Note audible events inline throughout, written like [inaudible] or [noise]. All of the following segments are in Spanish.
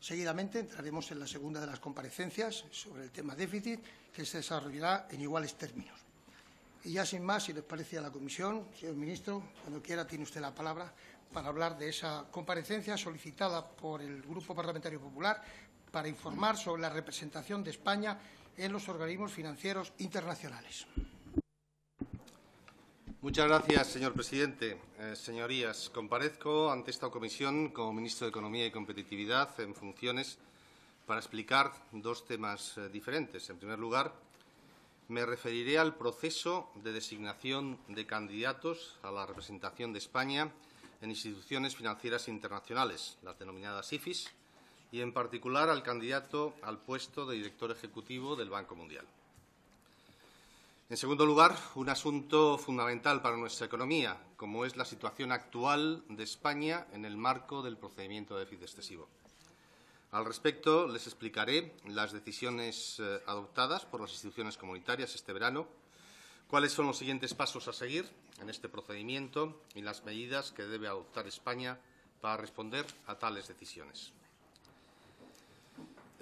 Seguidamente entraremos en la segunda de las comparecencias sobre el tema déficit, que se desarrollará en iguales términos. Y ya sin más, si les parece a la comisión, señor ministro, cuando quiera tiene usted la palabra para hablar de esa comparecencia solicitada por el Grupo Parlamentario Popular para informar sobre la representación de España en los organismos financieros internacionales. Muchas gracias, señor presidente. Eh, señorías, comparezco ante esta comisión como ministro de Economía y Competitividad en funciones para explicar dos temas eh, diferentes. En primer lugar, me referiré al proceso de designación de candidatos a la representación de España en instituciones financieras internacionales, las denominadas IFIS, y en particular al candidato al puesto de director ejecutivo del Banco Mundial. En segundo lugar, un asunto fundamental para nuestra economía, como es la situación actual de España en el marco del procedimiento de déficit excesivo. Al respecto, les explicaré las decisiones eh, adoptadas por las instituciones comunitarias este verano, cuáles son los siguientes pasos a seguir en este procedimiento y las medidas que debe adoptar España para responder a tales decisiones.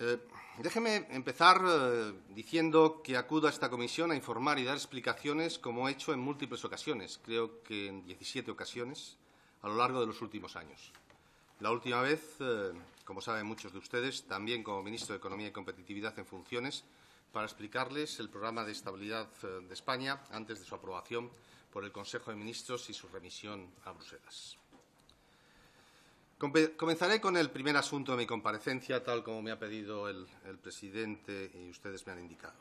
Eh, déjeme empezar eh, diciendo que acudo a esta comisión a informar y dar explicaciones como he hecho en múltiples ocasiones, creo que en 17 ocasiones a lo largo de los últimos años. La última vez, eh, como saben muchos de ustedes, también como ministro de Economía y Competitividad en funciones, para explicarles el programa de estabilidad de España antes de su aprobación por el Consejo de Ministros y su remisión a Bruselas. Comenzaré con el primer asunto de mi comparecencia, tal como me ha pedido el, presidente y ustedes me han indicado.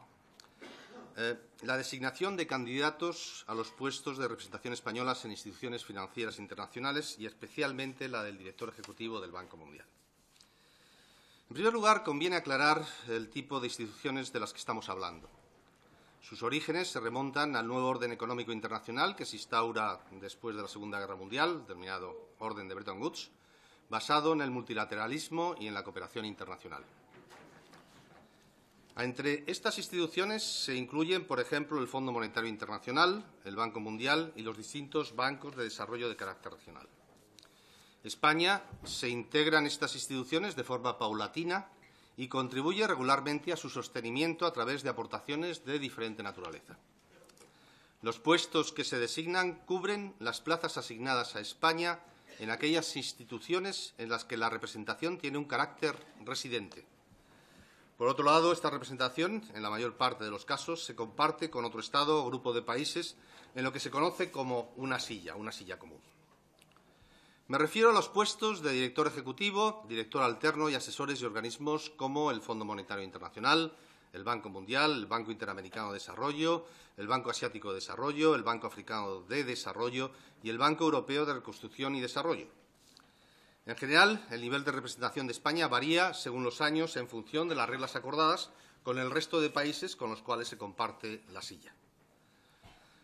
Eh, la designación de candidatos a los puestos de representación españolas en instituciones financieras internacionales y especialmente la del director ejecutivo del Banco Mundial. En primer lugar, conviene aclarar el tipo de instituciones de las que estamos hablando. Sus orígenes se remontan al nuevo orden económico internacional que se instaura después de la Segunda Guerra Mundial, denominado Orden de Bretton Woods, basado en el multilateralismo y en la cooperación internacional. Ah, entre estas instituciones se incluyen, por ejemplo, el Fondo Monetario Internacional, el Banco Mundial y los distintos bancos de desarrollo de carácter regional. España se integra en estas instituciones de forma paulatina y contribuye regularmente a su sostenimiento a través de aportaciones de diferente naturaleza. Los puestos que se designan cubren las plazas asignadas a España en aquellas instituciones en las que la representación tiene un carácter residente. Por otro lado, esta representación, en la mayor parte de los casos, se comparte con otro Estado o grupo de países en lo que se conoce como una silla, una silla común. Me refiero a los puestos de director ejecutivo, director alterno y asesores de organismos como el Fondo Monetario Internacional, el Banco Mundial, el Banco Interamericano de Desarrollo, el Banco Asiático de Desarrollo, el Banco Africano de Desarrollo y el Banco Europeo de Reconstrucción y Desarrollo. En general, el nivel de representación de España varía según los años en función de las reglas acordadas con el resto de países con los cuales se comparte la silla.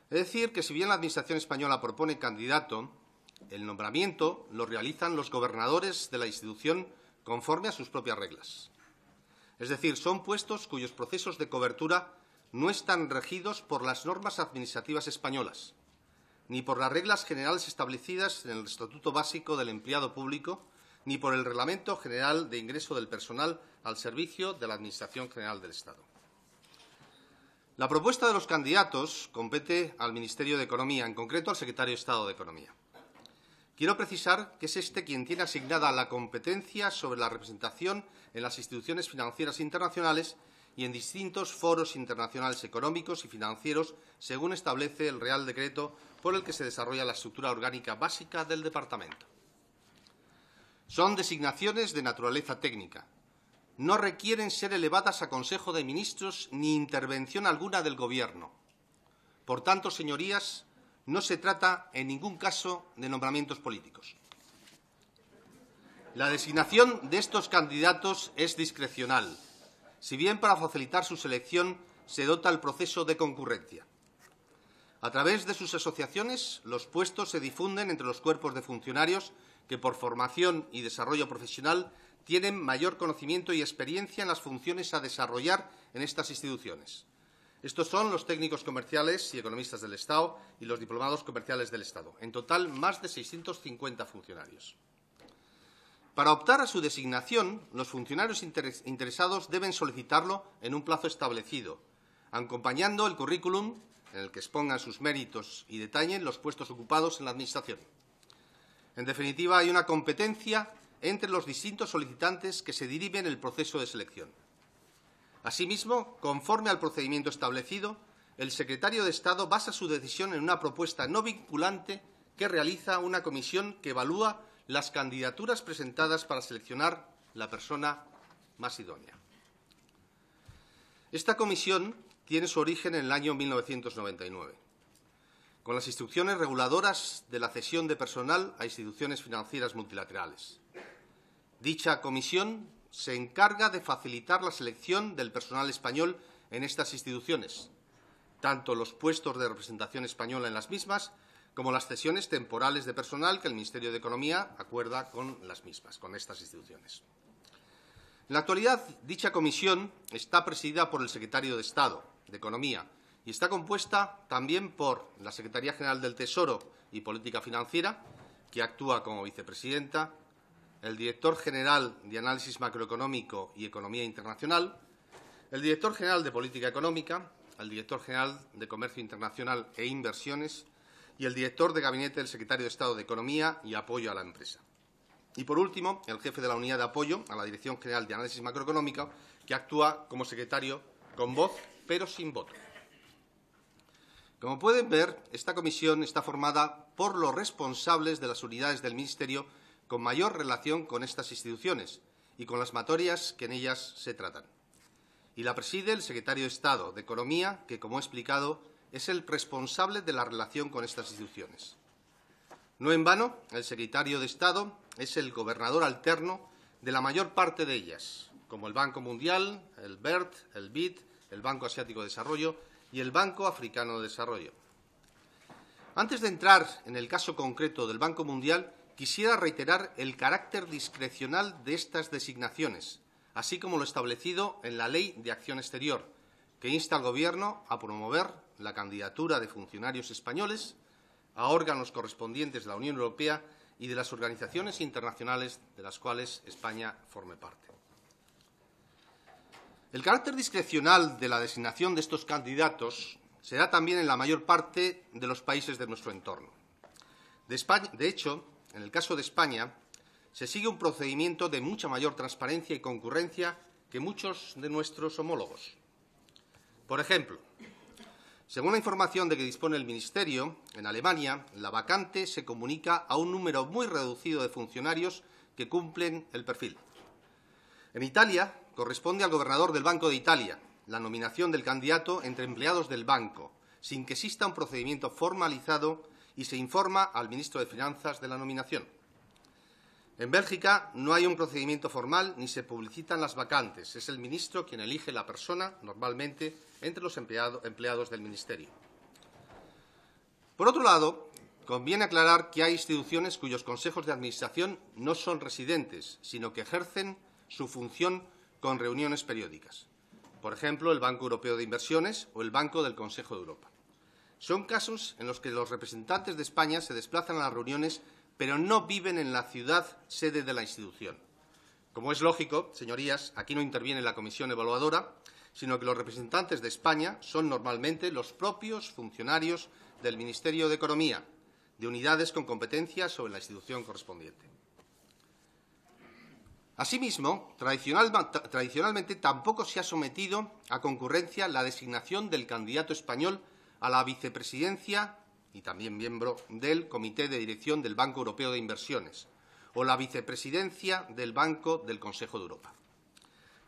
Es decir, que si bien la Administración española propone candidato, el nombramiento lo realizan los gobernadores de la institución conforme a sus propias reglas. Es decir, son puestos cuyos procesos de cobertura no están regidos por las normas administrativas españolas, ni por las reglas generales establecidas en el Estatuto Básico del Empleado Público, ni por el Reglamento General de Ingreso del Personal al servicio de la Administración General del Estado. La propuesta de los candidatos compete al Ministerio de Economía, en concreto al Secretario de Estado de Economía. Quiero precisar que es este quien tiene asignada la competencia sobre la representación en las instituciones financieras internacionales y en distintos foros internacionales económicos y financieros, según establece el Real Decreto por el que se desarrolla la estructura orgánica básica del Departamento. Son designaciones de naturaleza técnica. No requieren ser elevadas a Consejo de Ministros ni intervención alguna del Gobierno. Por tanto, señorías, no se trata en ningún caso de nombramientos políticos. La designación de estos candidatos es discrecional, si bien para facilitar su selección se dota el proceso de concurrencia. A través de sus asociaciones, los puestos se difunden entre los cuerpos de funcionarios que por formación y desarrollo profesional tienen mayor conocimiento y experiencia en las funciones a desarrollar en estas instituciones. Estos son los técnicos comerciales y economistas del Estado y los diplomados comerciales del Estado. En total, más de 650 funcionarios. Para optar a su designación, los funcionarios interesados deben solicitarlo en un plazo establecido, acompañando el currículum en el que expongan sus méritos y detallen los puestos ocupados en la Administración. En definitiva, hay una competencia entre los distintos solicitantes que se en el proceso de selección. Asimismo, conforme al procedimiento establecido, el secretario de Estado basa su decisión en una propuesta no vinculante que realiza una comisión que evalúa las candidaturas presentadas para seleccionar la persona más idónea. Esta comisión tiene su origen en el año 1999, con las instrucciones reguladoras de la cesión de personal a instituciones financieras multilaterales. Dicha comisión se encarga de facilitar la selección del personal español en estas instituciones, tanto los puestos de representación española en las mismas como las cesiones temporales de personal que el Ministerio de Economía acuerda con las mismas, con estas instituciones. En la actualidad, dicha comisión está presidida por el secretario de Estado de Economía y está compuesta también por la Secretaría General del Tesoro y Política Financiera, que actúa como vicepresidenta, el director general de Análisis Macroeconómico y Economía Internacional, el director general de Política Económica, el director general de Comercio Internacional e Inversiones y el director de gabinete del secretario de Estado de Economía y Apoyo a la Empresa. Y por último, el jefe de la unidad de apoyo a la Dirección General de Análisis Macroeconómico, que actúa como secretario con voz pero sin voto. Como pueden ver, esta comisión está formada por los responsables de las unidades del Ministerio con mayor relación con estas instituciones y con las matorias que en ellas se tratan. Y la preside el secretario de Estado de Economía, que, como he explicado, es el responsable de la relación con estas instituciones. No en vano, el secretario de Estado es el gobernador alterno de la mayor parte de ellas, como el Banco Mundial, el BERT, el BID, el Banco Asiático de Desarrollo y el Banco Africano de Desarrollo. Antes de entrar en el caso concreto del Banco Mundial, quisiera reiterar el carácter discrecional de estas designaciones, así como lo establecido en la Ley de Acción Exterior, que insta al Gobierno a promover la candidatura de funcionarios españoles a órganos correspondientes de la Unión Europea y de las organizaciones internacionales de las cuales España forme parte. El carácter discrecional de la designación de estos candidatos será también en la mayor parte de los países de nuestro entorno. De, de hecho, en el caso de España, se sigue un procedimiento de mucha mayor transparencia y concurrencia que muchos de nuestros homólogos. Por ejemplo, según la información de que dispone el Ministerio, en Alemania la vacante se comunica a un número muy reducido de funcionarios que cumplen el perfil. En Italia corresponde al gobernador del Banco de Italia la nominación del candidato entre empleados del banco, sin que exista un procedimiento formalizado y se informa al ministro de Finanzas de la nominación. En Bélgica no hay un procedimiento formal ni se publicitan las vacantes. Es el ministro quien elige la persona, normalmente, entre los empleados del ministerio. Por otro lado, conviene aclarar que hay instituciones cuyos consejos de administración no son residentes, sino que ejercen su función con reuniones periódicas. Por ejemplo, el Banco Europeo de Inversiones o el Banco del Consejo de Europa. Son casos en los que los representantes de España se desplazan a las reuniones, pero no viven en la ciudad sede de la institución. Como es lógico, señorías, aquí no interviene la comisión evaluadora, sino que los representantes de España son normalmente los propios funcionarios del Ministerio de Economía, de unidades con competencia sobre la institución correspondiente. Asimismo, tradicionalmente tampoco se ha sometido a concurrencia la designación del candidato español a la vicepresidencia y también miembro del Comité de Dirección del Banco Europeo de Inversiones o la vicepresidencia del Banco del Consejo de Europa.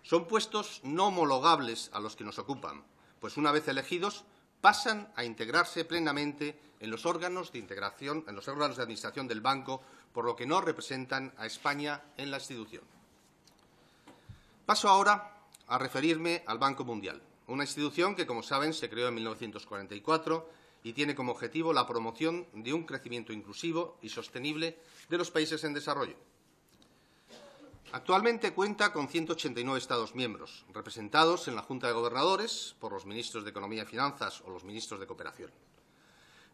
Son puestos no homologables a los que nos ocupan, pues una vez elegidos pasan a integrarse plenamente en los órganos de integración, en los órganos de administración del banco, por lo que no representan a España en la institución. Paso ahora a referirme al Banco Mundial una institución que, como saben, se creó en 1944 y tiene como objetivo la promoción de un crecimiento inclusivo y sostenible de los países en desarrollo. Actualmente cuenta con 189 Estados miembros, representados en la Junta de Gobernadores por los ministros de Economía y Finanzas o los ministros de Cooperación.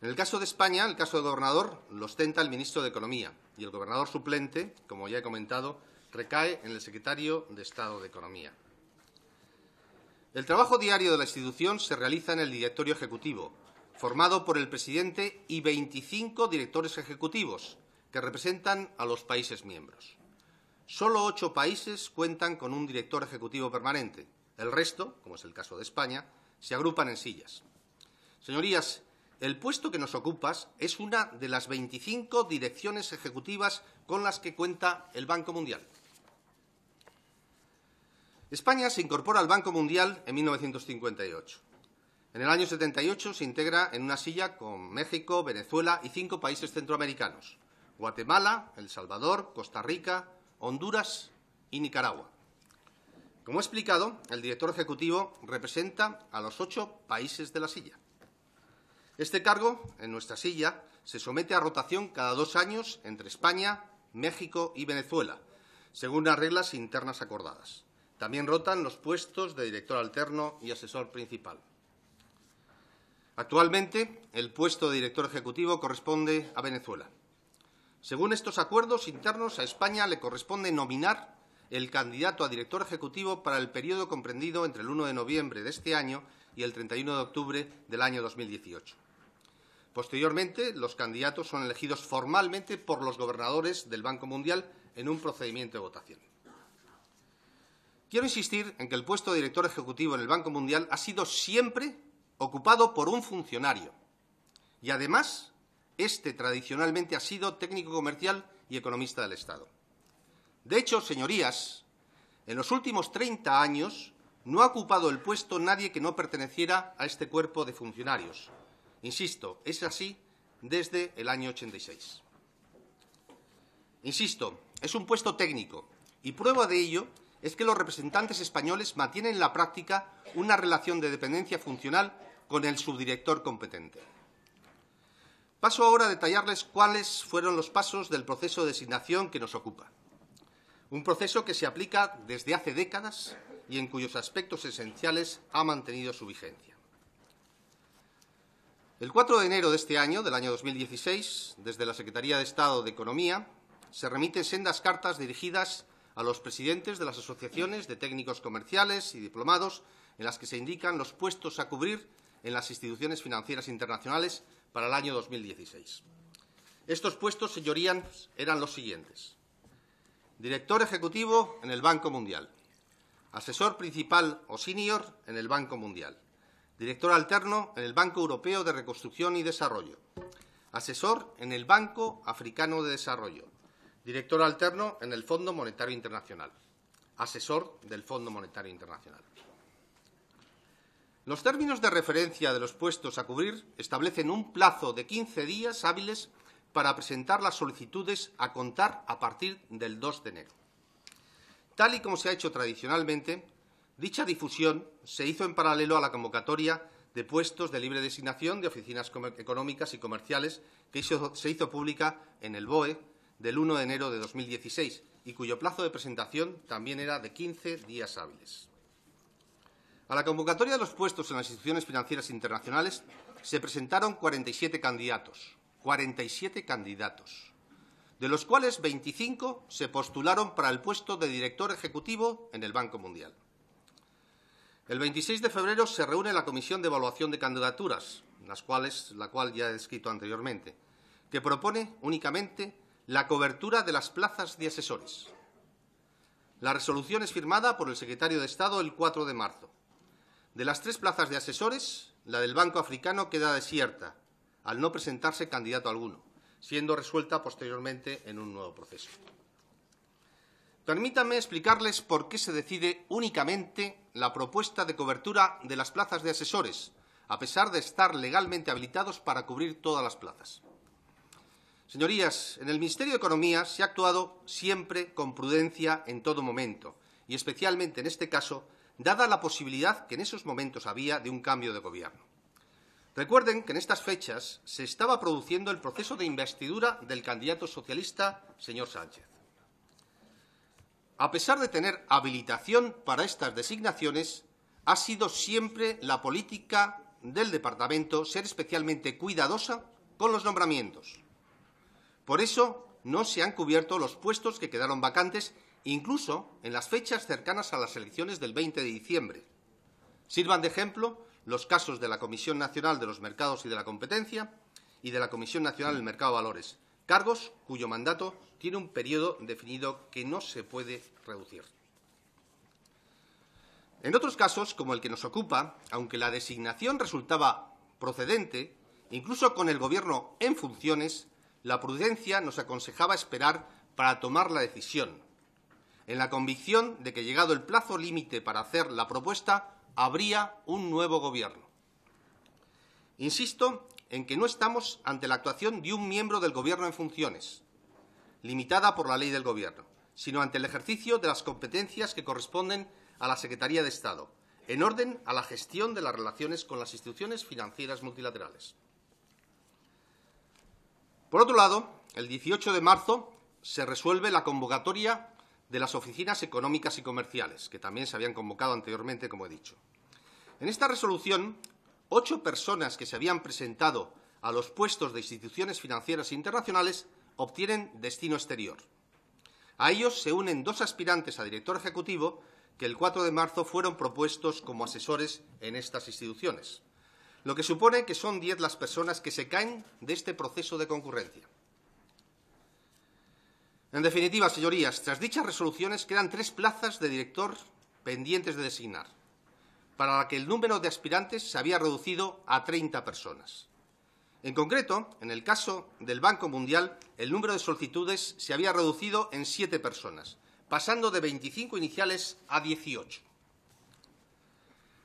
En el caso de España, el caso de gobernador lo ostenta el ministro de Economía y el gobernador suplente, como ya he comentado, recae en el secretario de Estado de Economía. El trabajo diario de la institución se realiza en el directorio ejecutivo, formado por el presidente y 25 directores ejecutivos, que representan a los países miembros. Solo ocho países cuentan con un director ejecutivo permanente. El resto, como es el caso de España, se agrupan en sillas. Señorías, el puesto que nos ocupas es una de las 25 direcciones ejecutivas con las que cuenta el Banco Mundial. España se incorpora al Banco Mundial en 1958. En el año 78 se integra en una silla con México, Venezuela y cinco países centroamericanos, Guatemala, El Salvador, Costa Rica, Honduras y Nicaragua. Como he explicado, el director ejecutivo representa a los ocho países de la silla. Este cargo, en nuestra silla, se somete a rotación cada dos años entre España, México y Venezuela, según las reglas internas acordadas. También rotan los puestos de director alterno y asesor principal. Actualmente, el puesto de director ejecutivo corresponde a Venezuela. Según estos acuerdos internos, a España le corresponde nominar el candidato a director ejecutivo para el periodo comprendido entre el 1 de noviembre de este año y el 31 de octubre del año 2018. Posteriormente, los candidatos son elegidos formalmente por los gobernadores del Banco Mundial en un procedimiento de votación. Quiero insistir en que el puesto de director ejecutivo en el Banco Mundial ha sido siempre ocupado por un funcionario. Y además, este tradicionalmente ha sido técnico comercial y economista del Estado. De hecho, señorías, en los últimos 30 años no ha ocupado el puesto nadie que no perteneciera a este cuerpo de funcionarios. Insisto, es así desde el año 86. Insisto, es un puesto técnico y prueba de ello es que los representantes españoles mantienen en la práctica una relación de dependencia funcional con el subdirector competente. Paso ahora a detallarles cuáles fueron los pasos del proceso de designación que nos ocupa. Un proceso que se aplica desde hace décadas y en cuyos aspectos esenciales ha mantenido su vigencia. El 4 de enero de este año, del año 2016, desde la Secretaría de Estado de Economía, se remiten sendas cartas dirigidas a los presidentes de las asociaciones de técnicos comerciales y diplomados en las que se indican los puestos a cubrir en las instituciones financieras internacionales para el año 2016. Estos puestos, señorías, eran los siguientes. Director ejecutivo en el Banco Mundial. Asesor principal o senior en el Banco Mundial. Director alterno en el Banco Europeo de Reconstrucción y Desarrollo. Asesor en el Banco Africano de Desarrollo director alterno en el Fondo Monetario Internacional, asesor del Fondo Monetario Internacional. Los términos de referencia de los puestos a cubrir establecen un plazo de 15 días hábiles para presentar las solicitudes a contar a partir del 2 de enero. Tal y como se ha hecho tradicionalmente, dicha difusión se hizo en paralelo a la convocatoria de puestos de libre designación de oficinas económicas y comerciales que se hizo pública en el BOE del 1 de enero de 2016 y cuyo plazo de presentación también era de 15 días hábiles. A la convocatoria de los puestos en las instituciones financieras internacionales se presentaron 47 candidatos, 47 candidatos, de los cuales 25 se postularon para el puesto de director ejecutivo en el Banco Mundial. El 26 de febrero se reúne la Comisión de Evaluación de Candidaturas, las cuales, la cual ya he descrito anteriormente, que propone únicamente la cobertura de las plazas de asesores. La resolución es firmada por el secretario de Estado el 4 de marzo. De las tres plazas de asesores, la del Banco Africano queda desierta, al no presentarse candidato alguno, siendo resuelta posteriormente en un nuevo proceso. Permítanme explicarles por qué se decide únicamente la propuesta de cobertura de las plazas de asesores, a pesar de estar legalmente habilitados para cubrir todas las plazas. Señorías, en el Ministerio de Economía se ha actuado siempre con prudencia en todo momento, y especialmente en este caso, dada la posibilidad que en esos momentos había de un cambio de gobierno. Recuerden que en estas fechas se estaba produciendo el proceso de investidura del candidato socialista, señor Sánchez. A pesar de tener habilitación para estas designaciones, ha sido siempre la política del departamento ser especialmente cuidadosa con los nombramientos por eso no se han cubierto los puestos que quedaron vacantes incluso en las fechas cercanas a las elecciones del 20 de diciembre. Sirvan de ejemplo los casos de la Comisión Nacional de los Mercados y de la Competencia y de la Comisión Nacional del Mercado de Valores, cargos cuyo mandato tiene un periodo definido que no se puede reducir. En otros casos, como el que nos ocupa, aunque la designación resultaba procedente, incluso con el Gobierno en funciones, la prudencia nos aconsejaba esperar para tomar la decisión, en la convicción de que llegado el plazo límite para hacer la propuesta, habría un nuevo gobierno. Insisto en que no estamos ante la actuación de un miembro del gobierno en funciones, limitada por la ley del gobierno, sino ante el ejercicio de las competencias que corresponden a la Secretaría de Estado, en orden a la gestión de las relaciones con las instituciones financieras multilaterales. Por otro lado, el 18 de marzo se resuelve la convocatoria de las oficinas económicas y comerciales, que también se habían convocado anteriormente, como he dicho. En esta resolución, ocho personas que se habían presentado a los puestos de instituciones financieras internacionales obtienen destino exterior. A ellos se unen dos aspirantes a director ejecutivo que el 4 de marzo fueron propuestos como asesores en estas instituciones lo que supone que son diez las personas que se caen de este proceso de concurrencia. En definitiva, señorías, tras dichas resoluciones quedan tres plazas de director pendientes de designar, para la que el número de aspirantes se había reducido a 30 personas. En concreto, en el caso del Banco Mundial, el número de solicitudes se había reducido en siete personas, pasando de veinticinco iniciales a 18.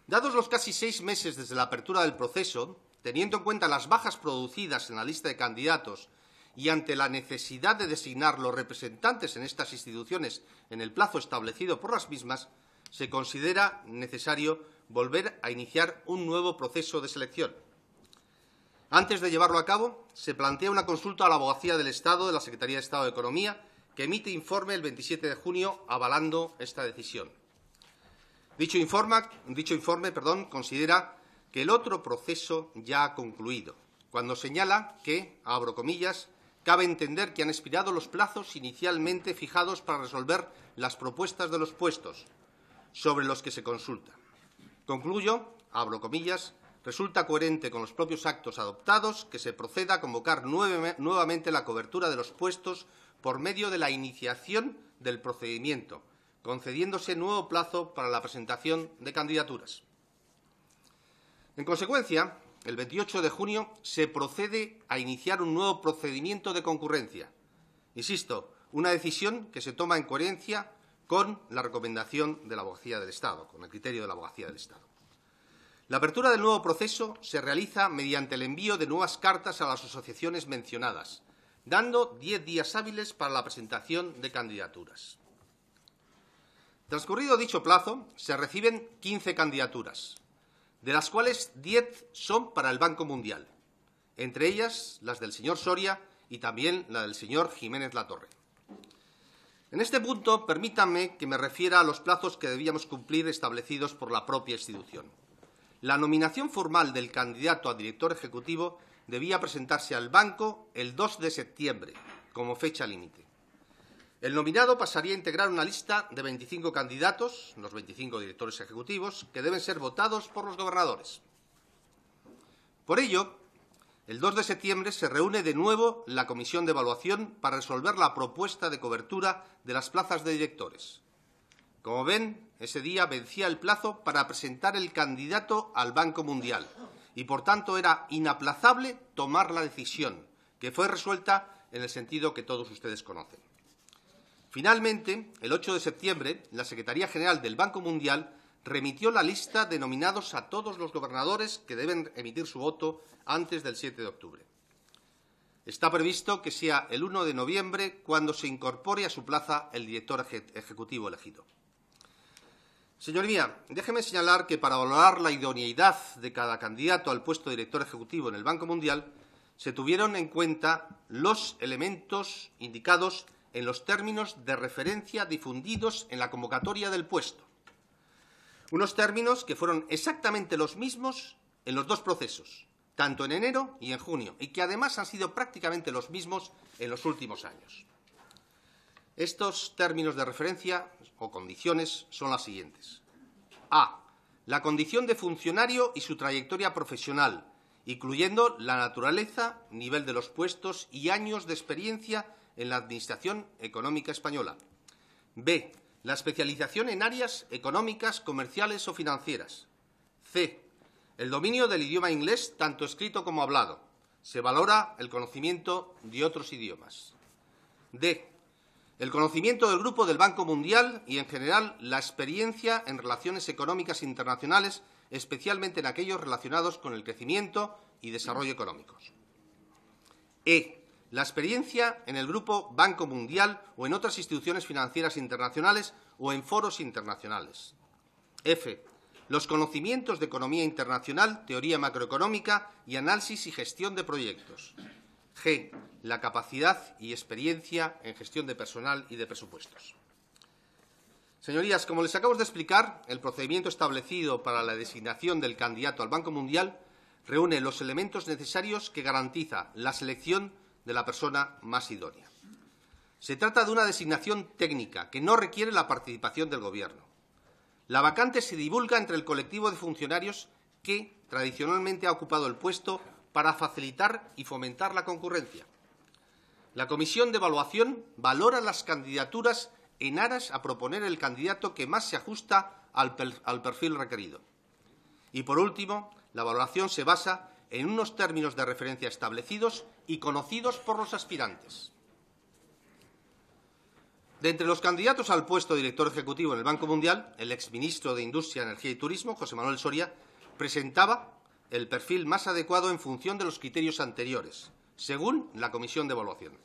Dados los casi seis meses desde la apertura del proceso, teniendo en cuenta las bajas producidas en la lista de candidatos y ante la necesidad de designar los representantes en estas instituciones en el plazo establecido por las mismas, se considera necesario volver a iniciar un nuevo proceso de selección. Antes de llevarlo a cabo, se plantea una consulta a la Abogacía del Estado de la Secretaría de Estado de Economía, que emite informe el 27 de junio avalando esta decisión. Dicho, informe considera que el otro proceso ya ha concluido, cuando señala que, abro comillas, cabe entender que han expirado los plazos inicialmente fijados para resolver las propuestas de los puestos sobre los que se consulta. Concluyo, abro comillas, resulta coherente con los propios actos adoptados que se proceda a convocar nuevamente la cobertura de los puestos por medio de la iniciación del procedimiento concediéndose nuevo plazo para la presentación de candidaturas. En consecuencia, el 28 de junio se procede a iniciar un nuevo procedimiento de concurrencia. Insisto, una decisión que se toma en coherencia con la recomendación de la Abogacía del Estado, con el criterio de la Abogacía del Estado. La apertura del nuevo proceso se realiza mediante el envío de nuevas cartas a las asociaciones mencionadas, dando diez días hábiles para la presentación de candidaturas. Transcurrido dicho plazo, se reciben 15 candidaturas, de las cuales 10 son para el Banco Mundial, entre ellas las del señor Soria y también la del señor Jiménez Latorre. En este punto, permítanme que me refiera a los plazos que debíamos cumplir establecidos por la propia institución. La nominación formal del candidato a director ejecutivo debía presentarse al banco el 2 de septiembre, como fecha límite. El nominado pasaría a integrar una lista de 25 candidatos, los 25 directores ejecutivos, que deben ser votados por los gobernadores. Por ello, el 2 de septiembre se reúne de nuevo la comisión de evaluación para resolver la propuesta de cobertura de las plazas de directores. Como ven, ese día vencía el plazo para presentar el candidato al Banco Mundial y, por tanto, era inaplazable tomar la decisión, que fue resuelta en el sentido que todos ustedes conocen. Finalmente, el 8 de septiembre, la Secretaría General del Banco Mundial remitió la lista de nominados a todos los gobernadores que deben emitir su voto antes del 7 de octubre. Está previsto que sea el 1 de noviembre cuando se incorpore a su plaza el director ejecutivo elegido. Señoría, déjeme señalar que para valorar la idoneidad de cada candidato al puesto de director ejecutivo en el Banco Mundial, se tuvieron en cuenta los elementos indicados en los términos de referencia difundidos en la convocatoria del puesto. Unos términos que fueron exactamente los mismos en los dos procesos, tanto en enero y en junio, y que además han sido prácticamente los mismos en los últimos años. Estos términos de referencia o condiciones son las siguientes. A. La condición de funcionario y su trayectoria profesional, incluyendo la naturaleza, nivel de los puestos y años de experiencia en la Administración Económica Española. B. La especialización en áreas económicas, comerciales o financieras. C. El dominio del idioma inglés, tanto escrito como hablado. Se valora el conocimiento de otros idiomas. D. El conocimiento del Grupo del Banco Mundial y, en general, la experiencia en relaciones económicas internacionales, especialmente en aquellos relacionados con el crecimiento y desarrollo económicos. E. La experiencia en el Grupo Banco Mundial o en otras instituciones financieras internacionales o en foros internacionales. F. Los conocimientos de economía internacional, teoría macroeconómica y análisis y gestión de proyectos. G. La capacidad y experiencia en gestión de personal y de presupuestos. Señorías, como les acabo de explicar, el procedimiento establecido para la designación del candidato al Banco Mundial reúne los elementos necesarios que garantiza la selección de la persona más idónea. Se trata de una designación técnica que no requiere la participación del Gobierno. La vacante se divulga entre el colectivo de funcionarios que tradicionalmente ha ocupado el puesto para facilitar y fomentar la concurrencia. La comisión de evaluación valora las candidaturas en aras a proponer el candidato que más se ajusta al, perfil requerido. Y por último, la valoración se basa en unos términos de referencia establecidos y conocidos por los aspirantes. De entre los candidatos al puesto de director ejecutivo en el Banco Mundial, el exministro de Industria, Energía y Turismo, José Manuel Soria, presentaba el perfil más adecuado en función de los criterios anteriores, según la Comisión de Evaluación.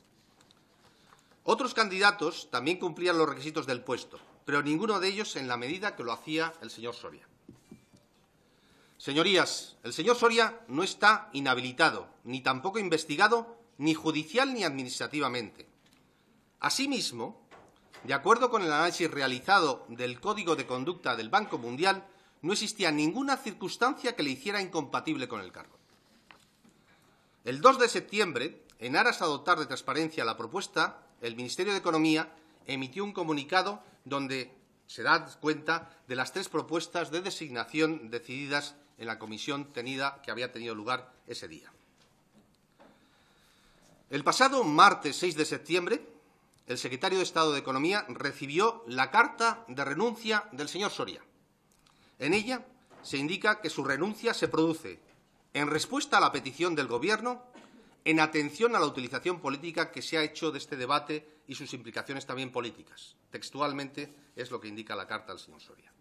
Otros candidatos también cumplían los requisitos del puesto, pero ninguno de ellos en la medida que lo hacía el señor Soria. Señorías, el señor Soria no está inhabilitado, ni tampoco investigado, ni judicial ni administrativamente. Asimismo, de acuerdo con el análisis realizado del Código de Conducta del Banco Mundial, no existía ninguna circunstancia que le hiciera incompatible con el cargo. El 2 de septiembre, en aras de adoptar de transparencia la propuesta, el Ministerio de Economía emitió un comunicado donde se da cuenta de las tres propuestas de designación decididas en la comisión tenida que había tenido lugar ese día. El pasado martes 6 de septiembre, el secretario de Estado de Economía recibió la carta de renuncia del señor Soria. En ella se indica que su renuncia se produce en respuesta a la petición del Gobierno, en atención a la utilización política que se ha hecho de este debate y sus implicaciones también políticas. Textualmente es lo que indica la carta del señor Soria.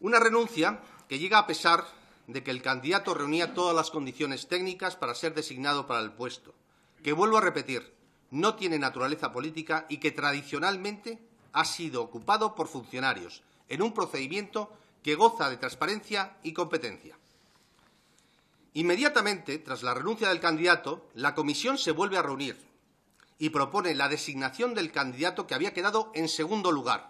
Una renuncia que llega a pesar de que el candidato reunía todas las condiciones técnicas para ser designado para el puesto, que vuelvo a repetir, no tiene naturaleza política y que tradicionalmente ha sido ocupado por funcionarios en un procedimiento que goza de transparencia y competencia. Inmediatamente, tras la renuncia del candidato, la comisión se vuelve a reunir y propone la designación del candidato que había quedado en segundo lugar,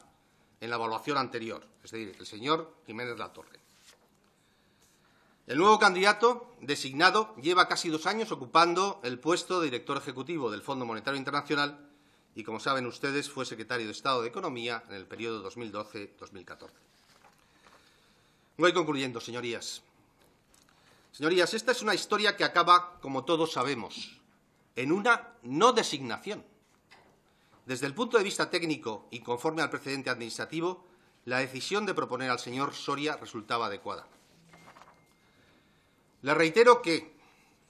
en la evaluación anterior, es decir, el señor Jiménez Latorre. El nuevo candidato designado lleva casi dos años ocupando el puesto de director ejecutivo del Fondo Monetario Internacional y, como saben ustedes, fue secretario de Estado de Economía en el periodo 2012-2014. Voy concluyendo, señorías. Señorías, esta es una historia que acaba, como todos sabemos, en una no designación. Desde el punto de vista técnico y conforme al precedente administrativo, la decisión de proponer al señor Soria resultaba adecuada. Le reitero que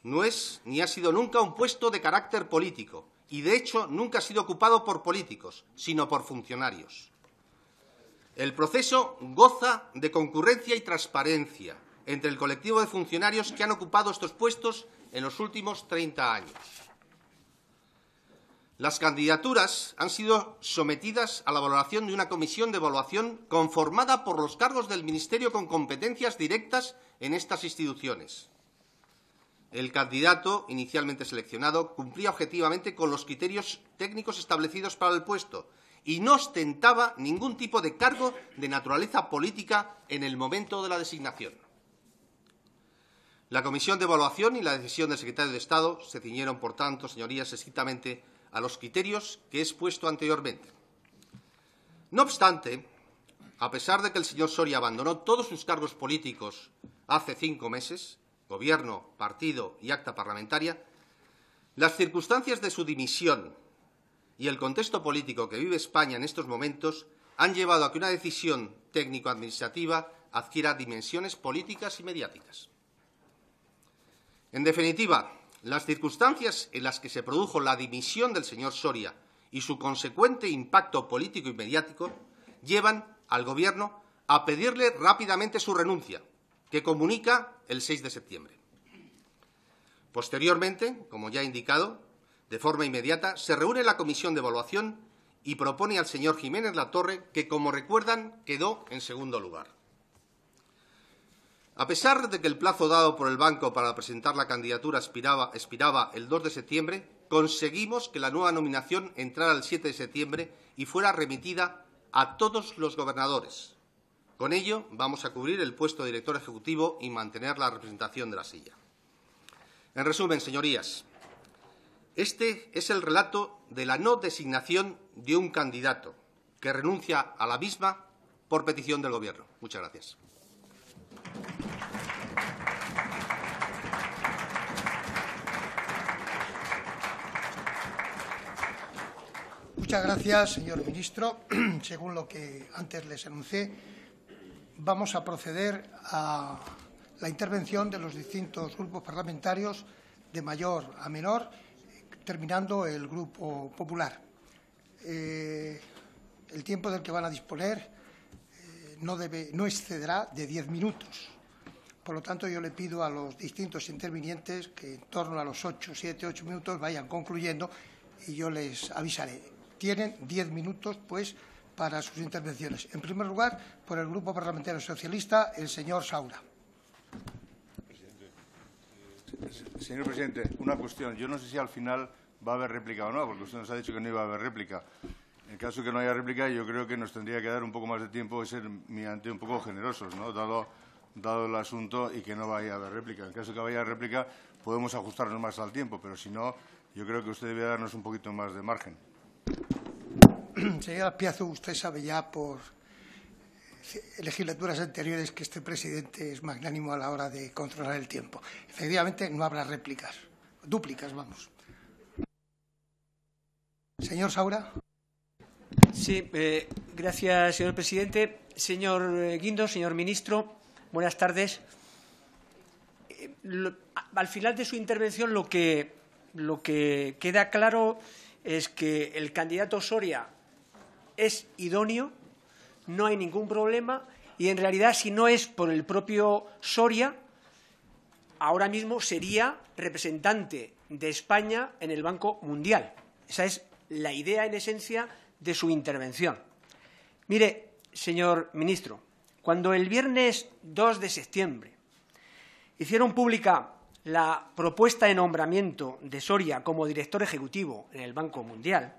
no es ni ha sido nunca un puesto de carácter político y, de hecho, nunca ha sido ocupado por políticos, sino por funcionarios. El proceso goza de concurrencia y transparencia entre el colectivo de funcionarios que han ocupado estos puestos en los últimos 30 años. Las candidaturas han sido sometidas a la valoración de una comisión de evaluación conformada por los cargos del Ministerio con competencias directas en estas instituciones. El candidato inicialmente seleccionado cumplía objetivamente con los criterios técnicos establecidos para el puesto y no ostentaba ningún tipo de cargo de naturaleza política en el momento de la designación. La comisión de evaluación y la decisión del secretario de Estado se ciñeron, por tanto, señorías, estrictamente a los criterios que he expuesto anteriormente. No obstante, a pesar de que el señor Soria abandonó todos sus cargos políticos hace cinco meses, gobierno, partido y acta parlamentaria, las circunstancias de su dimisión y el contexto político que vive España en estos momentos han llevado a que una decisión técnico-administrativa adquiera dimensiones políticas y mediáticas. En definitiva, las circunstancias en las que se produjo la dimisión del señor Soria y su consecuente impacto político y mediático llevan al Gobierno a pedirle rápidamente su renuncia, que comunica el 6 de septiembre. Posteriormente, como ya he indicado, de forma inmediata, se reúne la Comisión de Evaluación y propone al señor Jiménez Latorre, que, como recuerdan, quedó en segundo lugar. A pesar de que el plazo dado por el banco para presentar la candidatura expiraba, el 2 de septiembre, conseguimos que la nueva nominación entrara el 7 de septiembre y fuera remitida a todos los gobernadores. Con ello, vamos a cubrir el puesto de director ejecutivo y mantener la representación de la silla. En resumen, señorías, este es el relato de la no designación de un candidato que renuncia a la misma por petición del Gobierno. Muchas gracias. Muchas gracias, señor ministro. [clears throat] Según lo que antes les anuncié, vamos a proceder a la intervención de los distintos grupos parlamentarios de mayor a menor, terminando el Grupo Popular. Eh, el tiempo del que van a disponer eh, no, debe, no excederá de diez minutos. Por lo tanto, yo le pido a los distintos intervinientes que en torno a los ocho, siete, ocho minutos vayan concluyendo y yo les avisaré tienen diez minutos, pues, para sus intervenciones. En primer lugar, por el Grupo Parlamentario Socialista, el señor Saura. Eh, señor presidente, una cuestión. Yo no sé si al final va a haber réplica o no, porque usted nos ha dicho que no iba a haber réplica. En caso de que no haya réplica, yo creo que nos tendría que dar un poco más de tiempo y ser mediante un poco generosos, Dado, el asunto y que no vaya a haber réplica. En caso de que vaya réplica, podemos ajustarnos más al tiempo, pero si no, yo creo que usted debe darnos un poquito más de margen. [clears throat] señora Piazo, usted sabe ya por eh, legislaturas anteriores que este presidente es magnánimo a la hora de controlar el tiempo. Efectivamente, no habrá réplicas, dúplicas, vamos. Señor Saura. Sí, eh, gracias, señor presidente. Señor eh, Guindo, señor ministro, buenas tardes. al final de su intervención lo que, lo que queda claro es que el candidato Soria es idóneo, no hay ningún problema y en realidad si no es por el propio Soria, ahora mismo sería representante de España en el Banco Mundial. Esa es la idea en esencia de su intervención. Mire, señor ministro, cuando el viernes 2 de septiembre hicieron pública la propuesta de nombramiento de Soria como director ejecutivo en el Banco Mundial,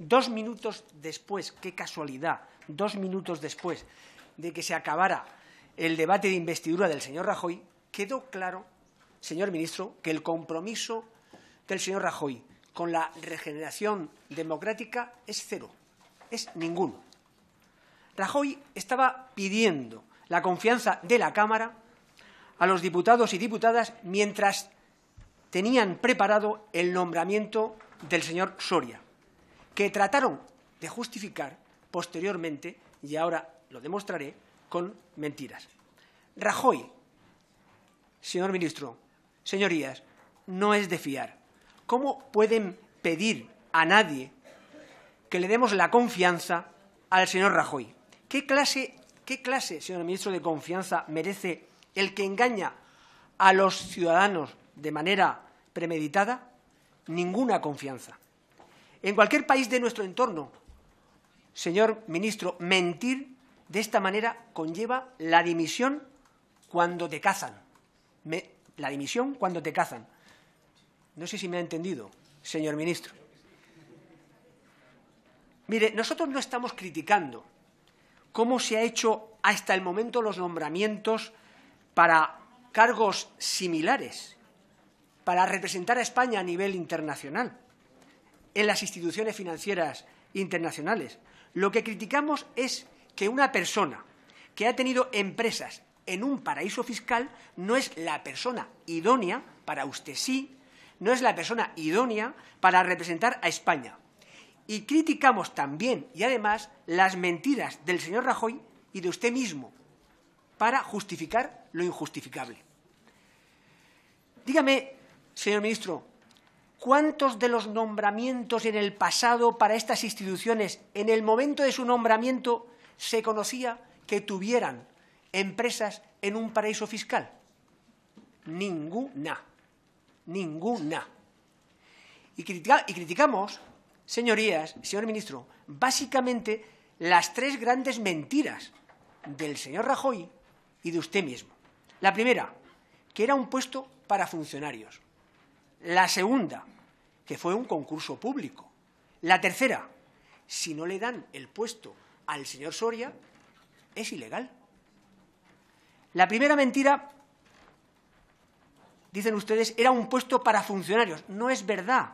dos minutos después, qué casualidad, dos minutos después de que se acabara el debate de investidura del señor Rajoy, quedó claro, señor ministro, que el compromiso del señor Rajoy con la regeneración democrática es cero, es ninguno. Rajoy estaba pidiendo la confianza de la Cámara a los diputados y diputadas mientras tenían preparado el nombramiento del señor Soria que trataron de justificar posteriormente, y ahora lo demostraré, con mentiras. Rajoy, señor ministro, señorías, no es de fiar. ¿Cómo pueden pedir a nadie que le demos la confianza al señor Rajoy? ¿Qué clase, qué clase señor ministro, de confianza merece el que engaña a los ciudadanos de manera premeditada? Ninguna confianza en cualquier país de nuestro entorno. Señor ministro, mentir de esta manera conlleva la dimisión cuando te cazan. la dimisión cuando te cazan. No sé si me ha entendido, señor ministro. Mire, nosotros no estamos criticando cómo se ha hecho hasta el momento los nombramientos para cargos similares, para representar a España a nivel internacional en las instituciones financieras internacionales. Lo que criticamos es que una persona que ha tenido empresas en un paraíso fiscal no es la persona idónea, para usted sí, no es la persona idónea para representar a España. Y criticamos también y además las mentiras del señor Rajoy y de usted mismo para justificar lo injustificable. Dígame, señor ministro, ¿Cuántos de los nombramientos en el pasado para estas instituciones, en el momento de su nombramiento, se conocía que tuvieran empresas en un paraíso fiscal? Ninguna. Ninguna. Y, y criticamos, señorías, señor ministro, básicamente las tres grandes mentiras del señor Rajoy y de usted mismo. La primera, que era un puesto para funcionarios. La segunda, que fue un concurso público. La tercera, si no le dan el puesto al señor Soria, es ilegal. La primera mentira, dicen ustedes, era un puesto para funcionarios. No es verdad,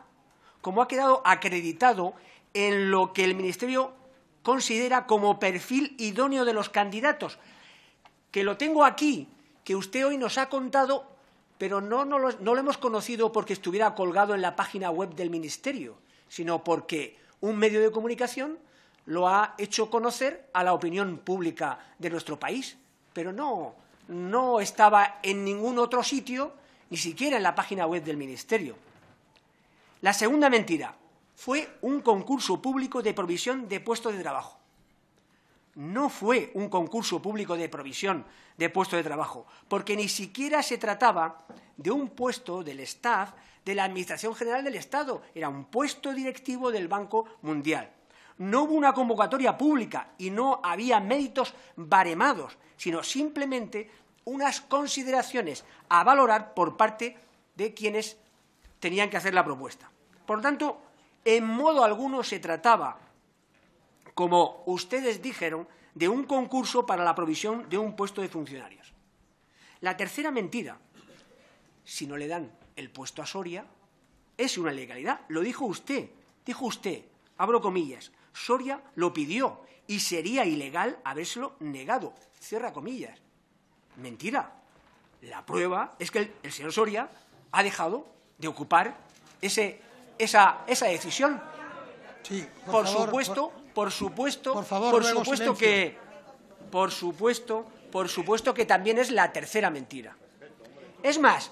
como ha quedado acreditado en lo que el Ministerio considera como perfil idóneo de los candidatos, que lo tengo aquí, que usted hoy nos ha contado pero no, lo, hemos conocido porque estuviera colgado en la página web del Ministerio, sino porque un medio de comunicación lo ha hecho conocer a la opinión pública de nuestro país, pero no, no estaba en ningún otro sitio, ni siquiera en la página web del Ministerio. La segunda mentira fue un concurso público de provisión de puestos de trabajo no fue un concurso público de provisión de puesto de trabajo, porque ni siquiera se trataba de un puesto del staff de la Administración General del Estado, era un puesto directivo del Banco Mundial. No hubo una convocatoria pública y no había méritos baremados, sino simplemente unas consideraciones a valorar por parte de quienes tenían que hacer la propuesta. Por tanto, en modo alguno se trataba como ustedes dijeron, de un concurso para la provisión de un puesto de funcionarios. La tercera mentira, si no le dan el puesto a Soria, es una ilegalidad. Lo dijo usted, dijo usted, abro comillas, Soria lo pidió y sería ilegal habérselo negado, cierra comillas. Mentira. La prueba es que el, señor Soria ha dejado de ocupar ese, esa, decisión. Sí, por, supuesto, por supuesto, por, supuesto que, por supuesto, por supuesto que también es la tercera mentira. Es más,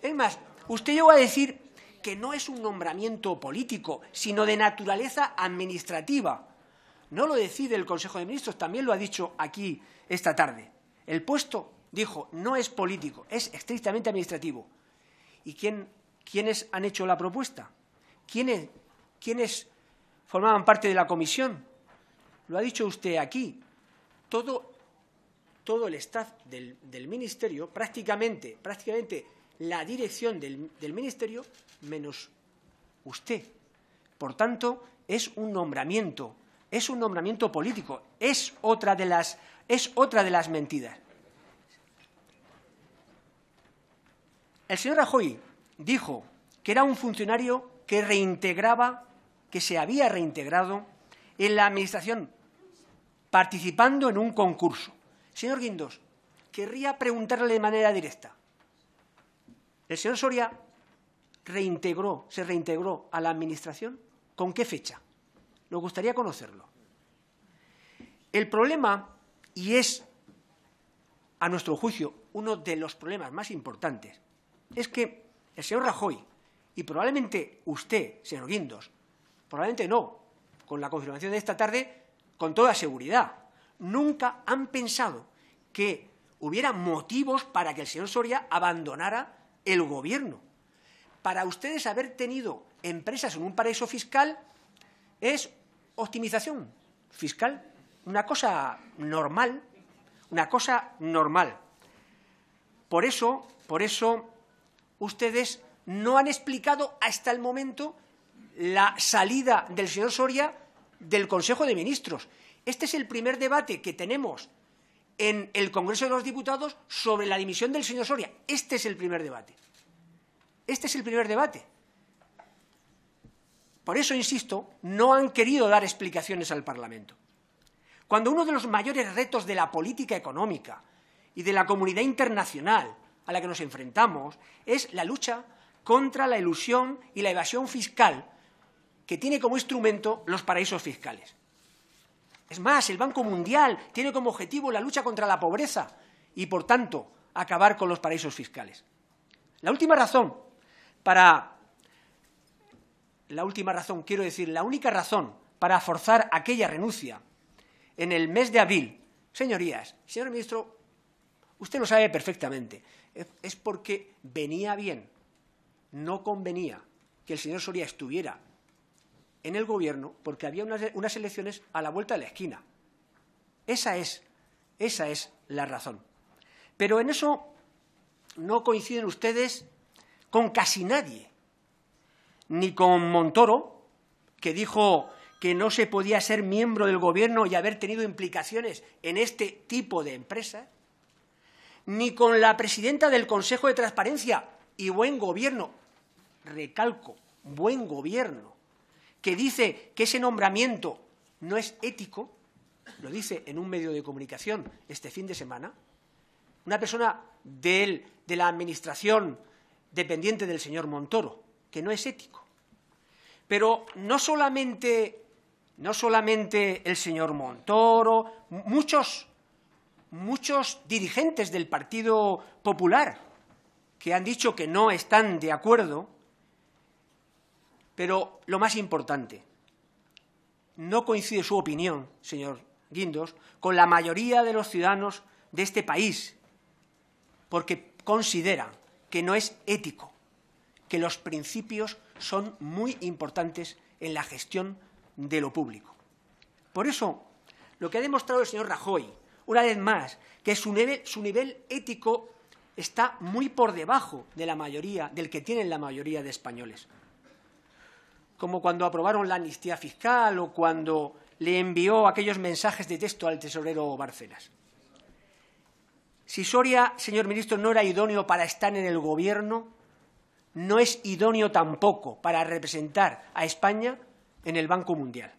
es más, usted llegó a decir que no es un nombramiento político, sino de naturaleza administrativa. No lo decide el Consejo de Ministros, también lo ha dicho aquí esta tarde. El puesto, dijo, no es político, es estrictamente administrativo. ¿Y quién, quiénes han hecho la propuesta? ¿Quiénes, quiénes formaban parte de la comisión. Lo ha dicho usted aquí. Todo, el staff del, ministerio, prácticamente, prácticamente la dirección del, ministerio, menos usted. Por tanto, es un nombramiento, es un nombramiento político, es otra de las, es otra de las mentiras. El señor Rajoy dijo que era un funcionario que reintegraba que se había reintegrado en la Administración participando en un concurso. Señor Guindos, querría preguntarle de manera directa. ¿El señor Soria se reintegró a la Administración? ¿Con qué fecha? Nos gustaría conocerlo. El problema, y es, a nuestro juicio, uno de los problemas más importantes, es que el señor Rajoy, y probablemente usted, señor Guindos, Probablemente no. Con la confirmación de esta tarde, con toda seguridad. Nunca han pensado que hubiera motivos para que el señor Soria abandonara el gobierno. Para ustedes haber tenido empresas en un paraíso fiscal es optimización fiscal, una cosa normal, una cosa normal. Por eso, por eso ustedes no han explicado hasta el momento la salida del señor Soria del Consejo de Ministros. Este es el primer debate que tenemos en el Congreso de los Diputados sobre la dimisión del señor Soria. Este es el primer debate. Este es el primer debate. Por eso, insisto, no han querido dar explicaciones al Parlamento. Cuando uno de los mayores retos de la política económica y de la comunidad internacional a la que nos enfrentamos es la lucha contra la ilusión y la evasión fiscal que tiene como instrumento los paraísos fiscales. Es más, el Banco Mundial tiene como objetivo la lucha contra la pobreza y, por tanto, acabar con los paraísos fiscales. La última razón para la última razón, quiero decir, la única razón para forzar aquella renuncia en el mes de abril, señorías, señor ministro, usted lo sabe perfectamente, es porque venía bien, no convenía que el señor Soria estuviera en el gobierno porque había unas, elecciones a la vuelta de la esquina. Esa es, esa es la razón. Pero en eso no coinciden ustedes con casi nadie, ni con Montoro, que dijo que no se podía ser miembro del gobierno y haber tenido implicaciones en este tipo de empresas, ni con la presidenta del Consejo de Transparencia y Buen Gobierno, recalco, buen gobierno, que dice que ese nombramiento no es ético, lo dice en un medio de comunicación este fin de semana, una persona de, la administración dependiente del señor Montoro, que no es ético. Pero no solamente, no solamente el señor Montoro, muchos, muchos dirigentes del Partido Popular que han dicho que no están de acuerdo pero lo más importante, no coincide su opinión, señor Guindos, con la mayoría de los ciudadanos de este país, porque consideran que no es ético, que los principios son muy importantes en la gestión de lo público. Por eso, lo que ha demostrado el señor Rajoy, una vez más, que su nivel, ético está muy por debajo de la mayoría, del que tienen la mayoría de españoles como cuando aprobaron la amnistía fiscal o cuando le envió aquellos mensajes de texto al tesorero Barcelas Si Soria, señor ministro, no era idóneo para estar en el Gobierno, no es idóneo tampoco para representar a España en el Banco Mundial.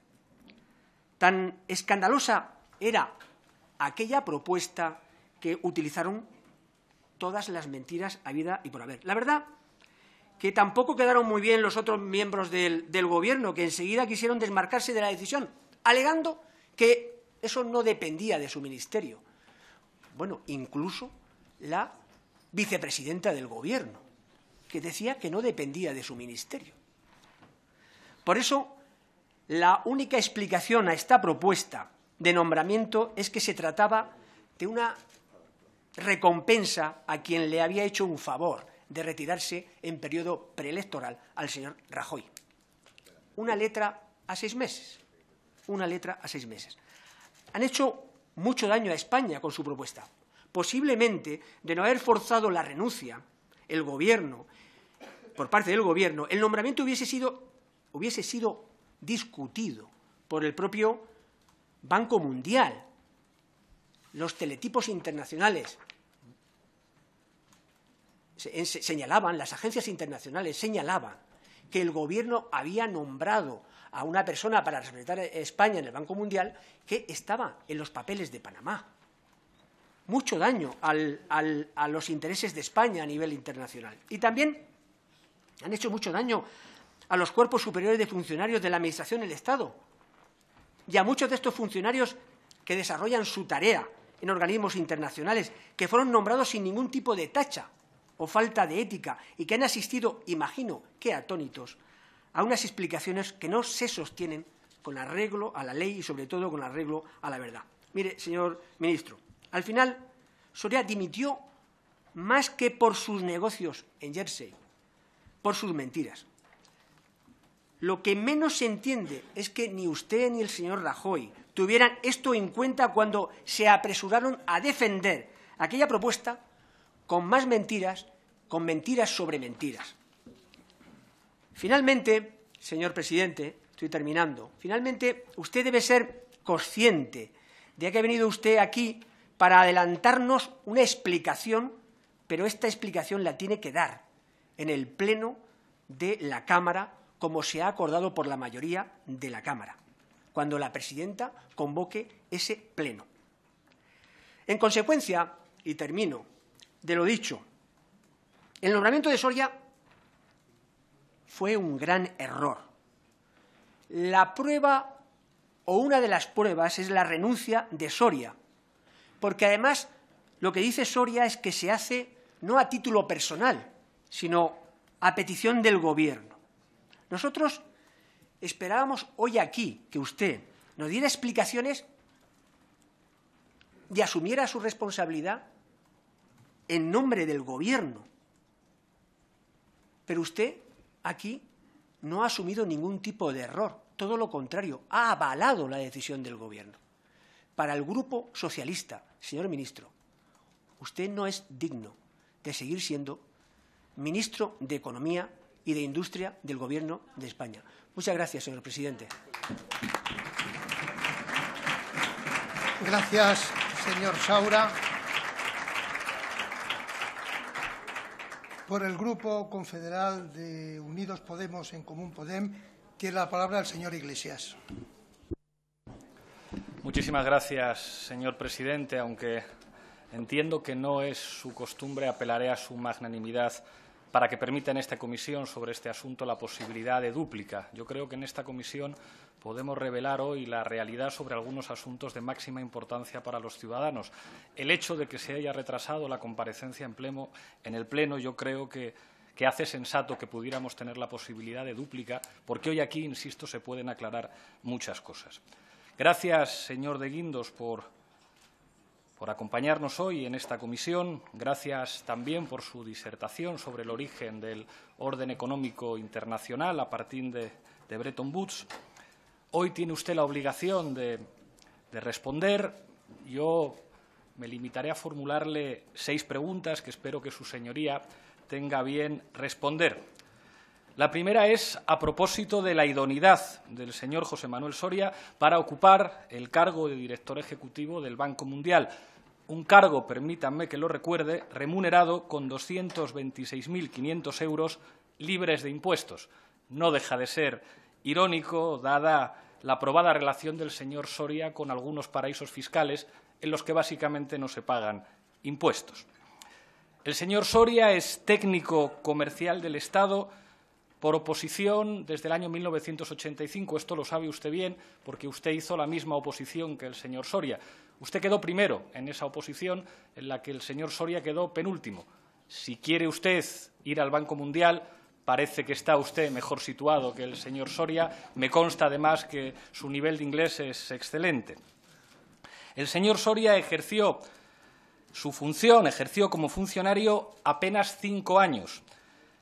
Tan escandalosa era aquella propuesta que utilizaron todas las mentiras habida y por haber. La verdad que tampoco quedaron muy bien los otros miembros del, gobierno, que enseguida quisieron desmarcarse de la decisión, alegando que eso no dependía de su ministerio. Bueno, incluso la vicepresidenta del gobierno, que decía que no dependía de su ministerio. Por eso, la única explicación a esta propuesta de nombramiento es que se trataba de una recompensa a quien le había hecho un favor, de retirarse en periodo preelectoral al señor Rajoy. Una letra a seis meses. Una letra a seis meses. Han hecho mucho daño a España con su propuesta. Posiblemente, de no haber forzado la renuncia, el Gobierno, por parte del Gobierno, el nombramiento hubiese sido, hubiese sido discutido por el propio Banco Mundial, los teletipos internacionales, señalaban, las agencias internacionales señalaban que el gobierno había nombrado a una persona para representar a España en el Banco Mundial que estaba en los papeles de Panamá. Mucho daño a los intereses de España a nivel internacional. Y también han hecho mucho daño a los cuerpos superiores de funcionarios de la Administración del Estado y a muchos de estos funcionarios que desarrollan su tarea en organismos internacionales, que fueron nombrados sin ningún tipo de tacha, o falta de ética y que han asistido, imagino que atónitos, a unas explicaciones que no se sostienen con arreglo a la ley y sobre todo con arreglo a la verdad. Mire, señor ministro, al final Soria dimitió más que por sus negocios en Jersey, por sus mentiras. Lo que menos se entiende es que ni usted ni el señor Rajoy tuvieran esto en cuenta cuando se apresuraron a defender aquella propuesta con más mentiras, con mentiras sobre mentiras. Finalmente, señor presidente, estoy terminando, finalmente usted debe ser consciente de que ha venido usted aquí para adelantarnos una explicación, pero esta explicación la tiene que dar en el Pleno de la Cámara, como se ha acordado por la mayoría de la Cámara, cuando la presidenta convoque ese Pleno. En consecuencia, y termino, de lo dicho. El nombramiento de Soria fue un gran error. La prueba o una de las pruebas es la renuncia de Soria, porque además lo que dice Soria es que se hace no a título personal, sino a petición del Gobierno. Nosotros esperábamos hoy aquí que usted nos diera explicaciones y asumiera su responsabilidad en nombre del gobierno. Pero usted aquí no ha asumido ningún tipo de error, todo lo contrario, ha avalado la decisión del gobierno. Para el grupo socialista, señor ministro, usted no es digno de seguir siendo ministro de Economía y de Industria del Gobierno de España. Muchas gracias, señor presidente. Gracias, señor Saura. por el Grupo Confederal de Unidos Podemos en Común Podem, tiene la palabra el señor Iglesias. Muchísimas gracias, señor presidente. Aunque entiendo que no es su costumbre, apelaré a su magnanimidad para que permita en esta comisión sobre este asunto la posibilidad de dúplica. Yo creo que en esta comisión podemos revelar hoy la realidad sobre algunos asuntos de máxima importancia para los ciudadanos. El hecho de que se haya retrasado la comparecencia en, el Pleno yo creo que hace sensato que pudiéramos tener la posibilidad de dúplica, porque hoy aquí, insisto, se pueden aclarar muchas cosas. Gracias, señor de Guindos, por por acompañarnos hoy en esta comisión. Gracias también por su disertación sobre el origen del orden económico internacional a partir de, Bretton Woods. Hoy tiene usted la obligación de, de responder. Yo me limitaré a formularle seis preguntas que espero que su señoría tenga bien responder. La primera es a propósito de la idoneidad del señor José Manuel Soria para ocupar el cargo de director ejecutivo del Banco Mundial. Un cargo, permítanme que lo recuerde, remunerado con 226.500 euros libres de impuestos. No deja de ser irónico, dada la probada relación del señor Soria con algunos paraísos fiscales en los que básicamente no se pagan impuestos. El señor Soria es técnico comercial del Estado por oposición desde el año 1985. Esto lo sabe usted bien porque usted hizo la misma oposición que el señor Soria. Usted quedó primero en esa oposición en la que el señor Soria quedó penúltimo. Si quiere usted ir al Banco Mundial, parece que está usted mejor situado que el señor Soria. Me consta, además, que su nivel de inglés es excelente. El señor Soria ejerció su función, ejerció como funcionario apenas cinco años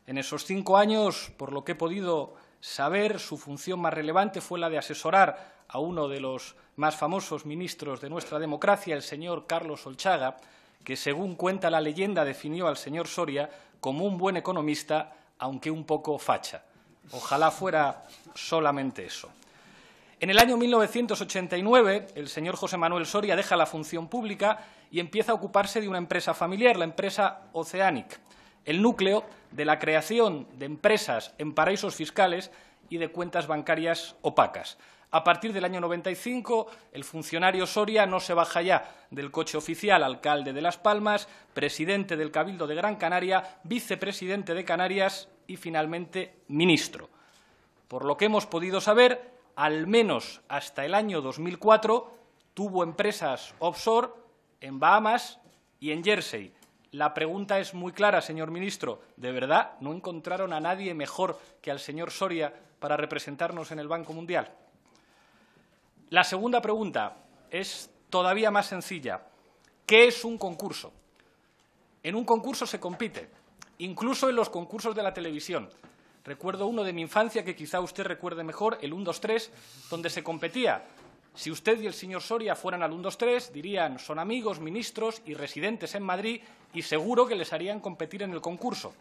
en esos cinco años, por lo que he podido saber, su función más relevante fue la de asesorar a uno de los más famosos ministros de nuestra democracia, el señor Carlos Olchaga, que, según cuenta la leyenda, definió al señor Soria como un buen economista, aunque un poco facha. Ojalá fuera solamente eso. En el año 1989, el señor José Manuel Soria deja la función pública y empieza a ocuparse de una empresa familiar, la empresa Oceanic el núcleo de la creación de empresas en paraísos fiscales y de cuentas bancarias opacas. A partir del año 95, el funcionario Soria no se baja ya del coche oficial, alcalde de Las Palmas, presidente del Cabildo de Gran Canaria, vicepresidente de Canarias y, finalmente, ministro. Por lo que hemos podido saber, al menos hasta el año 2004, tuvo empresas offshore en Bahamas y en Jersey, la pregunta es muy clara, señor ministro. ¿De verdad no encontraron a nadie mejor que al señor Soria para representarnos en el Banco Mundial? La segunda pregunta es todavía más sencilla. ¿Qué es un concurso? En un concurso se compite, incluso en los concursos de la televisión. Recuerdo uno de mi infancia que quizá usted recuerde mejor, el 1-2-3, donde se competía si usted y el señor Soria fueran al tres, dirían son amigos, ministros y residentes en Madrid y seguro que les harían competir en el concurso.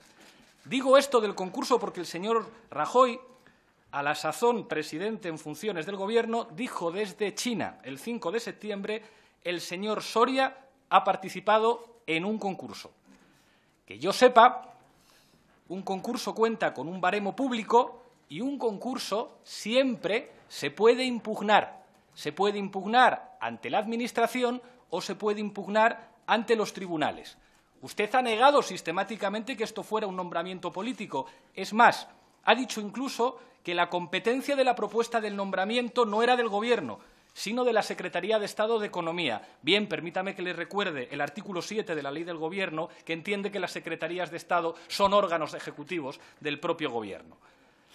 Digo esto del concurso porque el señor Rajoy, a la sazón presidente en funciones del Gobierno, dijo desde China el 5 de septiembre el señor Soria ha participado en un concurso. Que yo sepa, un concurso cuenta con un baremo público y un concurso siempre se puede impugnar se puede impugnar ante la Administración o se puede impugnar ante los tribunales. Usted ha negado sistemáticamente que esto fuera un nombramiento político. Es más, ha dicho incluso que la competencia de la propuesta del nombramiento no era del Gobierno, sino de la Secretaría de Estado de Economía. Bien, permítame que le recuerde el artículo 7 de la Ley del Gobierno, que entiende que las secretarías de Estado son órganos ejecutivos del propio Gobierno.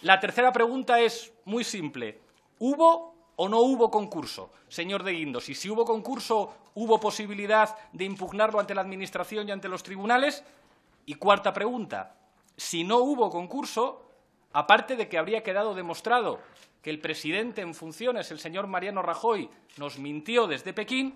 La tercera pregunta es muy simple. ¿Hubo o no hubo concurso, señor de Guindos? Y si hubo concurso, ¿hubo posibilidad de impugnarlo ante la Administración y ante los tribunales? Y cuarta pregunta, si no hubo concurso, aparte de que habría quedado demostrado que el presidente en funciones, el señor Mariano Rajoy, nos mintió desde Pekín,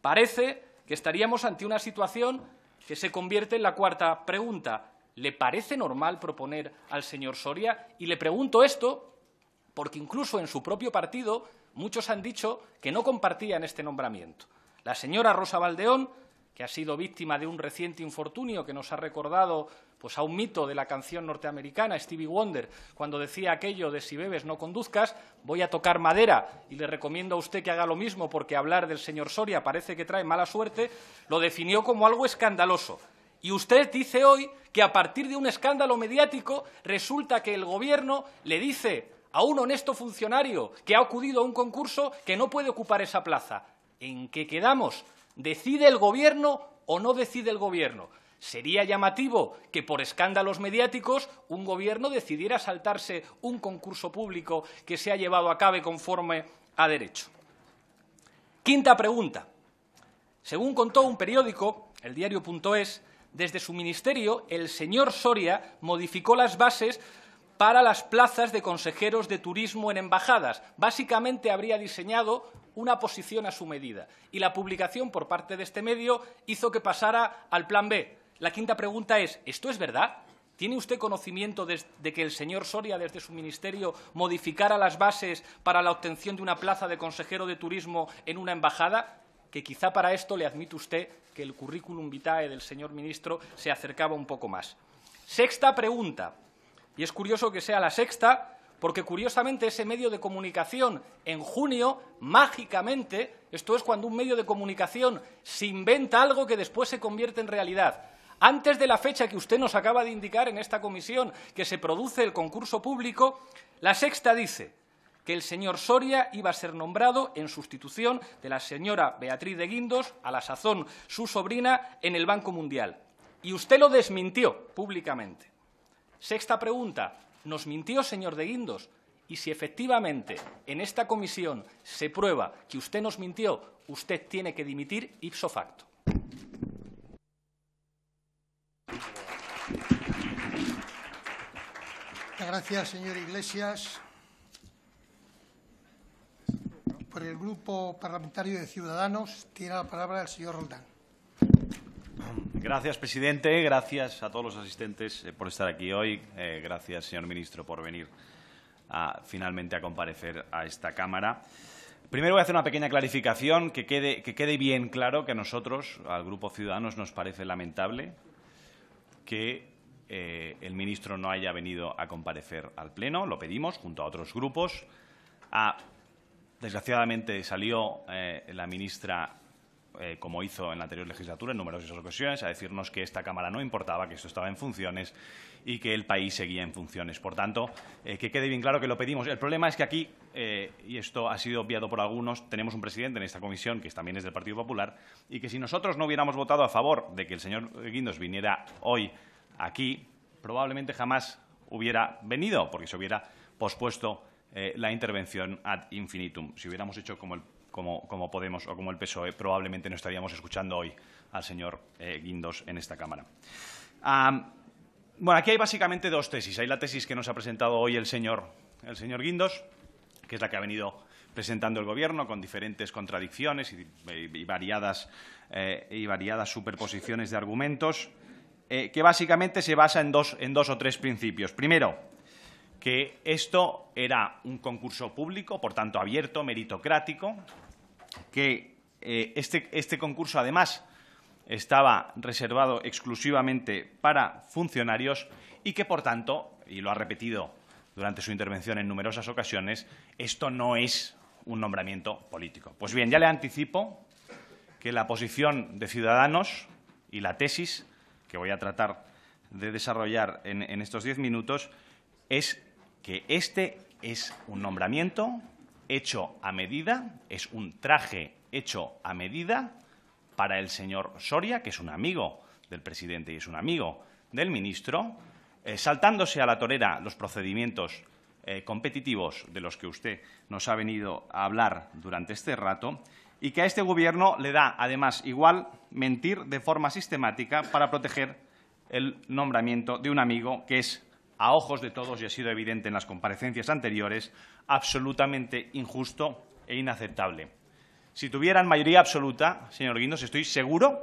parece que estaríamos ante una situación que se convierte en la cuarta pregunta. ¿Le parece normal proponer al señor Soria? Y le pregunto esto porque incluso en su propio partido muchos han dicho que no compartían este nombramiento. La señora Rosa Valdeón, que ha sido víctima de un reciente infortunio que nos ha recordado pues, a un mito de la canción norteamericana, Stevie Wonder, cuando decía aquello de si bebes no conduzcas, voy a tocar madera y le recomiendo a usted que haga lo mismo porque hablar del señor Soria parece que trae mala suerte, lo definió como algo escandaloso. Y usted dice hoy que a partir de un escándalo mediático resulta que el Gobierno le dice a un honesto funcionario que ha acudido a un concurso que no puede ocupar esa plaza. ¿En qué quedamos? ¿Decide el Gobierno o no decide el Gobierno? Sería llamativo que por escándalos mediáticos un gobierno decidiera saltarse un concurso público que se ha llevado a cabo conforme a derecho. Quinta pregunta. Según contó un periódico, el diario.es, desde su ministerio el señor Soria modificó las bases para las plazas de consejeros de turismo en embajadas. Básicamente habría diseñado una posición a su medida. Y la publicación por parte de este medio hizo que pasara al plan B. La quinta pregunta es, ¿esto es verdad? ¿Tiene usted conocimiento de, que el señor Soria, desde su ministerio, modificara las bases para la obtención de una plaza de consejero de turismo en una embajada? Que quizá para esto le admite usted que el currículum vitae del señor ministro se acercaba un poco más. Sexta pregunta. Y es curioso que sea la sexta, porque curiosamente ese medio de comunicación en junio, mágicamente, esto es cuando un medio de comunicación se inventa algo que después se convierte en realidad. Antes de la fecha que usted nos acaba de indicar en esta comisión que se produce el concurso público, la sexta dice que el señor Soria iba a ser nombrado en sustitución de la señora Beatriz de Guindos, a la sazón su sobrina, en el Banco Mundial. Y usted lo desmintió públicamente. Sexta pregunta. ¿Nos mintió, señor de Guindos? Y si efectivamente en esta comisión se prueba que usted nos mintió, usted tiene que dimitir ipso facto. Muchas gracias, señor Iglesias. Por el Grupo Parlamentario de Ciudadanos tiene la palabra el señor Roldán. Gracias, presidente. Gracias a todos los asistentes eh, por estar aquí hoy. Eh, gracias, señor ministro, por venir finalmente a comparecer a esta Cámara. Primero voy a hacer una pequeña clarificación, que quede, que quede bien claro que a nosotros, al Grupo Ciudadanos, nos parece lamentable que eh, el ministro no haya venido a comparecer al Pleno. Lo pedimos junto a otros grupos. A ah, desgraciadamente salió la ministra eh, como hizo en la anterior legislatura en numerosas ocasiones, a decirnos que esta Cámara no importaba, que esto estaba en funciones y que el país seguía en funciones. Por tanto, eh, que quede bien claro que lo pedimos. El problema es que aquí, eh, y esto ha sido obviado por algunos, tenemos un presidente en esta comisión que también es del Partido Popular y que si nosotros no hubiéramos votado a favor de que el señor Guindos viniera hoy aquí, probablemente jamás hubiera venido, porque se hubiera pospuesto la intervención ad infinitum. Si hubiéramos hecho como el como, Podemos o como el PSOE, probablemente no estaríamos escuchando hoy al señor eh, Guindos en esta Cámara. bueno, aquí hay básicamente dos tesis. Hay la tesis que nos ha presentado hoy el señor, Guindos, que es la que ha venido presentando el Gobierno con diferentes contradicciones y, variadas, eh, y variadas superposiciones de argumentos, eh, que básicamente se basa en dos, en dos o tres principios. Primero, que esto era un concurso público, por tanto abierto, meritocrático, que eh, este, este, concurso además estaba reservado exclusivamente para funcionarios y que, por tanto, y lo ha repetido durante su intervención en numerosas ocasiones, esto no es un nombramiento político. Pues bien, ya le anticipo que la posición de Ciudadanos y la tesis que voy a tratar de desarrollar en estos diez minutos es que este es un nombramiento hecho a medida, es un traje hecho a medida para el señor Soria, que es un amigo del presidente y es un amigo del ministro, eh, saltándose a la torera los procedimientos eh, competitivos de los que usted nos ha venido a hablar durante este rato y que a este Gobierno le da, además, igual mentir de forma sistemática para proteger el nombramiento de un amigo que es a ojos de todos, y ha sido evidente en las comparecencias anteriores, absolutamente injusto e inaceptable. Si tuvieran mayoría absoluta, señor Guindos, estoy seguro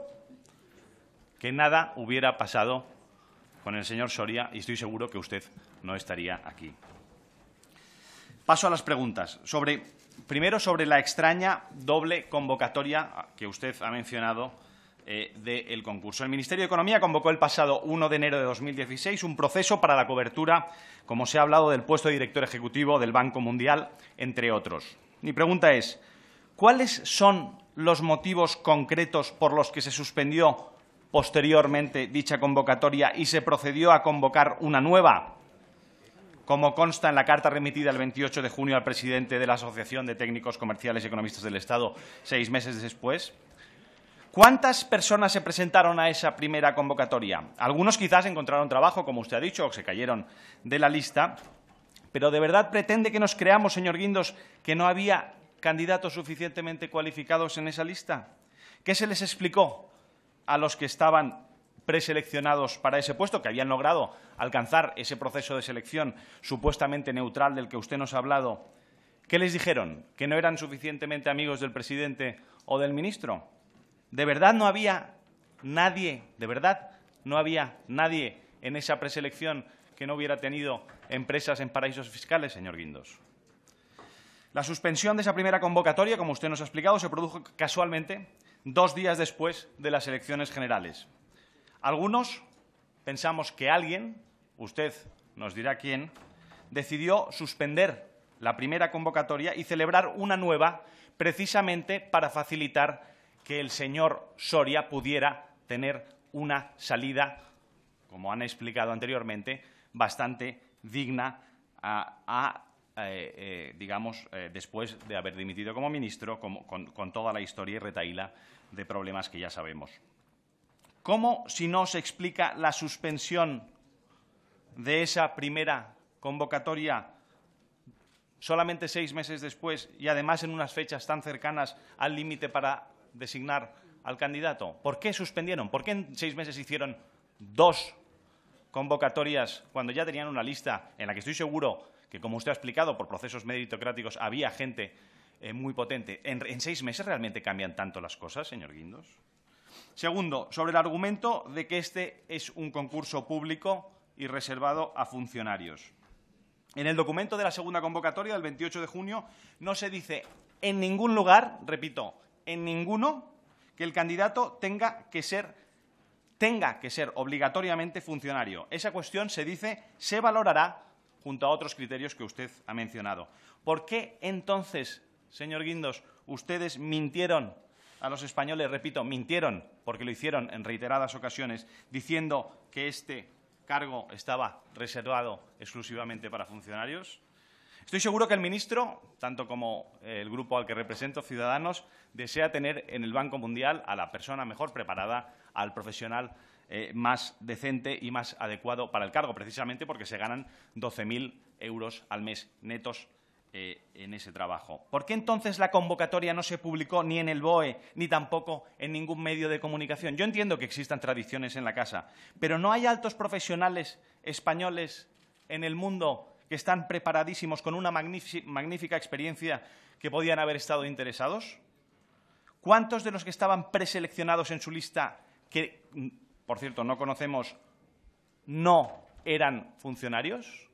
que nada hubiera pasado con el señor Soria y estoy seguro que usted no estaría aquí. Paso a las preguntas. Sobre, primero, sobre la extraña doble convocatoria que usted ha mencionado eh, del concurso. El Ministerio de Economía convocó el pasado 1 de enero de 2016 un proceso para la cobertura, como se ha hablado, del puesto de director ejecutivo del Banco Mundial, entre otros. Mi pregunta es, ¿cuáles son los motivos concretos por los que se suspendió posteriormente dicha convocatoria y se procedió a convocar una nueva? como consta en la carta remitida el 28 de junio al presidente de la Asociación de Técnicos Comerciales y Economistas del Estado, seis meses después. ¿Cuántas personas se presentaron a esa primera convocatoria? Algunos quizás encontraron trabajo, como usted ha dicho, o se cayeron de la lista, pero ¿de verdad pretende que nos creamos, señor Guindos, que no había candidatos suficientemente cualificados en esa lista? ¿Qué se les explicó a los que estaban preseleccionados para ese puesto, que habían logrado alcanzar ese proceso de selección supuestamente neutral del que usted nos ha hablado? ¿Qué les dijeron? ¿Que no eran suficientemente amigos del presidente o del ministro? De verdad no había nadie, de verdad no había nadie en esa preselección que no hubiera tenido empresas en paraísos fiscales, señor Guindos. La suspensión de esa primera convocatoria, como usted nos ha explicado, se produjo casualmente dos días después de las elecciones generales. Algunos pensamos que alguien, usted nos dirá quién, decidió suspender la primera convocatoria y celebrar una nueva precisamente para facilitar que el señor Soria pudiera tener una salida, como han explicado anteriormente, bastante digna a, eh, eh, digamos, eh, después de haber dimitido como ministro, con, con, toda la historia y retaíla de problemas que ya sabemos. ¿Cómo, si no se explica la suspensión de esa primera convocatoria solamente seis meses después y además en unas fechas tan cercanas al límite para designar al candidato? ¿Por qué suspendieron? ¿Por qué en seis meses hicieron dos convocatorias cuando ya tenían una lista en la que estoy seguro que, como usted ha explicado, por procesos meritocráticos había gente eh, muy potente? ¿En seis meses realmente cambian tanto las cosas, señor Guindos? Segundo, sobre el argumento de que este es un concurso público y reservado a funcionarios. En el documento de la segunda convocatoria del 28 de junio no se dice en ningún lugar, repito, en ninguno que el candidato tenga que ser obligatoriamente funcionario. Esa cuestión se dice se valorará junto a otros criterios que usted ha mencionado. ¿Por qué entonces, señor Guindos, ustedes mintieron a los españoles, repito, mintieron, porque lo hicieron en reiteradas ocasiones, diciendo que este cargo estaba reservado exclusivamente para funcionarios? Estoy seguro que el ministro, tanto como el grupo al que represento, Ciudadanos, desea tener en el Banco Mundial a la persona mejor preparada, al profesional eh, más decente y más adecuado para el cargo, precisamente porque se ganan 12.000 euros al mes netos eh, en ese trabajo. ¿Por qué entonces la convocatoria no se publicó ni en el BOE ni tampoco en ningún medio de comunicación? Yo entiendo que existan tradiciones en la casa, pero ¿no hay altos profesionales españoles en el mundo que están preparadísimos con una magnífica experiencia que podían haber estado interesados? ¿Cuántos de los que estaban preseleccionados en su lista, que por cierto no conocemos, no eran funcionarios?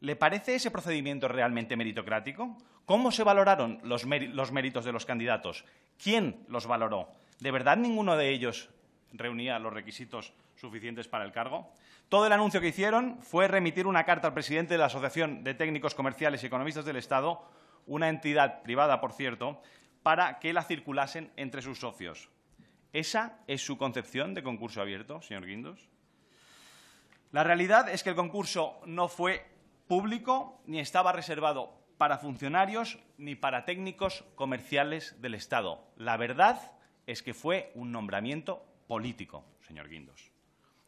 ¿Le parece ese procedimiento realmente meritocrático? ¿Cómo se valoraron los, méritos de los candidatos? ¿Quién los valoró? ¿De verdad ninguno de ellos reunía los requisitos suficientes para el cargo. Todo el anuncio que hicieron fue remitir una carta al presidente de la Asociación de Técnicos Comerciales y Economistas del Estado, una entidad privada, por cierto, para que la circulasen entre sus socios. ¿Esa es su concepción de concurso abierto, señor Guindos? La realidad es que el concurso no fue público ni estaba reservado para funcionarios ni para técnicos comerciales del Estado. La verdad es que fue un nombramiento político, señor Guindos.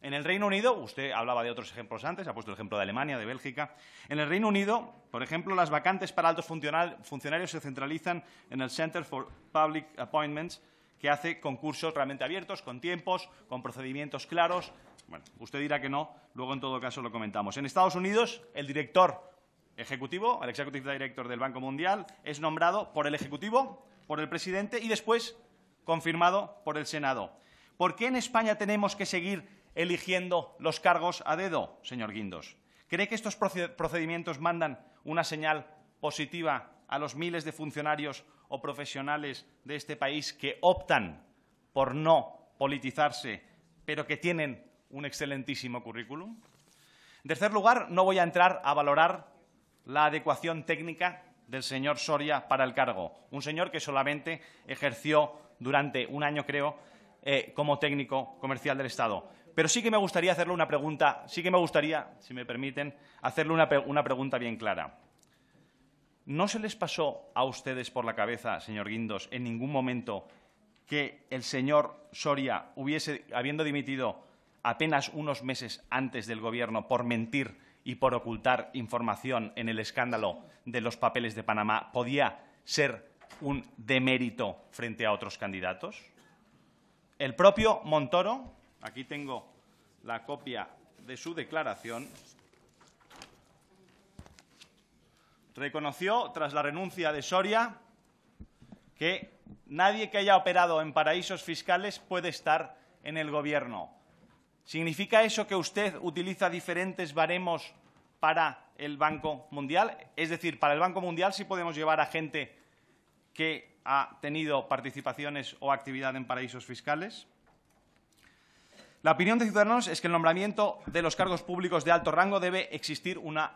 En el Reino Unido, usted hablaba de otros ejemplos antes, ha puesto el ejemplo de Alemania, de Bélgica. En el Reino Unido, por ejemplo, las vacantes para altos funcionarios se centralizan en el Center for Public Appointments, que hace concursos realmente abiertos, con tiempos, con procedimientos claros. Bueno, usted dirá que no, luego en todo caso lo comentamos. En Estados Unidos, el director ejecutivo, el executive director del Banco Mundial, es nombrado por el Ejecutivo, por el presidente y después confirmado por el Senado. ¿Por qué en España tenemos que seguir eligiendo los cargos a dedo, señor Guindos? ¿Cree que estos procedimientos mandan una señal positiva a los miles de funcionarios o profesionales de este país que optan por no politizarse, pero que tienen un excelentísimo currículum? En tercer lugar, no voy a entrar a valorar la adecuación técnica del señor Soria para el cargo, un señor que solamente ejerció durante un año, creo, eh, como técnico comercial del Estado. Pero sí que me gustaría hacerle una pregunta, sí que me gustaría, si me permiten, hacerle una, una pregunta bien clara. ¿No se les pasó a ustedes por la cabeza, señor Guindos, en ningún momento que el señor Soria hubiese, habiendo dimitido apenas unos meses antes del Gobierno por mentir y por ocultar información en el escándalo de los papeles de Panamá, podía ser un demérito frente a otros candidatos? El propio Montoro, aquí tengo la copia de su declaración, reconoció, tras la renuncia de Soria, que nadie que haya operado en paraísos fiscales puede estar en el Gobierno. ¿Significa eso que usted utiliza diferentes baremos para el Banco Mundial? Es decir, para el Banco Mundial sí podemos llevar a gente que ha tenido participaciones o actividad en paraísos fiscales. La opinión de Ciudadanos es que el nombramiento de los cargos públicos de alto rango debe existir una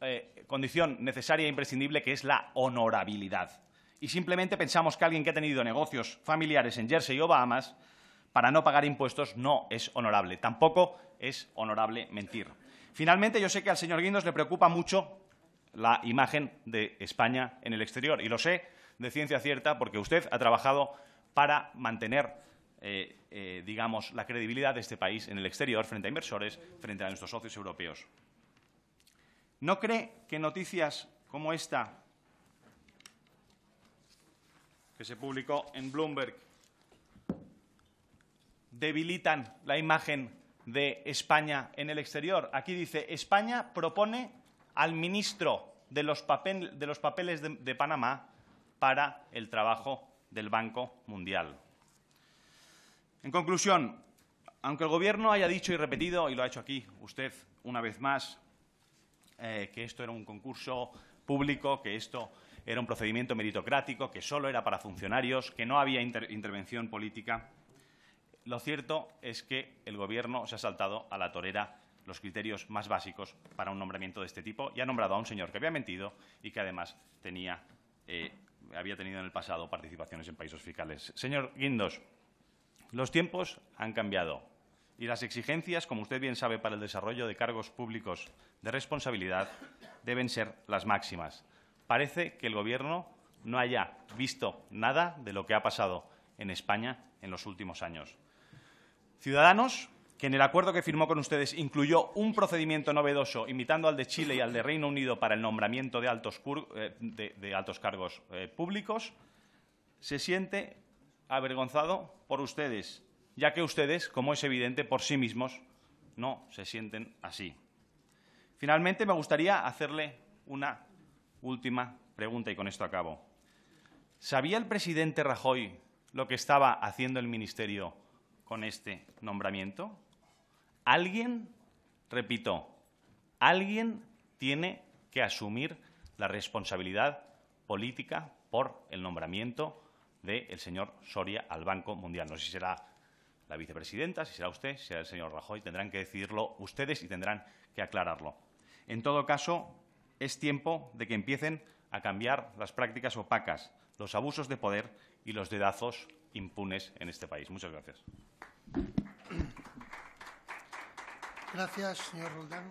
eh, condición necesaria e imprescindible que es la honorabilidad. Y simplemente pensamos que alguien que ha tenido negocios familiares en Jersey o Bahamas para no pagar impuestos no es honorable. Tampoco es honorable mentir. Finalmente, yo sé que al señor Guindos le preocupa mucho la imagen de España en el exterior. Y lo sé de ciencia cierta porque usted ha trabajado para mantener, eh, eh, digamos, la credibilidad de este país en el exterior frente a inversores, frente a nuestros socios europeos. ¿No cree que noticias como esta, que se publicó en Bloomberg, debilitan la imagen de España en el exterior. Aquí dice, España propone al ministro de los, papeles de Panamá para el trabajo del Banco Mundial. En conclusión, aunque el Gobierno haya dicho y repetido, y lo ha hecho aquí usted una vez más, eh, que esto era un concurso público, que esto era un procedimiento meritocrático, que solo era para funcionarios, que no había intervención política, lo cierto es que el Gobierno se ha saltado a la torera los criterios más básicos para un nombramiento de este tipo y ha nombrado a un señor que había mentido y que además tenía eh, había tenido en el pasado participaciones en países fiscales. Señor Guindos, los tiempos han cambiado y las exigencias, como usted bien sabe, para el desarrollo de cargos públicos de responsabilidad deben ser las máximas. Parece que el Gobierno no haya visto nada de lo que ha pasado en España en los últimos años. Ciudadanos que en el acuerdo que firmó con ustedes incluyó un procedimiento novedoso, imitando al de Chile y al de Reino Unido para el nombramiento de altos, eh, cargos eh, públicos, se siente avergonzado por ustedes, ya que ustedes, como es evidente, por sí mismos no se sienten así. Finalmente, me gustaría hacerle una última pregunta y con esto acabo. ¿Sabía el presidente Rajoy lo que estaba haciendo el Ministerio con este nombramiento? Alguien, repito, alguien tiene que asumir la responsabilidad política por el nombramiento del señor Soria al Banco Mundial. No sé si será la vicepresidenta, si será usted, si será el señor Rajoy. Tendrán que decidirlo ustedes y tendrán que aclararlo. En todo caso, es tiempo de que empiecen a cambiar las prácticas opacas, los abusos de poder y los dedazos impunes en este país. Muchas gracias. Gracias, señor Roldán.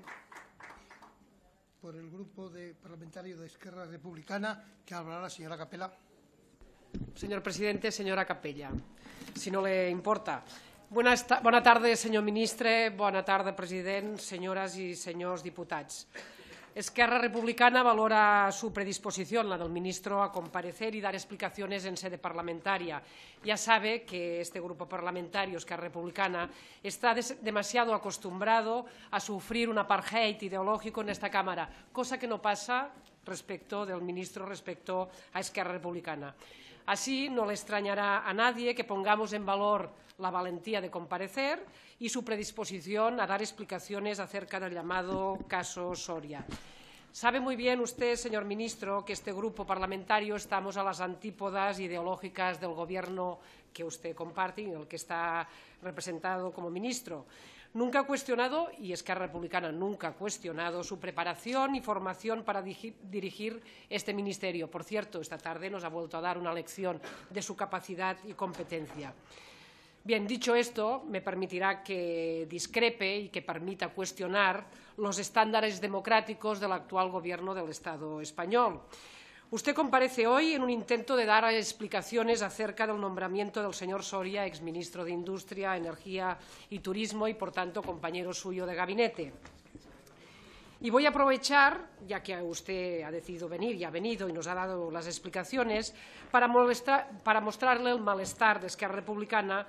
Por el grupo de parlamentario de Esquerra Republicana, que hablará la señora Capella. Señor presidente, señora Capella, si no le importa. Bona, bona tarda, senyor ministre, bona tarda, president, senyores i senyors diputats. Esquerra Republicana valora su predisposición, la del ministro, a comparecer y dar explicaciones en sede parlamentaria. Ya sabe que este grupo parlamentario, Esquerra Republicana, está demasiado acostumbrado a sufrir un apartheid ideológico en esta Cámara, cosa que no pasa respecto del ministro, respecto a Esquerra Republicana. Así, no le extrañará a nadie que pongamos en valor la valentía de comparecer y su predisposición a dar explicaciones acerca del llamado caso Soria. Sabe muy bien usted, señor ministro, que este grupo parlamentario estamos a las antípodas ideológicas del Gobierno que usted comparte y en el que está representado como ministro nunca ha cuestionado, y Esquerra Republicana nunca ha cuestionado, su preparación y formación para dirigir este ministerio. Por cierto, esta tarde nos ha vuelto a dar una lección de su capacidad y competencia. Bien, dicho esto, me permitirá que discrepe y que permita cuestionar los estándares democráticos del actual Gobierno del Estado español. Usted comparece hoy en un intento de dar explicaciones acerca del nombramiento del señor Soria, exministro de Industria, Energía y Turismo y, por tanto, compañero suyo de gabinete. Y voy a aprovechar, ya que usted ha decidido venir y ha venido y nos ha dado las explicaciones, para, para mostrarle el malestar de Esquerra Republicana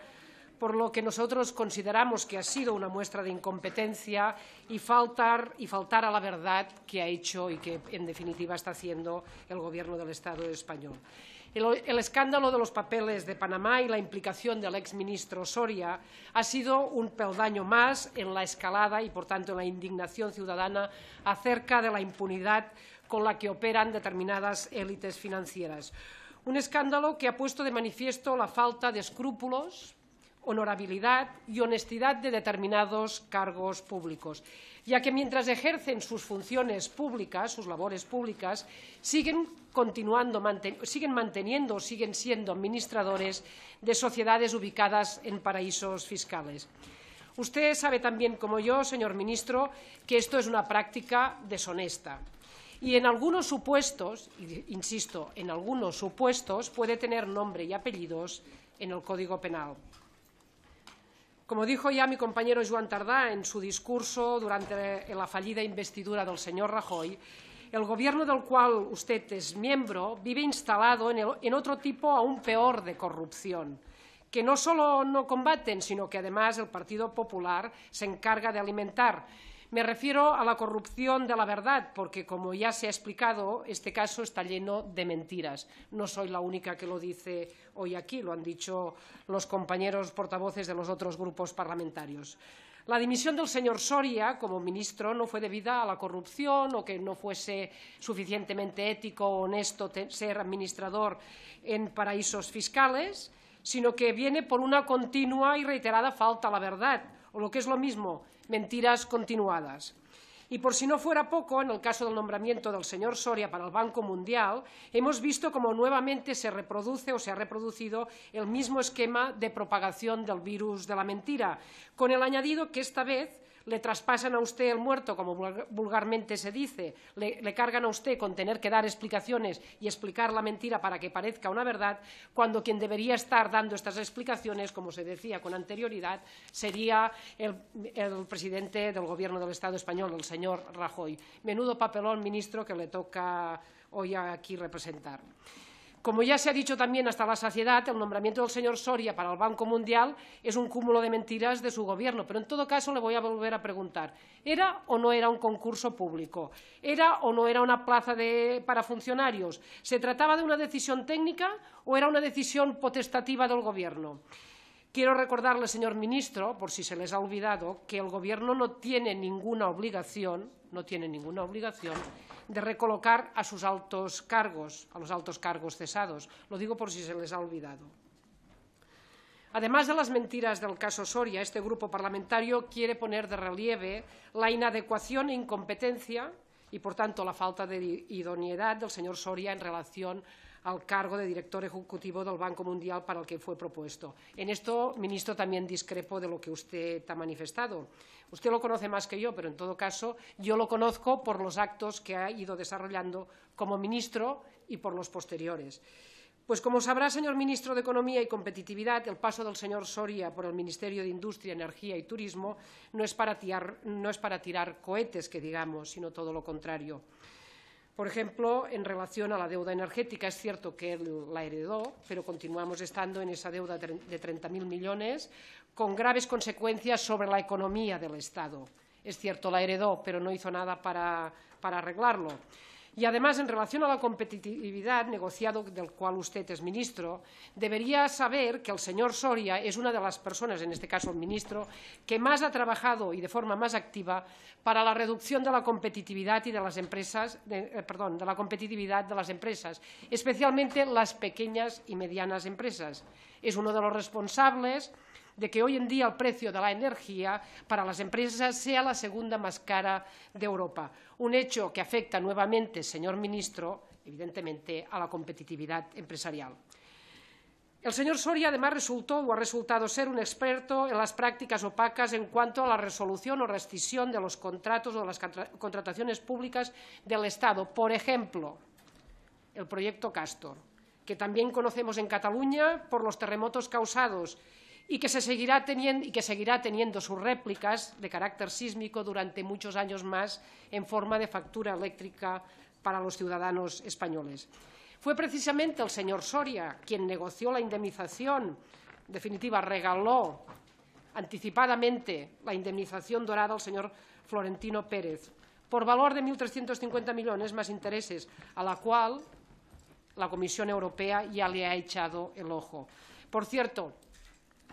por lo que nosotros consideramos que ha sido una muestra de incompetencia y faltar, a la verdad que ha hecho y que, en definitiva, está haciendo el Gobierno del Estado español. El, el, escándalo de los papeles de Panamá y la implicación del exministro Soria ha sido un peldaño más en la escalada y, por tanto, en la indignación ciudadana acerca de la impunidad con la que operan determinadas élites financieras. Un escándalo que ha puesto de manifiesto la falta de escrúpulos honorabilidad y honestidad de determinados cargos públicos, ya que mientras ejercen sus funciones públicas, sus labores públicas, siguen, continuando, siguen manteniendo, siguen siendo administradores de sociedades ubicadas en paraísos fiscales. Usted sabe también, como yo, señor ministro, que esto es una práctica deshonesta y en algunos supuestos, insisto, en algunos supuestos puede tener nombre y apellidos en el Código Penal. Como dijo ya mi compañero Joan Tardá en su discurso durante la fallida investidura del señor Rajoy, el gobierno del cual usted es miembro vive instalado en otro tipo aún peor de corrupción, que no solo no combaten, sino que además el Partido Popular se encarga de alimentar me refiero a la corrupción de la verdad, porque, como ya se ha explicado, este caso está lleno de mentiras. No soy la única que lo dice hoy aquí, lo han dicho los compañeros portavoces de los otros grupos parlamentarios. La dimisión del señor Soria como ministro no fue debida a la corrupción o que no fuese suficientemente ético o honesto ser administrador en paraísos fiscales, sino que viene por una continua y reiterada falta a la verdad o lo que es lo mismo, mentiras continuadas. Y por si no fuera poco, en el caso del nombramiento del señor Soria para el Banco Mundial, hemos visto cómo nuevamente se reproduce o se ha reproducido el mismo esquema de propagación del virus de la mentira, con el añadido que esta vez le traspasan a usted el muerto, como vulgarmente se dice, le, cargan a usted con tener que dar explicaciones y explicar la mentira para que parezca una verdad, cuando quien debería estar dando estas explicaciones, como se decía con anterioridad, sería el presidente del Gobierno del Estado español, el señor Rajoy. Menudo papelón, ministro, que le toca hoy aquí representar. Como ya se ha dicho también hasta la saciedad, el nombramiento del señor Soria para el Banco Mundial es un cúmulo de mentiras de su gobierno, pero en todo caso le voy a volver a preguntar, ¿era o no era un concurso público? ¿Era o no era una plaza para funcionarios? ¿Se trataba de una decisión técnica o era una decisión potestativa del gobierno? Quiero recordarle, señor ministro, por si se les ha olvidado, que el Gobierno no tiene ninguna obligación, no tiene ninguna obligación de recolocar a sus altos cargos, a los altos cargos cesados. Lo digo por si se les ha olvidado. Además de las mentiras del caso Soria, este grupo parlamentario quiere poner de relieve la inadecuación e incompetencia y, por tanto, la falta de idoneidad del señor Soria en relación al cargo de director ejecutivo del Banco Mundial para el que fue propuesto. En esto, ministro, también discrepo de lo que usted ha manifestado. Usted lo conoce más que yo, pero en todo caso yo lo conozco por los actos que ha ido desarrollando como ministro y por los posteriores. Pues como sabrá, señor ministro de Economía y Competitividad, el paso del señor Soria por el Ministerio de Industria, Energía y Turismo no es para tirar, no es para tirar cohetes, que digamos, sino todo lo contrario. Por ejemplo, en relación a la deuda energética, es cierto que él la heredó, pero continuamos estando en esa deuda de 30.000 millones, con graves consecuencias sobre la economía del Estado. Es cierto, la heredó, pero no hizo nada para, para arreglarlo. Y además, en relación a la competitividad, negociado del cual usted es ministro, debería saber que el señor Soria es una de las personas, en este caso el ministro, que más ha trabajado y de forma más activa para la reducción de la competitividad y de las empresas, eh, perdón, de la competitividad de las empresas, especialmente las pequeñas y medianas empresas. Es uno de los responsables de que hoy en día el precio de la energía para las empresas sea la segunda más cara de Europa. Un hecho que afecta nuevamente, señor ministro, evidentemente, a la competitividad empresarial. El señor Soria además resultó o ha resultado ser un experto en las prácticas opacas en cuanto a la resolución o rescisión de los contratos o de las contrataciones públicas del Estado. Por ejemplo, el proyecto Castor, que también conocemos en Cataluña por los terremotos causados y que, seguirá teniendo, y que seguirá teniendo sus réplicas de carácter sísmico durante muchos años más en forma de factura eléctrica para los ciudadanos españoles. Fue precisamente el señor Soria quien negoció la indemnización, en definitiva regaló anticipadamente la indemnización dorada al señor Florentino Pérez, por valor de 1.350 millones más intereses, a la cual la Comisión Europea ya le ha echado el ojo. Por cierto,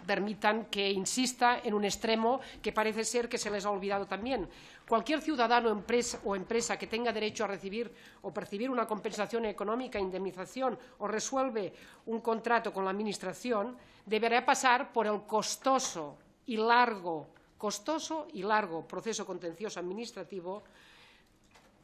permitan que insista en un extremo que parece ser que se les ha olvidado también. Cualquier ciudadano o empresa que tenga derecho a recibir o percibir una compensación económica, indemnización o resuelve un contrato con la Administración deberá pasar por el costoso y largo, costoso y largo proceso contencioso administrativo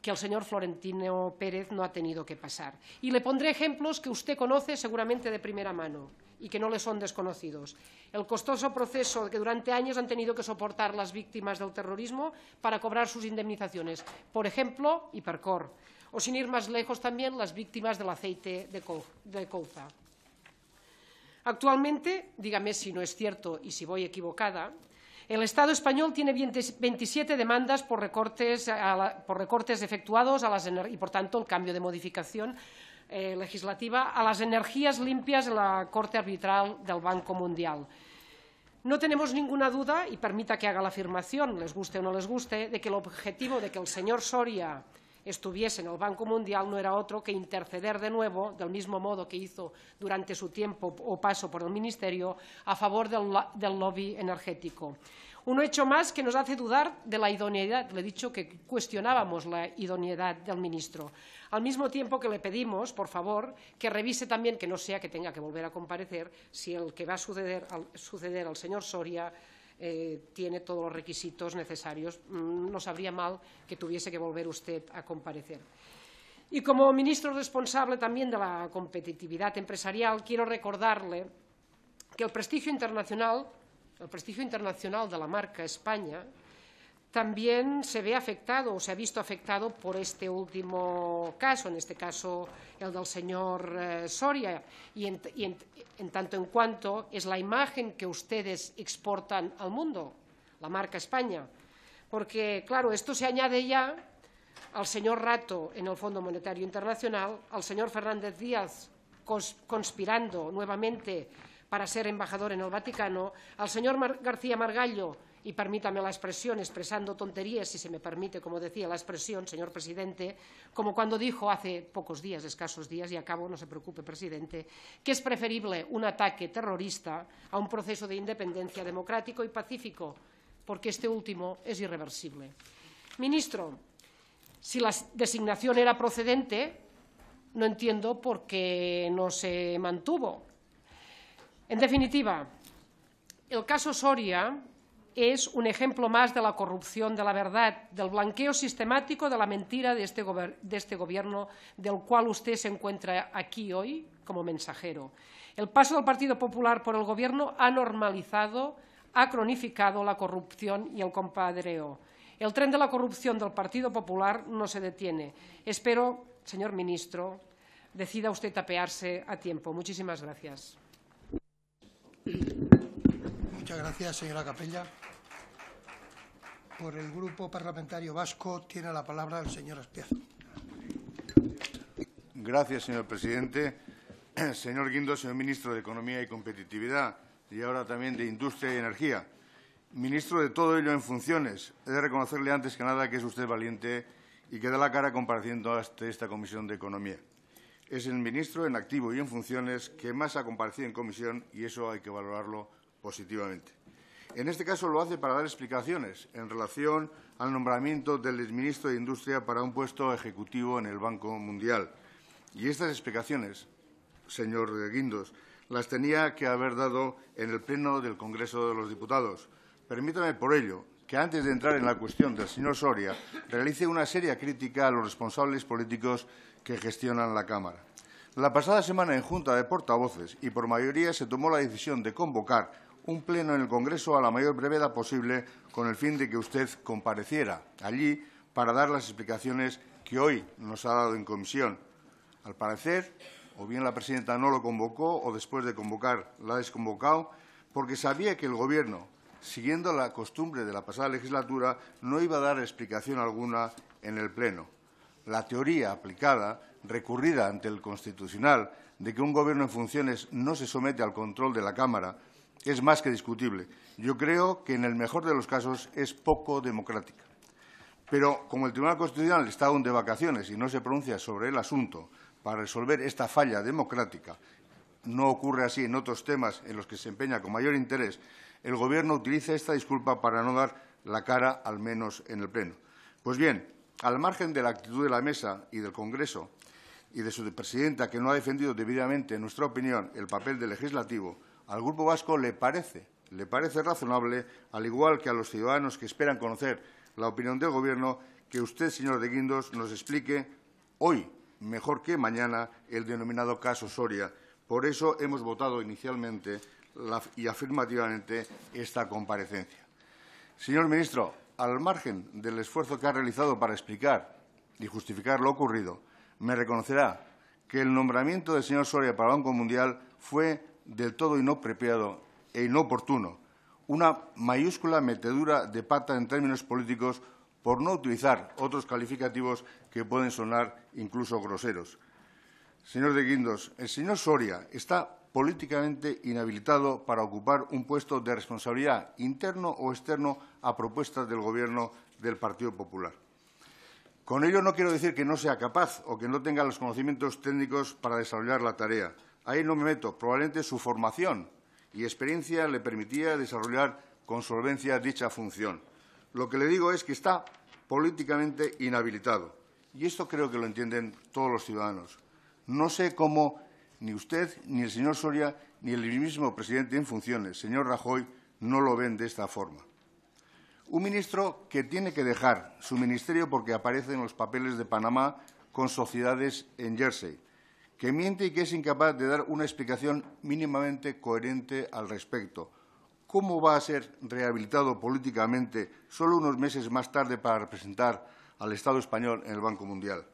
que el señor Florentino Pérez no ha tenido que pasar. Y le pondré ejemplos que usted conoce seguramente de primera mano y que no le son desconocidos. El costoso proceso que durante años han tenido que soportar las víctimas del terrorismo para cobrar sus indemnizaciones, por ejemplo, Hipercor, o sin ir más lejos también las víctimas del aceite de couza. Actualmente, dígame si no es cierto y si voy equivocada, el Estado español tiene 27 demandas por recortes, efectuados y, por tanto, el cambio de modificación eh, legislativa a las energías limpias en la Corte Arbitral del Banco Mundial. No tenemos ninguna duda, y permita que haga la afirmación, les guste o no les guste, de que el objetivo de que el señor Soria estuviese en el Banco Mundial no era otro que interceder de nuevo, del mismo modo que hizo durante su tiempo o paso por el Ministerio, a favor del, lobby energético. Un hecho más que nos hace dudar de la idoneidad, le he dicho que cuestionábamos la idoneidad del ministro, al mismo tiempo que le pedimos, por favor, que revise también, que no sea que tenga que volver a comparecer, si el que va a suceder al señor Soria eh, tiene todos los requisitos necesarios. Mm, no sabría mal que tuviese que volver usted a comparecer. Y como ministro responsable también de la competitividad empresarial, quiero recordarle que el prestigio internacional, el prestigio internacional de la marca España también se ve afectado o se ha visto afectado por este último caso, en este caso el del señor eh, Soria, y, en, tanto en cuanto es la imagen que ustedes exportan al mundo, la marca España. Porque, claro, esto se añade ya al señor Rato en el Fondo Monetario Internacional, al señor Fernández Díaz conspirando nuevamente para ser embajador en el Vaticano, al señor García Margallo y permítame la expresión, expresando tonterías, si se me permite, como decía la expresión, señor presidente, como cuando dijo hace pocos días, escasos días, y acabo, no se preocupe, presidente, que es preferible un ataque terrorista a un proceso de independencia democrático y pacífico, porque este último es irreversible. Ministro, si la designación era procedente, no entiendo por qué no se mantuvo. En definitiva, el caso Soria es un ejemplo más de la corrupción de la verdad, del blanqueo sistemático de la mentira este de este, Gobierno, del cual usted se encuentra aquí hoy como mensajero. El paso del Partido Popular por el Gobierno ha normalizado, ha cronificado la corrupción y el compadreo. El tren de la corrupción del Partido Popular no se detiene. Espero, señor ministro, decida usted tapearse a tiempo. Muchísimas gracias. Muchas gracias, señora Capella. Por el Grupo Parlamentario Vasco tiene la palabra el señor Aspiazo. Gracias, señor presidente. [clears throat] Señor Guindo, señor ministro de Economía y Competitividad y ahora también de Industria y Energía. Ministro de todo ello en funciones, he de reconocerle antes que nada que es usted valiente y que da la cara compareciendo ante esta Comisión de Economía. Es el ministro en activo y en funciones que más ha comparecido en comisión y eso hay que valorarlo positivamente. En este caso lo hace para dar explicaciones en relación al nombramiento del exministro de Industria para un puesto ejecutivo en el Banco Mundial. Y estas explicaciones, señor Guindos, las tenía que haber dado en el Pleno del Congreso de los Diputados. Permítame, por ello, que antes de entrar en la cuestión del señor Soria, realice una seria crítica a los responsables políticos que gestionan la Cámara. La pasada semana en Junta de Portavoces y por mayoría se tomó la decisión de convocar un pleno en el Congreso a la mayor brevedad posible con el fin de que usted compareciera allí para dar las explicaciones que hoy nos ha dado en comisión. Al parecer, o bien la presidenta no lo convocó o después de convocar la ha desconvocado, porque sabía que el Gobierno, siguiendo la costumbre de la pasada legislatura, no iba a dar explicación alguna en el Pleno. La teoría aplicada, recurrida ante el Constitucional, de que un Gobierno en funciones no se somete al control de la Cámara, es más que discutible. Yo creo que en el mejor de los casos es poco democrática. Pero como el Tribunal Constitucional está aún de vacaciones y no se pronuncia sobre el asunto para resolver esta falla democrática, no ocurre así en otros temas en los que se empeña con mayor interés, el Gobierno utiliza esta disculpa para no dar la cara, al menos en el Pleno. Pues bien, al margen de la actitud de la Mesa y del Congreso y de su presidenta, que no ha defendido debidamente, en nuestra opinión, el papel del legislativo, al Grupo Vasco le parece, le parece razonable, al igual que a los ciudadanos que esperan conocer la opinión del Gobierno, que usted, señor de Guindos, nos explique hoy, mejor que mañana, el denominado caso Soria. Por eso hemos votado inicialmente y afirmativamente esta comparecencia. Señor ministro, al margen del esfuerzo que ha realizado para explicar y justificar lo ocurrido, me reconocerá que el nombramiento del señor Soria para el Banco Mundial fue del todo inapropiado e inoportuno, una mayúscula metedura de pata en términos políticos por no utilizar otros calificativos que pueden sonar incluso groseros. Señor de Guindos, el señor Soria está políticamente inhabilitado para ocupar un puesto de responsabilidad interno o externo a propuestas del Gobierno del Partido Popular. Con ello no quiero decir que no sea capaz o que no tenga los conocimientos técnicos para desarrollar la tarea. Ahí no me meto. Probablemente su formación y experiencia le permitía desarrollar con solvencia dicha función. Lo que le digo es que está políticamente inhabilitado. Y esto creo que lo entienden todos los ciudadanos. No sé cómo ni usted, ni el señor Soria, ni el mismo presidente en funciones, señor Rajoy, no lo ven de esta forma. Un ministro que tiene que dejar su ministerio porque aparece en los papeles de Panamá con sociedades en Jersey, que miente y que es incapaz de dar una explicación mínimamente coherente al respecto. ¿Cómo va a ser rehabilitado políticamente solo unos meses más tarde para representar al Estado español en el Banco Mundial?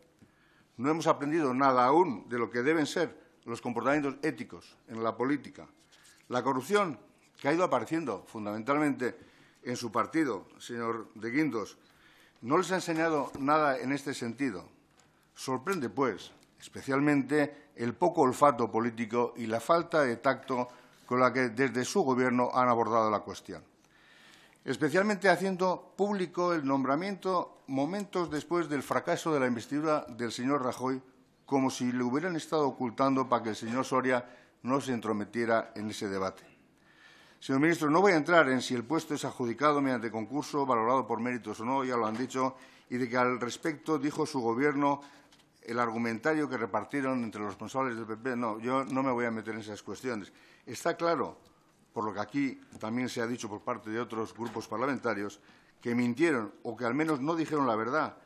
No hemos aprendido nada aún de lo que deben ser los comportamientos éticos en la política. La corrupción que ha ido apareciendo fundamentalmente en su partido, señor de Guindos, no les ha enseñado nada en este sentido. Sorprende, pues, especialmente el poco olfato político y la falta de tacto con la que desde su Gobierno han abordado la cuestión. Especialmente haciendo público el nombramiento momentos después del fracaso de la investidura del señor Rajoy, como si le hubieran estado ocultando para que el señor Soria no se entrometiera en ese debate. Señor ministro, no voy a entrar en si el puesto es adjudicado mediante concurso, valorado por méritos o no, ya lo han dicho, y de que al respecto dijo su Gobierno el argumentario que repartieron entre los responsables del PP, no, yo no me voy a meter en esas cuestiones. Está claro, por lo que aquí también se ha dicho por parte de otros grupos parlamentarios, que mintieron o que al menos no dijeron la verdad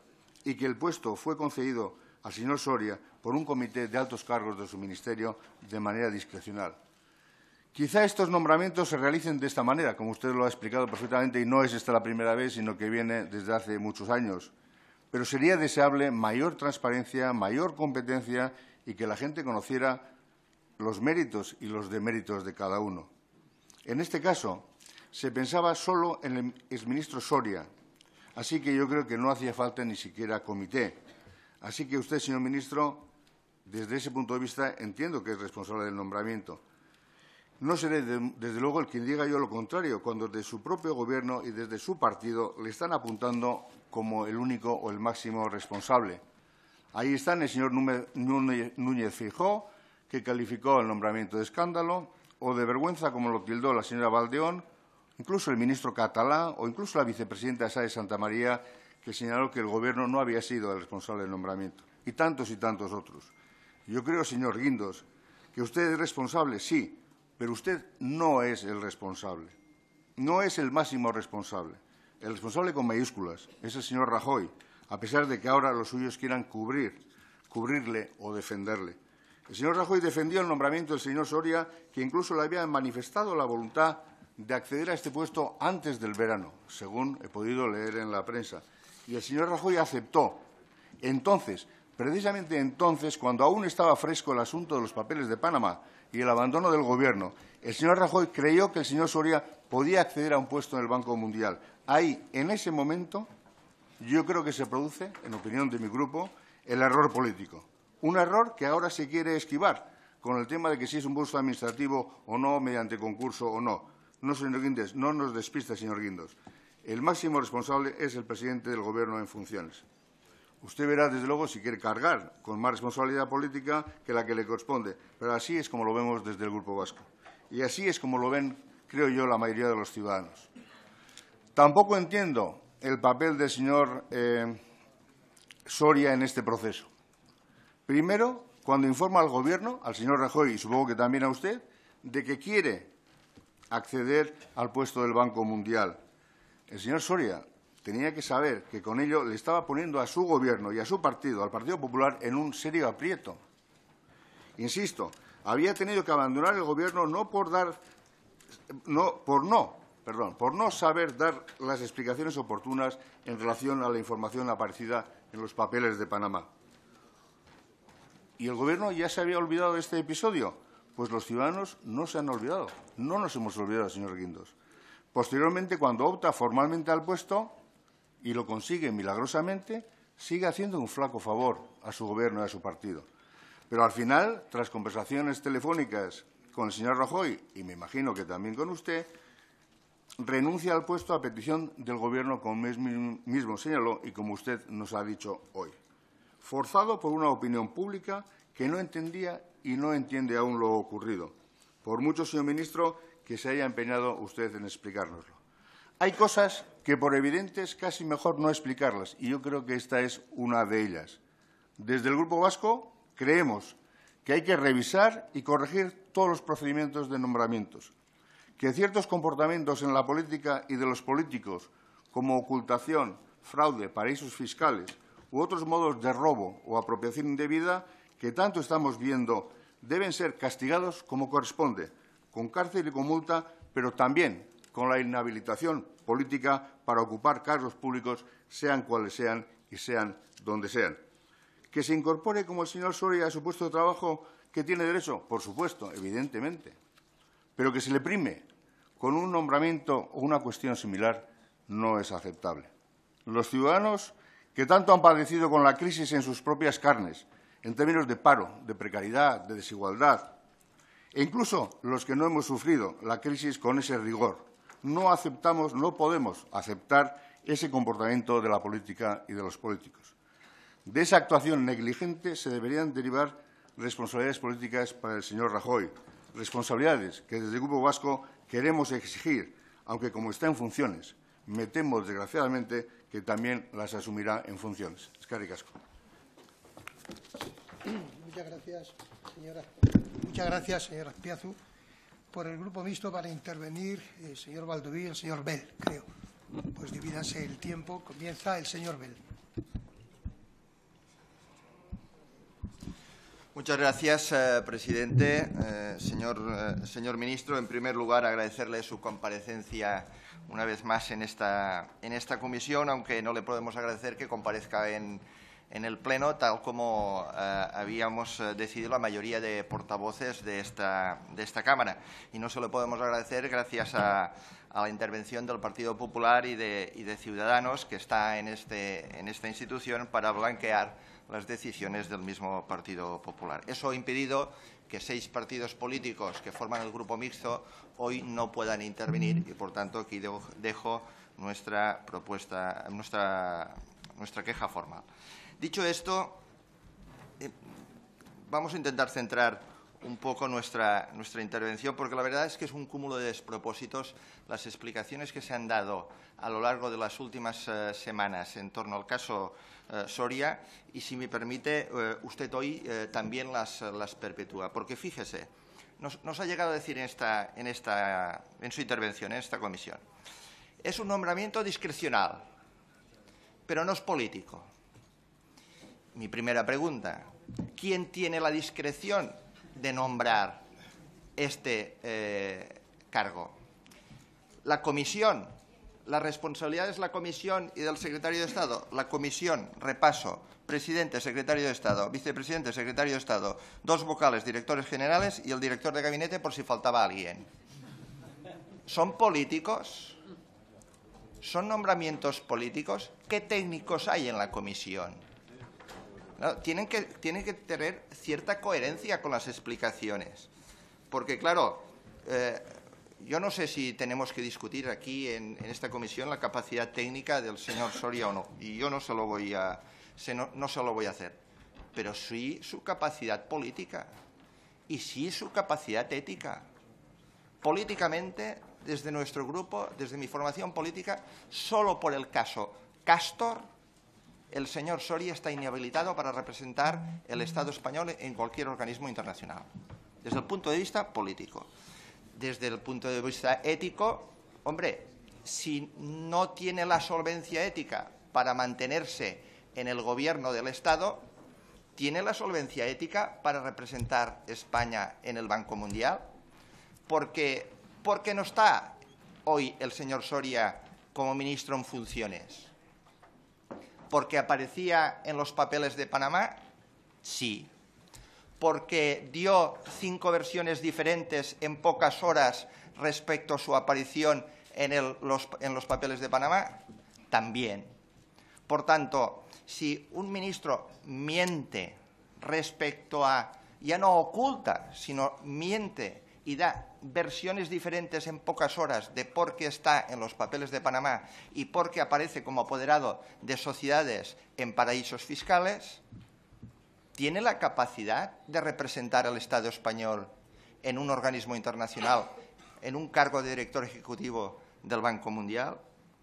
y que el puesto fue concedido al señor Soria por un comité de altos cargos de su ministerio de manera discrecional. Quizá estos nombramientos se realicen de esta manera, como usted lo ha explicado perfectamente, y no es esta la primera vez, sino que viene desde hace muchos años. Pero sería deseable mayor transparencia, mayor competencia y que la gente conociera los méritos y los deméritos de cada uno. En este caso, se pensaba solo en el exministro Soria, así que yo creo que no hacía falta ni siquiera comité. Así que usted, señor ministro, desde ese punto de vista entiendo que es responsable del nombramiento. No seré, desde luego, el quien diga yo lo contrario, cuando desde su propio Gobierno y desde su partido le están apuntando como el único o el máximo responsable. Ahí están el señor Núñez Fijó, que calificó el nombramiento de escándalo, o de vergüenza, como lo tildó la señora Valdeón, incluso el ministro catalán o incluso la vicepresidenta Santa María, que señaló que el Gobierno no había sido el responsable del nombramiento, y tantos y tantos otros. Yo creo, señor Guindos, que usted es responsable, sí, pero usted no es el responsable, no es el máximo responsable. El responsable con mayúsculas es el señor Rajoy, a pesar de que ahora los suyos quieran cubrir, cubrirle o defenderle. El señor Rajoy defendió el nombramiento del señor Soria, que incluso le había manifestado la voluntad de acceder a este puesto antes del verano, según he podido leer en la prensa. Y el señor Rajoy aceptó. Entonces, precisamente entonces, cuando aún estaba fresco el asunto de los papeles de Panamá y el abandono del Gobierno, el señor Rajoy creyó que el señor Soria podía acceder a un puesto en el Banco Mundial, ahí, en ese momento, yo creo que se produce, en opinión de mi grupo, el error político. Un error que ahora se quiere esquivar con el tema de que si es un bolso administrativo o no, mediante concurso o no. No, señor Guindos, no nos despista, señor Guindos. El máximo responsable es el presidente del Gobierno en funciones. Usted verá, desde luego, si quiere cargar con más responsabilidad política que la que le corresponde, pero así es como lo vemos desde el Grupo Vasco. Y así es como lo ven, creo yo, la mayoría de los ciudadanos. Tampoco entiendo el papel del señor eh, Soria en este proceso. Primero, cuando informa al Gobierno, al señor Rajoy y supongo que también a usted, de que quiere acceder al puesto del Banco Mundial. El señor Soria tenía que saber que con ello le estaba poniendo a su Gobierno y a su partido, al Partido Popular, en un serio aprieto. Insisto, había tenido que abandonar el Gobierno no por dar, no, por no perdón, por no saber dar las explicaciones oportunas en relación a la información aparecida en los papeles de Panamá. ¿Y el Gobierno ya se había olvidado de este episodio? Pues los ciudadanos no se han olvidado. No nos hemos olvidado, señor Guindos. Posteriormente, cuando opta formalmente al puesto y lo consigue milagrosamente, sigue haciendo un flaco favor a su Gobierno y a su partido. Pero al final, tras conversaciones telefónicas con el señor Rajoy, y me imagino que también con usted, renuncia al puesto a petición del Gobierno, como mismo señaló y como usted nos ha dicho hoy, forzado por una opinión pública que no entendía y no entiende aún lo ocurrido, por mucho, señor ministro, que se haya empeñado usted en explicárnoslo. Hay cosas que, por evidentes, casi mejor no explicarlas, y yo creo que esta es una de ellas. Desde el Grupo Vasco creemos que hay que revisar y corregir todos los procedimientos de nombramientos, que ciertos comportamientos en la política y de los políticos, como ocultación, fraude, paraísos fiscales u otros modos de robo o apropiación indebida que tanto estamos viendo, deben ser castigados como corresponde, con cárcel y con multa, pero también con la inhabilitación política para ocupar cargos públicos, sean cuales sean y sean donde sean. Que se incorpore, como el señor Soria, a su puesto de trabajo que tiene derecho, por supuesto, evidentemente, pero que se le prime con un nombramiento o una cuestión similar no es aceptable. Los ciudadanos que tanto han padecido con la crisis en sus propias carnes, en términos de paro, de precariedad, de desigualdad, e incluso los que no hemos sufrido la crisis con ese rigor, no aceptamos, no podemos aceptar ese comportamiento de la política y de los políticos. De esa actuación negligente se deberían derivar responsabilidades políticas para el señor Rajoy, responsabilidades que desde el Grupo Vasco queremos exigir, aunque como está en funciones, me temo, desgraciadamente, que también las asumirá en funciones. Es Muchas gracias, señora. Muchas gracias, señora Piazu. Por el Grupo Mixto para intervenir, el eh, señor Valdoví y el señor Bell, creo. Pues divídanse el tiempo. Comienza el señor Bell. Muchas gracias, eh, presidente. Eh, eh, señor, ministro, en primer lugar, agradecerle su comparecencia una vez más en esta, comisión, aunque no le podemos agradecer que comparezca en, el Pleno, tal como habíamos decidido la mayoría de portavoces de esta, Cámara. Y no se podemos agradecer gracias a, la intervención del Partido Popular y de, Ciudadanos, que está este, en esta institución, para blanquear las decisiones del mismo Partido Popular. Eso ha impedido que seis partidos políticos que forman el grupo mixto hoy no puedan intervenir y, por tanto, aquí dejo nuestra propuesta, nuestra, queja formal. Dicho esto, eh, vamos a intentar centrar un poco nuestra, nuestra intervención, porque la verdad es que es un cúmulo de despropósitos las explicaciones que se han dado a lo largo de las últimas eh, semanas en torno al caso eh, Soria y, si me permite, eh, usted hoy también las, perpetúa. Porque, fíjese, nos, nos, ha llegado a decir en, esta, en, esta, en su intervención, en esta comisión, es un nombramiento discrecional, pero no es político. Mi primera pregunta, ¿quién tiene la discreción de nombrar este eh, cargo. La comisión, la responsabilidad es la comisión y del secretario de Estado. La comisión, repaso, presidente, secretario de Estado, vicepresidente, secretario de Estado, dos vocales, directores generales y el director de gabinete por si faltaba alguien. ¿Son políticos? ¿Son nombramientos políticos? ¿Qué técnicos hay en la comisión? tienen, que, tener cierta coherencia con las explicaciones. Porque, claro, eh, yo no sé si tenemos que discutir aquí en, esta comisión la capacidad técnica del señor Soria o no. Y yo no se voy a, no se lo voy a hacer. Pero sí su capacidad política. Y sí su capacidad ética. Políticamente, desde nuestro grupo, desde mi formación política, solo por el caso Castor el señor Soria está inhabilitado para representar el Estado español en cualquier organismo internacional, desde el punto de vista político. Desde el punto de vista ético, hombre, si no tiene la solvencia ética para mantenerse en el gobierno del Estado, ¿tiene la solvencia ética para representar España en el Banco Mundial? Porque, porque no está hoy el señor Soria como ministro en funciones porque aparecía en los papeles de Panamá? Sí. ¿Porque dio cinco versiones diferentes en pocas horas respecto a su aparición en, en los papeles de Panamá? También. Por tanto, si un ministro miente respecto a, ya no oculta, sino miente y da versiones diferentes en pocas horas de por qué está en los papeles de Panamá y por qué aparece como apoderado de sociedades en paraísos fiscales, tiene la capacidad de representar al Estado español en un organismo internacional, en un cargo de director ejecutivo del Banco Mundial.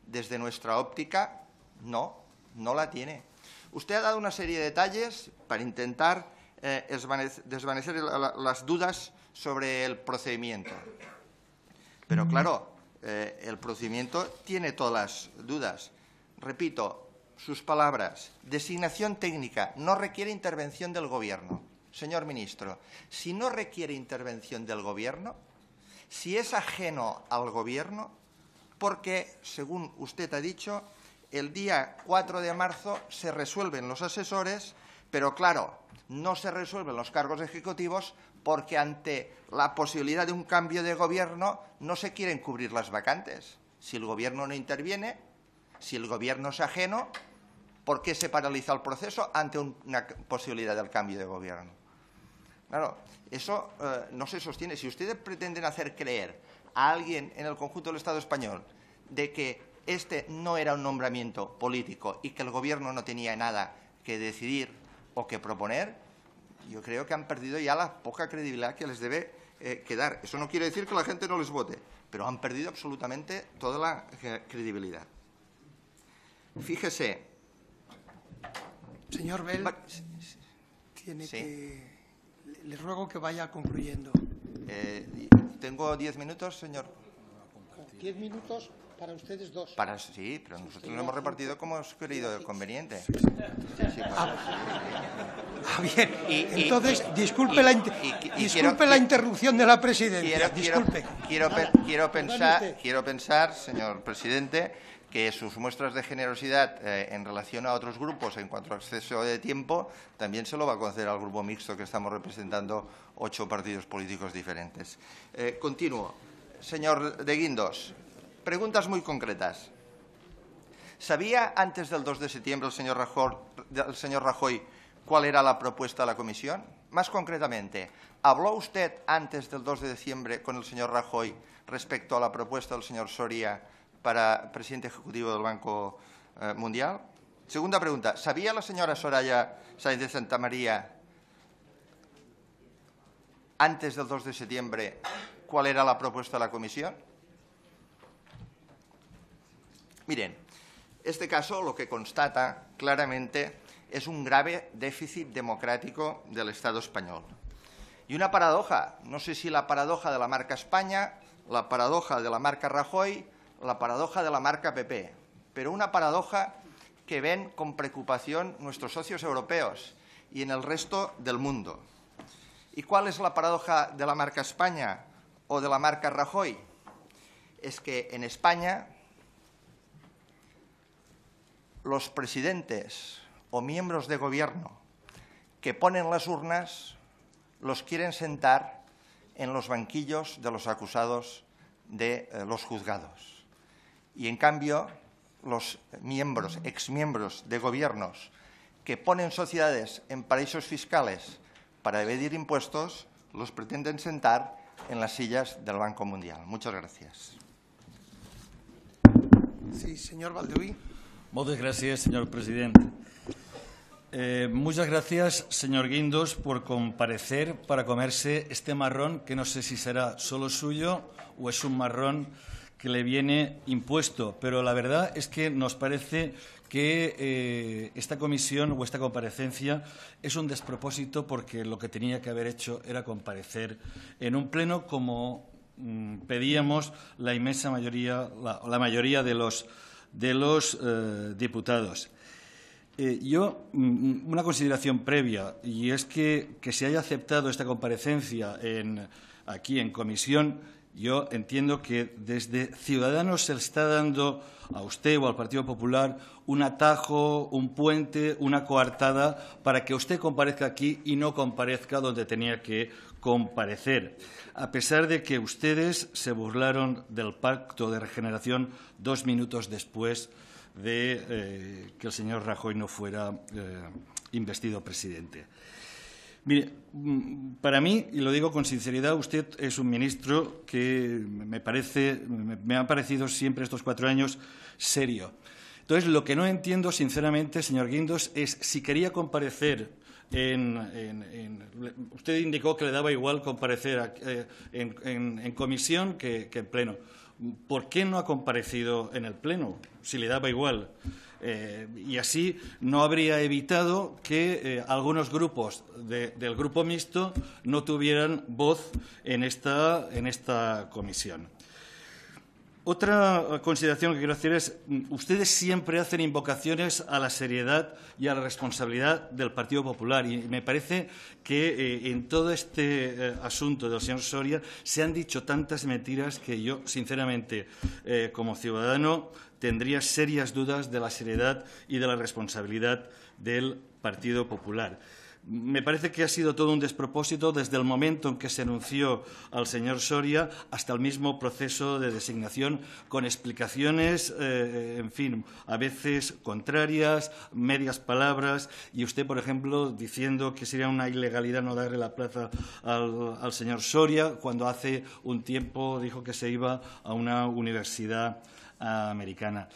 Desde nuestra óptica, no, no la tiene. Usted ha dado una serie de detalles para intentar eh, desvanecer las dudas sobre el procedimiento. Pero claro, eh, el procedimiento tiene todas las dudas. Repito, sus palabras, designación técnica, no requiere intervención del Gobierno. Señor ministro, si no requiere intervención del Gobierno, si es ajeno al Gobierno, porque, según usted ha dicho, el día 4 de marzo se resuelven los asesores, pero claro, no se resuelven los cargos ejecutivos porque ante la posibilidad de un cambio de gobierno no se quieren cubrir las vacantes. Si el gobierno no interviene, si el gobierno es ajeno, ¿por qué se paraliza el proceso ante una posibilidad del cambio de gobierno? Claro, eso eh, no se sostiene. Si ustedes pretenden hacer creer a alguien en el conjunto del Estado español de que este no era un nombramiento político y que el Gobierno no tenía nada que decidir o que proponer, yo creo que han perdido ya la poca credibilidad que les debe eh, quedar. Eso no quiere decir que la gente no les vote, pero han perdido absolutamente toda la eh, credibilidad. Fíjese. Señor Bell, Le ruego que vaya concluyendo. Eh, ¿Tengo diez minutos, señor? Diez minutos para ustedes dos. sí, pero nosotros lo hemos repartido como hemos querido, conveniente. ah, bien. Entonces, disculpe, la, interrupción de la presidencia. Quiero, disculpe. Quiero, pensar, señor presidente, que sus muestras de generosidad eh, en relación a otros grupos en cuanto a acceso de tiempo también se lo va a conceder al grupo mixto que estamos representando ocho partidos políticos diferentes. Eh, continúo. Señor de Guindos, preguntas muy concretas. ¿Sabía antes del 2 de septiembre el señor, Rajoy, cuál era la propuesta de la comisión? Más concretamente, ¿habló usted antes del 2 de diciembre con el señor Rajoy respecto a la propuesta del señor Soria para presidente ejecutivo del Banco eh, Mundial? Segunda pregunta, ¿sabía la señora Soraya Sáenz de Santa María antes del 2 de septiembre cuál era la propuesta de la comisión? Miren, este caso lo que constata claramente es un grave déficit democrático del Estado español. Y una paradoja, no sé si la paradoja de la marca España, la paradoja de la marca Rajoy, la paradoja de la marca PP, pero una paradoja que ven con preocupación nuestros socios europeos y en el resto del mundo. ¿Y cuál es la paradoja de la marca España o de la marca Rajoy? Es que en España los presidentes o miembros de gobierno que ponen las urnas los quieren sentar en los banquillos de los acusados de eh, los juzgados. Y en cambio, los miembros, exmiembros de gobiernos que ponen sociedades en paraísos fiscales para evadir impuestos, los pretenden sentar en las sillas del Banco Mundial. Muchas gracias. Sí, señor Valdeuí. Muchas gracias, señor presidente. Eh, muchas gracias, señor Guindos, por comparecer para comerse este marrón, que no sé si será solo suyo o es un marrón que le viene impuesto. Pero la verdad es que nos parece que eh, esta comisión o esta comparecencia es un despropósito porque lo que tenía que haber hecho era comparecer en un pleno como mm, pedíamos la inmensa mayoría, la mayoría de los de los eh, diputados. Eh, yo, mm, mm, una consideración previa, y es que, que se haya aceptado esta comparecencia aquí en comisión, yo entiendo que desde Ciudadanos se le está dando a usted o al Partido Popular un atajo, un puente, una coartada para que usted comparezca aquí y no comparezca donde tenía que comparecer, a pesar de que ustedes se burlaron del pacto de regeneración dos minutos después de eh, que el señor Rajoy no fuera eh, investido presidente. Mire, mm, para mí, y lo digo con sinceridad, usted es un ministro que me, parece, me ha parecido siempre estos cuatro años serio. Entonces, lo que no entiendo, sinceramente, señor Guindos, es si quería comparecer usted indicó que le daba igual comparecer eh, en, comisión que, en pleno. ¿Por qué no ha comparecido en el pleno si le daba igual? Eh, y así no habría evitado que eh, algunos grupos del grupo mixto no tuvieran voz en esta, en esta comisión. Otra eh, consideración que quiero hacer es, mm, ustedes siempre hacen invocaciones a la seriedad y a la responsabilidad del Partido Popular y me parece que eh, en todo este eh, asunto del señor Soria se han dicho tantas mentiras que yo, sinceramente, como ciudadano, tendría serias dudas de la seriedad y de la responsabilidad del Partido Popular me parece que ha sido todo un despropósito desde el momento en que se anunció al señor Soria hasta el mismo proceso de designación, con explicaciones, eh, en fin, a veces contrarias, medias palabras, y usted, por ejemplo, diciendo que sería una ilegalidad no darle la plaza al, al señor Soria, cuando hace un tiempo dijo que se iba a una universidad ah, americana.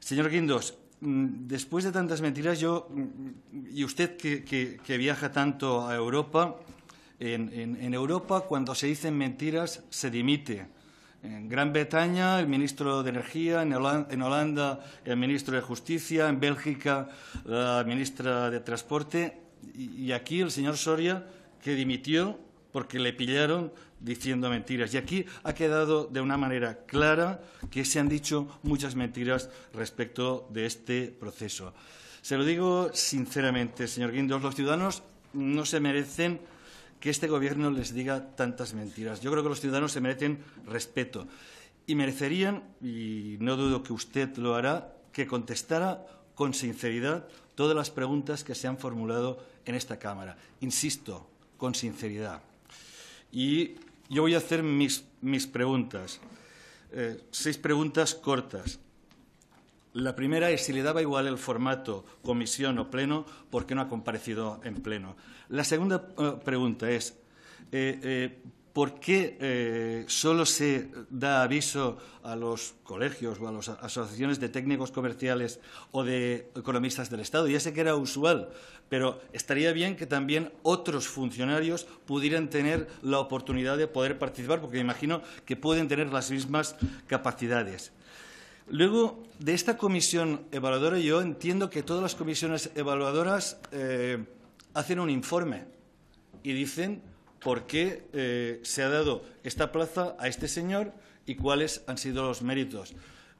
Señor Guindos, Mm, después de tantas mentiras, yo, mm, y usted que, viaja tanto a Europa, en, Europa cuando se dicen mentiras se dimite. En Gran Bretaña el ministro de Energía, en Holanda, el ministro de Justicia, en Bélgica la ministra de Transporte y aquí el señor Soria que dimitió porque le pillaron diciendo mentiras. Y aquí ha quedado de una manera clara que se han dicho muchas mentiras respecto de este proceso. Se lo digo sinceramente, señor Guindos, los ciudadanos no se merecen que este Gobierno les diga tantas mentiras. Yo creo que los ciudadanos se merecen respeto y merecerían, y no dudo que usted lo hará, que contestara con sinceridad todas las preguntas que se han formulado en esta Cámara. Insisto, con sinceridad. Y yo voy a hacer mis, mis preguntas. Eh, seis preguntas cortas. La primera es si le daba igual el formato, comisión o pleno, ¿por qué no ha comparecido en pleno? La segunda eh, pregunta es, eh, ¿Por qué eh, solo se da aviso a los colegios o a las asociaciones de técnicos comerciales o de economistas del Estado? Ya sé que era usual, pero estaría bien que también otros funcionarios pudieran tener la oportunidad de poder participar, porque imagino que pueden tener las mismas capacidades. Luego, de esta comisión evaluadora, yo entiendo que todas las comisiones evaluadoras eh, hacen un informe y dicen por qué eh, se ha dado esta plaza a este señor y cuáles han sido los méritos.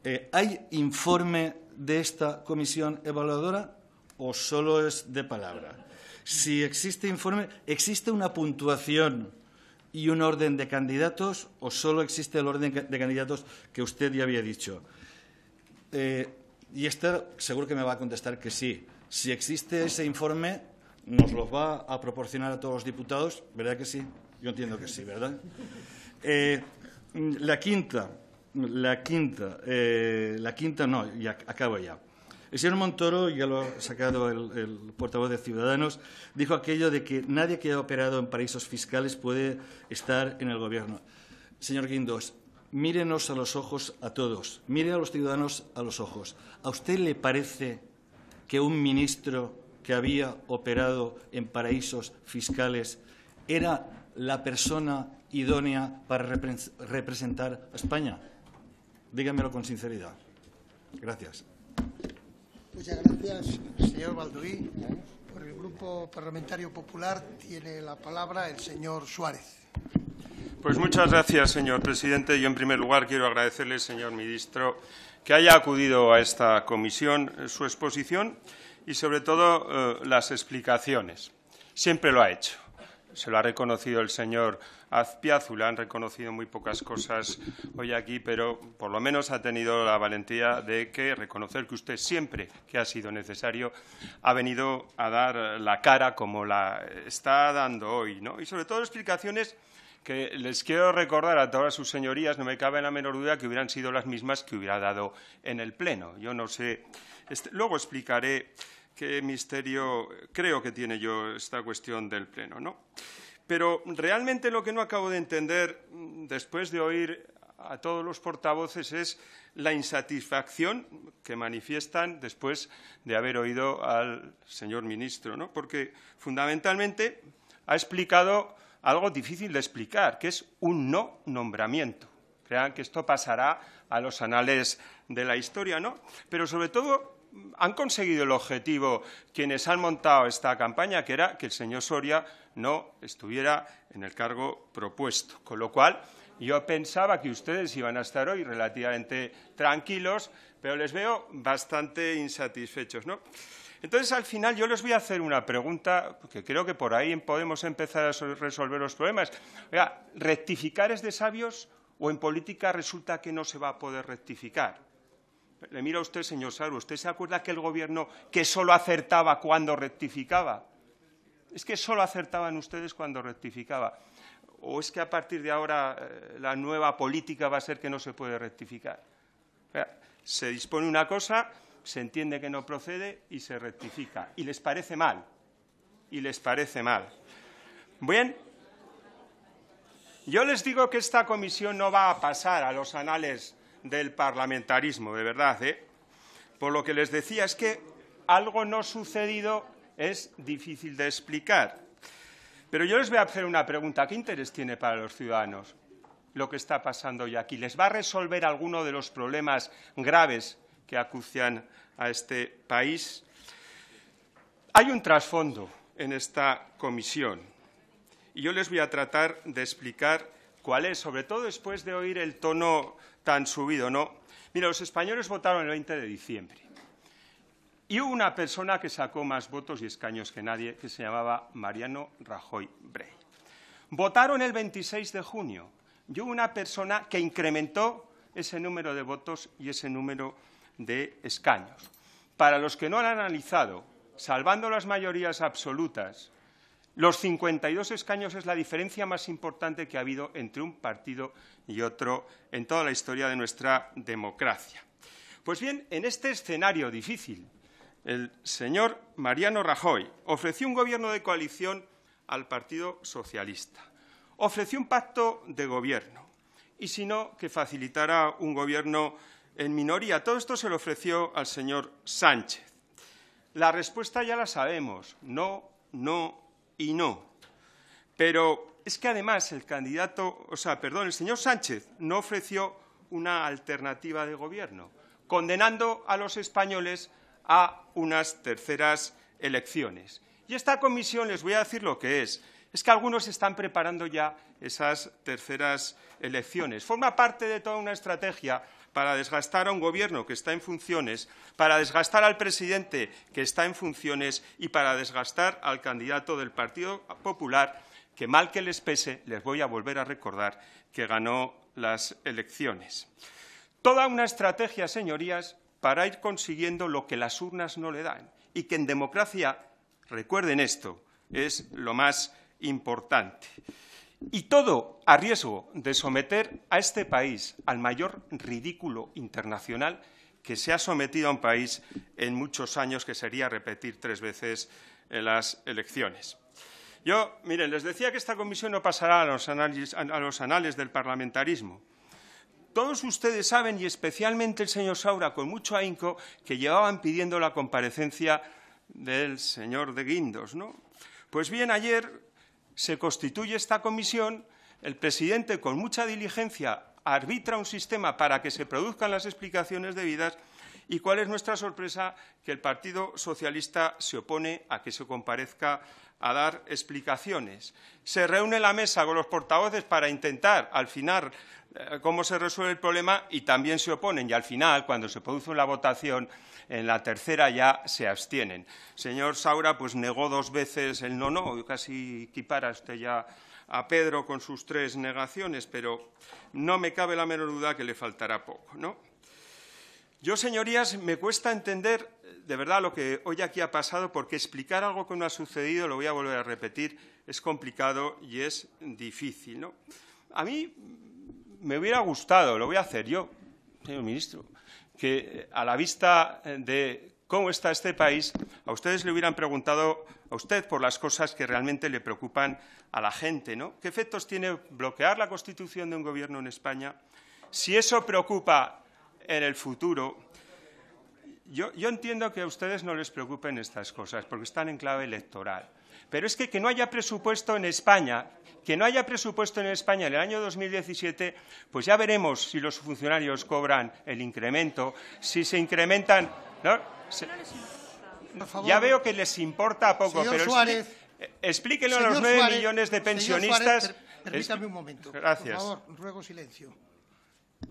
Eh, ¿Hay informe de esta comisión evaluadora o solo es de palabra? Si existe informe, ¿existe una puntuación y un orden de candidatos o solo existe el orden de candidatos que usted ya había dicho? Eh, y Esther seguro que me va a contestar que sí. Si existe ese informe, nos los va a proporcionar a todos los diputados, ¿verdad que sí? Yo entiendo que sí, ¿verdad? Eh, la quinta, la quinta, eh, la quinta no, ya acabo ya. El señor Montoro, ya lo ha sacado el, portavoz de Ciudadanos, dijo aquello de que nadie que haya operado en paraísos fiscales puede estar en el Gobierno. Señor Guindos, mírenos a los ojos a todos, Miren a los ciudadanos a los ojos. ¿A usted le parece que un ministro que había operado en paraísos fiscales era la persona idónea para representar a España? Dígamelo con sinceridad. Gracias. Muchas gracias, señor Balduí. Por el Grupo Parlamentario Popular tiene la palabra el señor Suárez. Pues muchas gracias, señor presidente. Yo, en primer lugar, quiero agradecerle, señor ministro, que haya acudido a esta comisión. Su exposición y sobre todo eh, las explicaciones. Siempre lo ha hecho. Se lo ha reconocido el señor Azpiazula, han reconocido muy pocas cosas hoy aquí, pero por lo menos ha tenido la valentía de que reconocer que usted siempre que ha sido necesario ha venido a dar la cara como la está dando hoy, ¿no? Y sobre todo explicaciones que les quiero recordar a todas sus señorías, no me cabe la menor duda que hubieran sido las mismas que hubiera dado en el Pleno. Yo no sé, este, luego explicaré qué misterio creo que tiene yo esta cuestión del Pleno, ¿no? Pero realmente lo que no acabo de entender mm, después de oír a todos los portavoces es la insatisfacción que manifiestan después de haber oído al señor ministro, ¿no? Porque fundamentalmente ha explicado algo difícil de explicar, que es un no nombramiento. Crean que esto pasará a los anales de la historia, ¿no? Pero sobre todo han conseguido el objetivo quienes han montado esta campaña, que era que el señor Soria no estuviera en el cargo propuesto. Con lo cual, yo pensaba que ustedes iban a estar hoy relativamente tranquilos, pero les veo bastante insatisfechos. Entonces, al final, yo les voy a hacer una pregunta, porque creo que por ahí podemos empezar a resolver los problemas. ¿rectificar es de sabios o en política resulta que no se va a poder rectificar? Le mira usted, señor Saru, ¿usted se acuerda que el gobierno que solo acertaba cuando rectificaba? Es que solo acertaban ustedes cuando rectificaba. ¿O es que a partir de ahora eh, la nueva política va a ser que no se puede rectificar? se dispone una cosa, se entiende que no procede y se rectifica. Y les parece mal. Y les parece mal. Bien, yo les digo que esta comisión no va a pasar a los anales del parlamentarismo, de verdad. ¿eh? Por lo que les decía es que algo no sucedido es difícil de explicar. Pero yo les voy a hacer una pregunta. ¿Qué interés tiene para los ciudadanos lo que está pasando hoy aquí? ¿Les va a resolver alguno de los problemas graves que acucian a este país? Hay un trasfondo en esta comisión y yo les voy a tratar de explicar cuál es, sobre todo después de oír el tono tan subido, ¿no? Mira, los españoles votaron el 20 de diciembre. Y hubo una persona que sacó más votos y escaños que nadie, que se llamaba Mariano Rajoy Brey. Votaron el 26 de junio. Y hubo una persona que incrementó ese número de votos y ese número de escaños. Para los que no lo han analizado, salvando las mayorías absolutas, los 52 escaños es la diferencia más importante que ha habido entre un partido y otro en toda la historia de nuestra democracia. Pues bien, en este escenario difícil, el señor Mariano Rajoy ofreció un gobierno de coalición al Partido Socialista, ofreció un pacto de gobierno y, si no, que facilitara un gobierno en minoría. Todo esto se lo ofreció al señor Sánchez. La respuesta ya la sabemos, no, no, y no. Pero es que además el candidato, o sea, perdón, el señor Sánchez no ofreció una alternativa de gobierno, condenando a los españoles a unas terceras elecciones. Y esta comisión, les voy a decir lo que es, es que algunos están preparando ya esas terceras elecciones. Forma parte de toda una estrategia para desgastar a un gobierno que está en funciones, para desgastar al presidente que está en funciones y para desgastar al candidato del Partido Popular, que mal que les pese, les voy a volver a recordar que ganó las elecciones. Toda una estrategia, señorías, para ir consiguiendo lo que las urnas no le dan y que en democracia, recuerden esto, es lo más importante. Y todo a riesgo de someter a este país al mayor ridículo internacional que se ha sometido a un país en muchos años, que sería repetir tres veces eh, las elecciones. Yo, miren, les decía que esta comisión no pasará a los, a los anales del parlamentarismo. Todos ustedes saben, y especialmente el señor Saura, con mucho ahínco, que llevaban pidiendo la comparecencia del señor de Guindos, ¿no? Pues bien, ayer se constituye esta comisión, el presidente con mucha diligencia arbitra un sistema para que se produzcan las explicaciones debidas y cuál es nuestra sorpresa que el Partido Socialista se opone a que se comparezca a dar explicaciones. Se reúne la mesa con los portavoces para intentar, al final, eh, cómo se resuelve el problema y también se oponen. Y al final, cuando se produce una votación, en la tercera ya se abstienen. Señor Saura, pues negó dos veces el no, no, casi equipara usted ya a Pedro con sus tres negaciones, pero no me cabe la menor duda que le faltará poco, Yo, señorías, me cuesta entender de verdad lo que hoy aquí ha pasado, porque explicar algo que no ha sucedido, lo voy a volver a repetir, es complicado y es difícil, A mí me hubiera gustado, lo voy a hacer yo, señor ministro, que eh, a la vista eh, de cómo está este país, a ustedes le hubieran preguntado a usted por las cosas que realmente le preocupan a la gente, ¿no? ¿Qué efectos tiene bloquear la constitución de un gobierno en España? Si eso preocupa en el futuro, yo, yo entiendo que a ustedes no les preocupen estas cosas, porque están en clave electoral. Pero es que que no haya presupuesto en España, que no haya presupuesto en España en el año 2017, pues ya veremos si los funcionarios cobran el incremento, si se incrementan. ya veo que les importa poco, pero explíquenlo a los nueve millones de pensionistas. permítame un momento. Por favor, ruego silencio.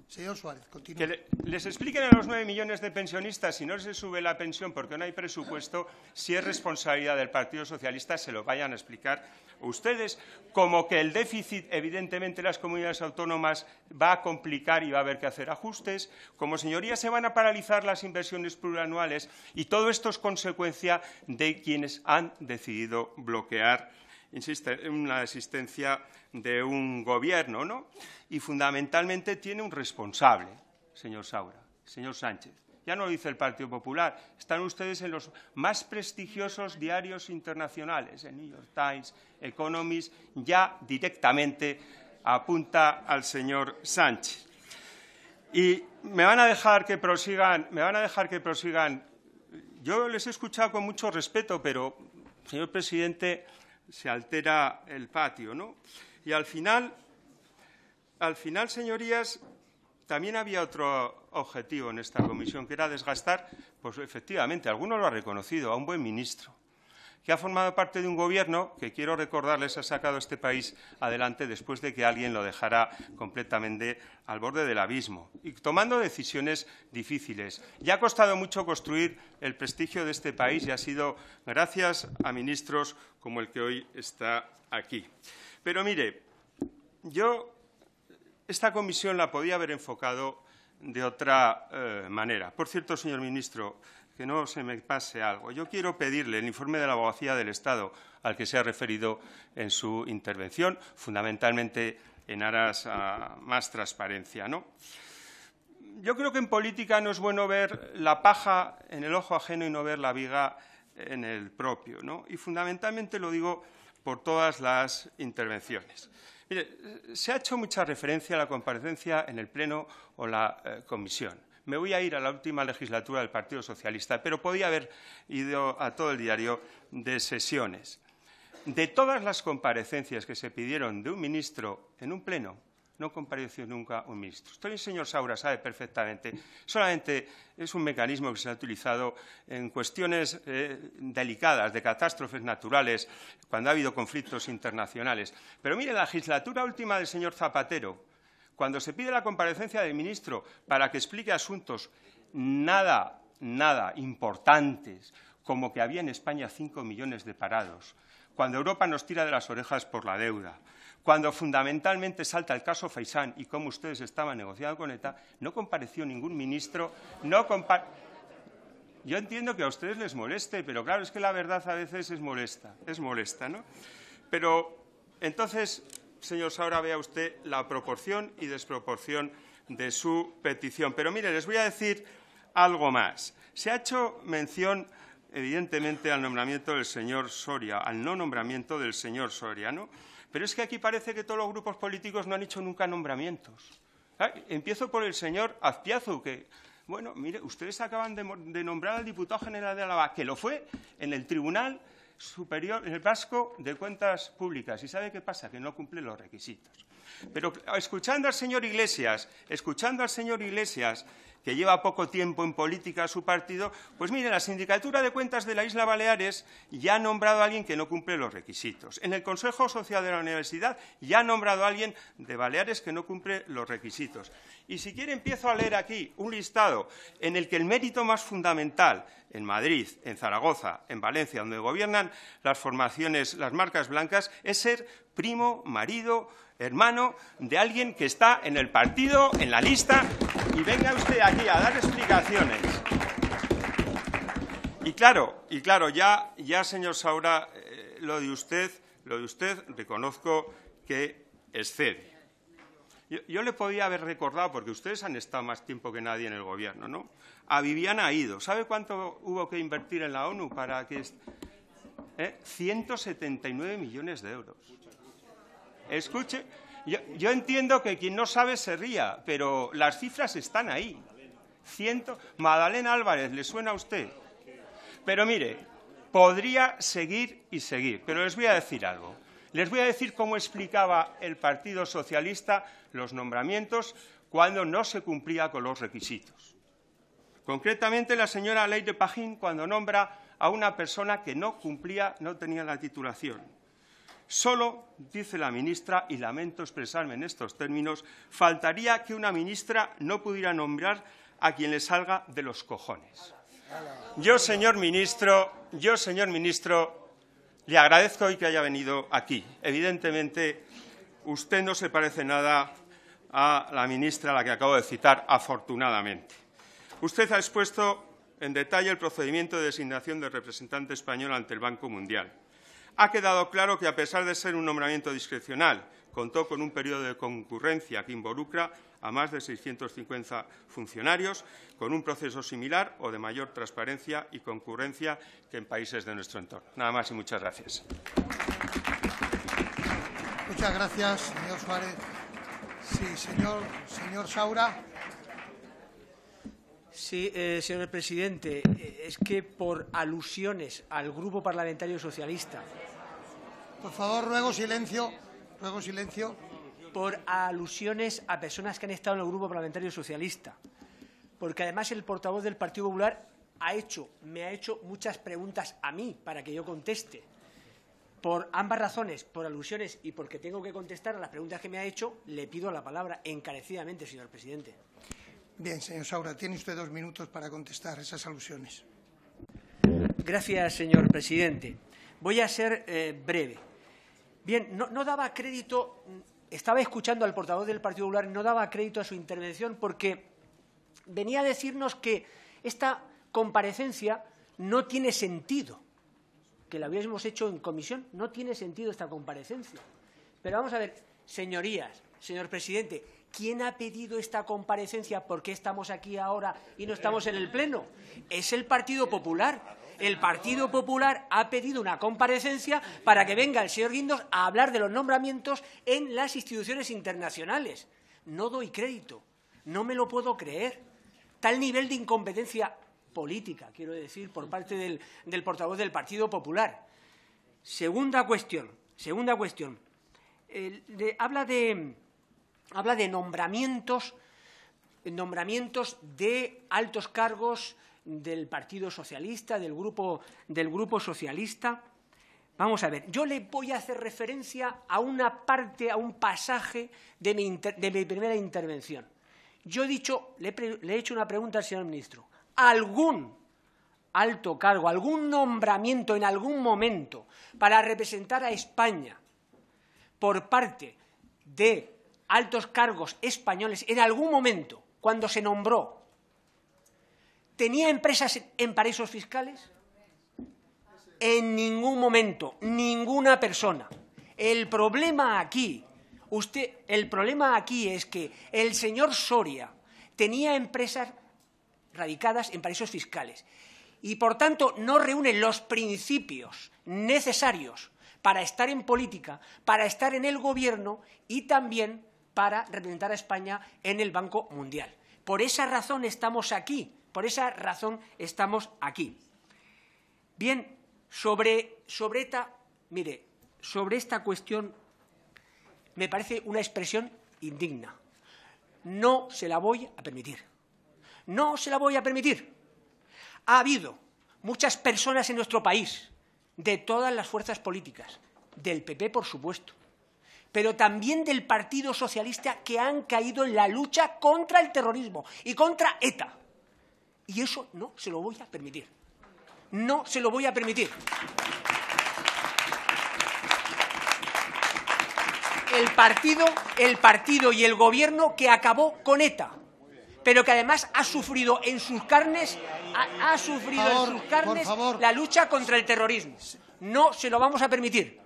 Señor Suárez, continúe. Que les expliquen a los nueve millones de pensionistas si no se sube la pensión porque no hay presupuesto, si es responsabilidad del Partido Socialista, se lo vayan a explicar ustedes. Como que el déficit, evidentemente, las comunidades autónomas va a complicar y va a haber que hacer ajustes. Como, señorías, se van a paralizar las inversiones plurianuales y todo esto es consecuencia de quienes han decidido bloquear, insiste, una existencia de un gobierno, ¿no? Y fundamentalmente tiene un responsable, señor Saura, señor Sánchez. Ya no lo dice el Partido Popular, están ustedes en los más prestigiosos diarios internacionales, en New York Times, Economist, ya directamente apunta al señor Sánchez. Y me van a dejar que prosigan, me van a dejar que prosigan. Yo les he escuchado con mucho respeto, pero, señor presidente, se altera el patio, ¿no? Y al final, señorías, también había otro objetivo en esta comisión, que era desgastar, pues efectivamente, alguno lo ha reconocido, a un buen ministro, que ha formado parte de un gobierno que, quiero recordarles, ha sacado este país adelante después de que alguien lo dejara completamente al borde del abismo y tomando decisiones difíciles. Ya ha costado mucho construir el prestigio de este país y ha sido gracias a ministros como el que hoy está aquí. Pero mire, yo esta comisión la podía haber enfocado de otra eh, manera. Por cierto, señor ministro, que no se me pase algo. Yo quiero pedirle el informe de la abogacía del Estado al que se ha referido en su intervención, fundamentalmente en aras a más transparencia. ¿no? Yo creo que en política no es bueno ver la paja en el ojo ajeno y no ver la viga en el propio. ¿no? Y fundamentalmente lo digo por todas las intervenciones. se ha hecho mucha referencia a la comparecencia en el Pleno o la eh, Comisión. Me voy a ir a la última legislatura del Partido Socialista, pero podía haber ido a todo el diario de sesiones. De todas las comparecencias que se pidieron de un ministro en un Pleno, no compareció nunca un ministro. Estoy el señor Saura sabe perfectamente. Solamente es un mecanismo que se ha utilizado en cuestiones eh, delicadas, de catástrofes naturales, cuando ha habido conflictos internacionales. Pero mire, la legislatura última del señor Zapatero, cuando se pide la comparecencia del ministro para que explique asuntos nada, nada importantes, como que había en España cinco millones de parados, cuando Europa nos tira de las orejas por la deuda, cuando fundamentalmente salta el caso Faisán y cómo ustedes estaban negociando con ETA, no compareció ningún ministro, no Yo entiendo que a ustedes les moleste, pero claro, es que la verdad a veces es molesta, es molesta, ¿no? Pero entonces, señor Saura, vea usted la proporción y desproporción de su petición. Pero mire, les voy a decir algo más. Se ha hecho mención evidentemente al nombramiento del señor Soria, al no nombramiento del señor Soria, ¿no? Pero es que aquí parece que todos los grupos políticos no han hecho nunca nombramientos. Empiezo por el señor Azpiazu, que, bueno, mire, ustedes acaban de, nombrar al diputado general de Álava, que lo fue en el Tribunal Superior, en el Vasco de Cuentas Públicas. ¿Y sabe qué pasa? Que no cumple los requisitos. Pero escuchando al señor Iglesias, escuchando al señor Iglesias que lleva poco tiempo en política su partido, pues mire, la Sindicatura de Cuentas de la Isla Baleares ya ha nombrado a alguien que no cumple los requisitos. En el Consejo Social de la Universidad ya ha nombrado a alguien de Baleares que no cumple los requisitos. Y si quiere empiezo a leer aquí un listado en el que el mérito más fundamental en Madrid, en Zaragoza, en Valencia, donde gobiernan las formaciones, las marcas blancas, es ser primo, marido, hermano de alguien que está en el partido, en la lista y venga usted aquí a dar explicaciones. Y claro, y claro, ya, señor Saura, eh, lo de usted, lo de usted reconozco que excede. Yo, yo, le podía haber recordado, porque ustedes han estado más tiempo que nadie en el gobierno, ¿no? A Viviana ha ido. ¿Sabe cuánto hubo que invertir en la ONU para que... 179 ¿eh? millones de euros. Escuche, yo, entiendo que quien no sabe se ría, pero las cifras están ahí. Ciento... Madalena Álvarez, ¿le suena a usted? Pero mire, podría seguir y seguir, pero les voy a decir algo. Les voy a decir cómo explicaba el Partido Socialista los nombramientos cuando no se cumplía con los requisitos. Concretamente, la señora Ley de Pajín cuando nombra a una persona que no cumplía, no tenía la titulación. Solo, dice la ministra, y lamento expresarme en estos términos, faltaría que una ministra no pudiera nombrar a quien le salga de los cojones. Yo, señor ministro, yo, señor le agradezco hoy que haya venido aquí. Evidentemente, usted no se parece nada a la ministra a la que acabo de citar, afortunadamente. Usted ha expuesto en detalle el procedimiento de designación del representante español ante el Banco Mundial ha quedado claro que, a pesar de ser un nombramiento discrecional, contó con un periodo de concurrencia que involucra a más de 650 funcionarios, con un proceso similar o de mayor transparencia y concurrencia que en países de nuestro entorno. Nada más y muchas gracias. Muchas gracias, señor Sí, señor, Sí, eh, señor presidente. Eh, es que por alusiones al Grupo Parlamentario Socialista. Por favor, ruego silencio. Ruego silencio. Por alusiones a personas que han estado en el Grupo Parlamentario Socialista. Porque además el portavoz del Partido Popular ha hecho, me ha hecho muchas preguntas a mí para que yo conteste. Por ambas razones, por alusiones y porque tengo que contestar a las preguntas que me ha hecho, le pido la palabra encarecidamente, señor presidente. Bien, señor Saura, tiene usted dos minutos para contestar esas alusiones. Gracias, señor presidente. Voy a ser eh, breve. Bien, no, no daba crédito, estaba escuchando al portavoz del Partido Popular, no daba crédito a su intervención porque venía a decirnos que esta comparecencia no tiene sentido, que la hubiésemos hecho en comisión, no tiene sentido esta comparecencia. Pero vamos a ver, señorías, señor presidente, ¿Quién ha pedido esta comparecencia? ¿Por qué estamos aquí ahora y no estamos en el Pleno? Es el Partido Popular. El Partido Popular ha pedido una comparecencia para que venga el señor Guindos a hablar de los nombramientos en las instituciones internacionales. No doy crédito. No me lo puedo creer. Tal nivel de incompetencia política, quiero decir, por parte del, portavoz del Partido Popular. Segunda cuestión. Segunda cuestión. Eh, habla de habla de nombramientos, nombramientos de altos cargos del Partido Socialista, del grupo, Socialista. Vamos a ver, yo le voy a hacer referencia a una parte, a un pasaje de mi, primera intervención. Yo he dicho, le he hecho una pregunta al señor ministro. ¿Algún alto cargo, algún nombramiento en algún momento para representar a España por parte de altos cargos españoles en algún momento, cuando se nombró, tenía empresas en paraísos fiscales? En ningún momento, ninguna persona. El problema aquí, usted, el problema aquí es que el señor Soria tenía empresas radicadas en paraísos fiscales y, por tanto, no reúne los principios necesarios para estar en política, para estar en el gobierno y también para representar a España en el Banco Mundial. Por esa razón estamos aquí, por esa razón estamos aquí. Bien, sobre, mire, sobre esta cuestión me parece una expresión indigna. No se la voy a permitir. No se la voy a permitir. Ha habido muchas personas en nuestro país, de todas las fuerzas políticas, del PP, por supuesto, pero también del Partido Socialista que han caído en la lucha contra el terrorismo y contra ETA. Y eso no se lo voy a permitir. No se lo voy a permitir. El partido, el partido y el gobierno que acabó con ETA, pero que además ha sufrido en sus carnes, ha, sufrido en sus carnes la lucha contra el terrorismo. No se lo vamos a permitir.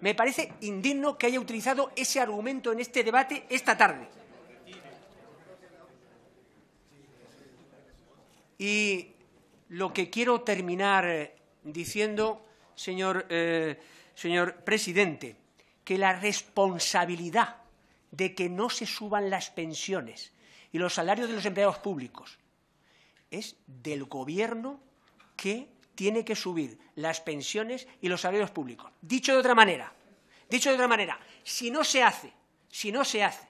Me parece indigno que haya utilizado ese argumento en este debate esta tarde. Y lo que quiero terminar eh, diciendo, señor, eh, señor presidente, que la responsabilidad de que no se suban las pensiones y los salarios de los empleados públicos es del Gobierno que tiene que subir las pensiones y los salarios públicos. Dicho de otra manera, dicho de otra manera, si no se hace, si no se hace,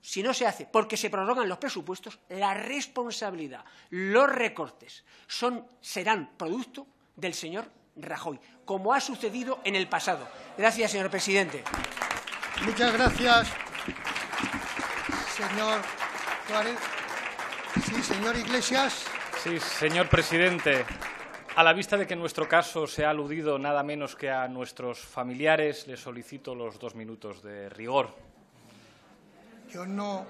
si no se hace porque se prorrogan los presupuestos, la responsabilidad, los recortes son, serán producto del señor Rajoy, como ha sucedido en el pasado. Gracias, señor presidente. Muchas gracias, señor Sí, señor Iglesias señor presidente. A la vista de que en nuestro caso se ha aludido nada menos que a nuestros familiares, le solicito los dos minutos de rigor. Yo no,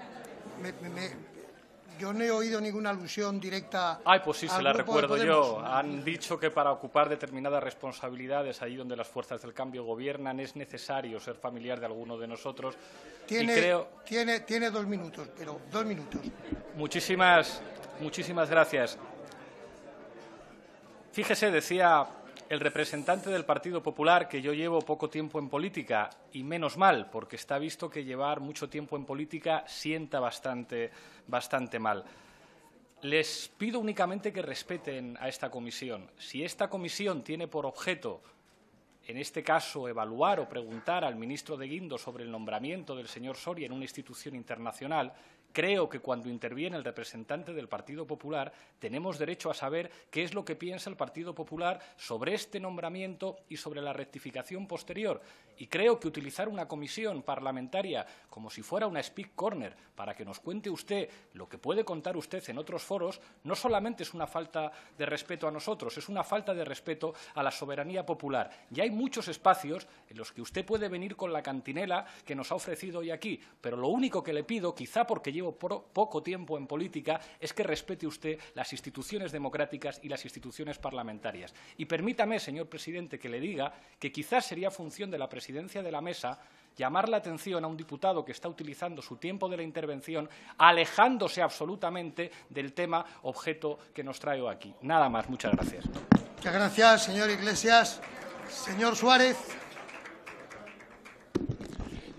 yo no he oído ninguna alusión directa. Ay, pues sí, se la recuerdo yo. Han dicho que para ocupar determinadas responsabilidades allí donde las fuerzas del cambio gobiernan es necesario ser familiar de alguno de nosotros. Tiene, tiene, tiene dos minutos, pero dos minutos. Muchísimas, muchísimas gracias. Fíjese, decía el representante del Partido Popular que yo llevo poco tiempo en política, y menos mal, porque está visto que llevar mucho tiempo en política sienta bastante, bastante mal. Les pido únicamente que respeten a esta comisión. Si esta comisión tiene por objeto, en este caso, evaluar o preguntar al ministro de Guindo sobre el nombramiento del señor Soria en una institución internacional, Creo que cuando interviene el representante del Partido Popular tenemos derecho a saber qué es lo que piensa el Partido Popular sobre este nombramiento y sobre la rectificación posterior. Y creo que utilizar una comisión parlamentaria como si fuera una speak corner para que nos cuente usted lo que puede contar usted en otros foros no solamente es una falta de respeto a nosotros, es una falta de respeto a la soberanía popular. Y hay muchos espacios en los que usted puede venir con la cantinela que nos ha ofrecido hoy aquí, pero lo único que le pido, quizá porque llevo poco tiempo en política, es que respete usted las instituciones democráticas y las instituciones parlamentarias. Y permítame, señor presidente, que le diga que quizás sería función de la presidencia de la mesa llamar la atención a un diputado que está utilizando su tiempo de la intervención alejándose absolutamente del tema objeto que nos trae aquí. Nada más. Muchas gracias. Muchas gracias, señor Iglesias. Señor Suárez.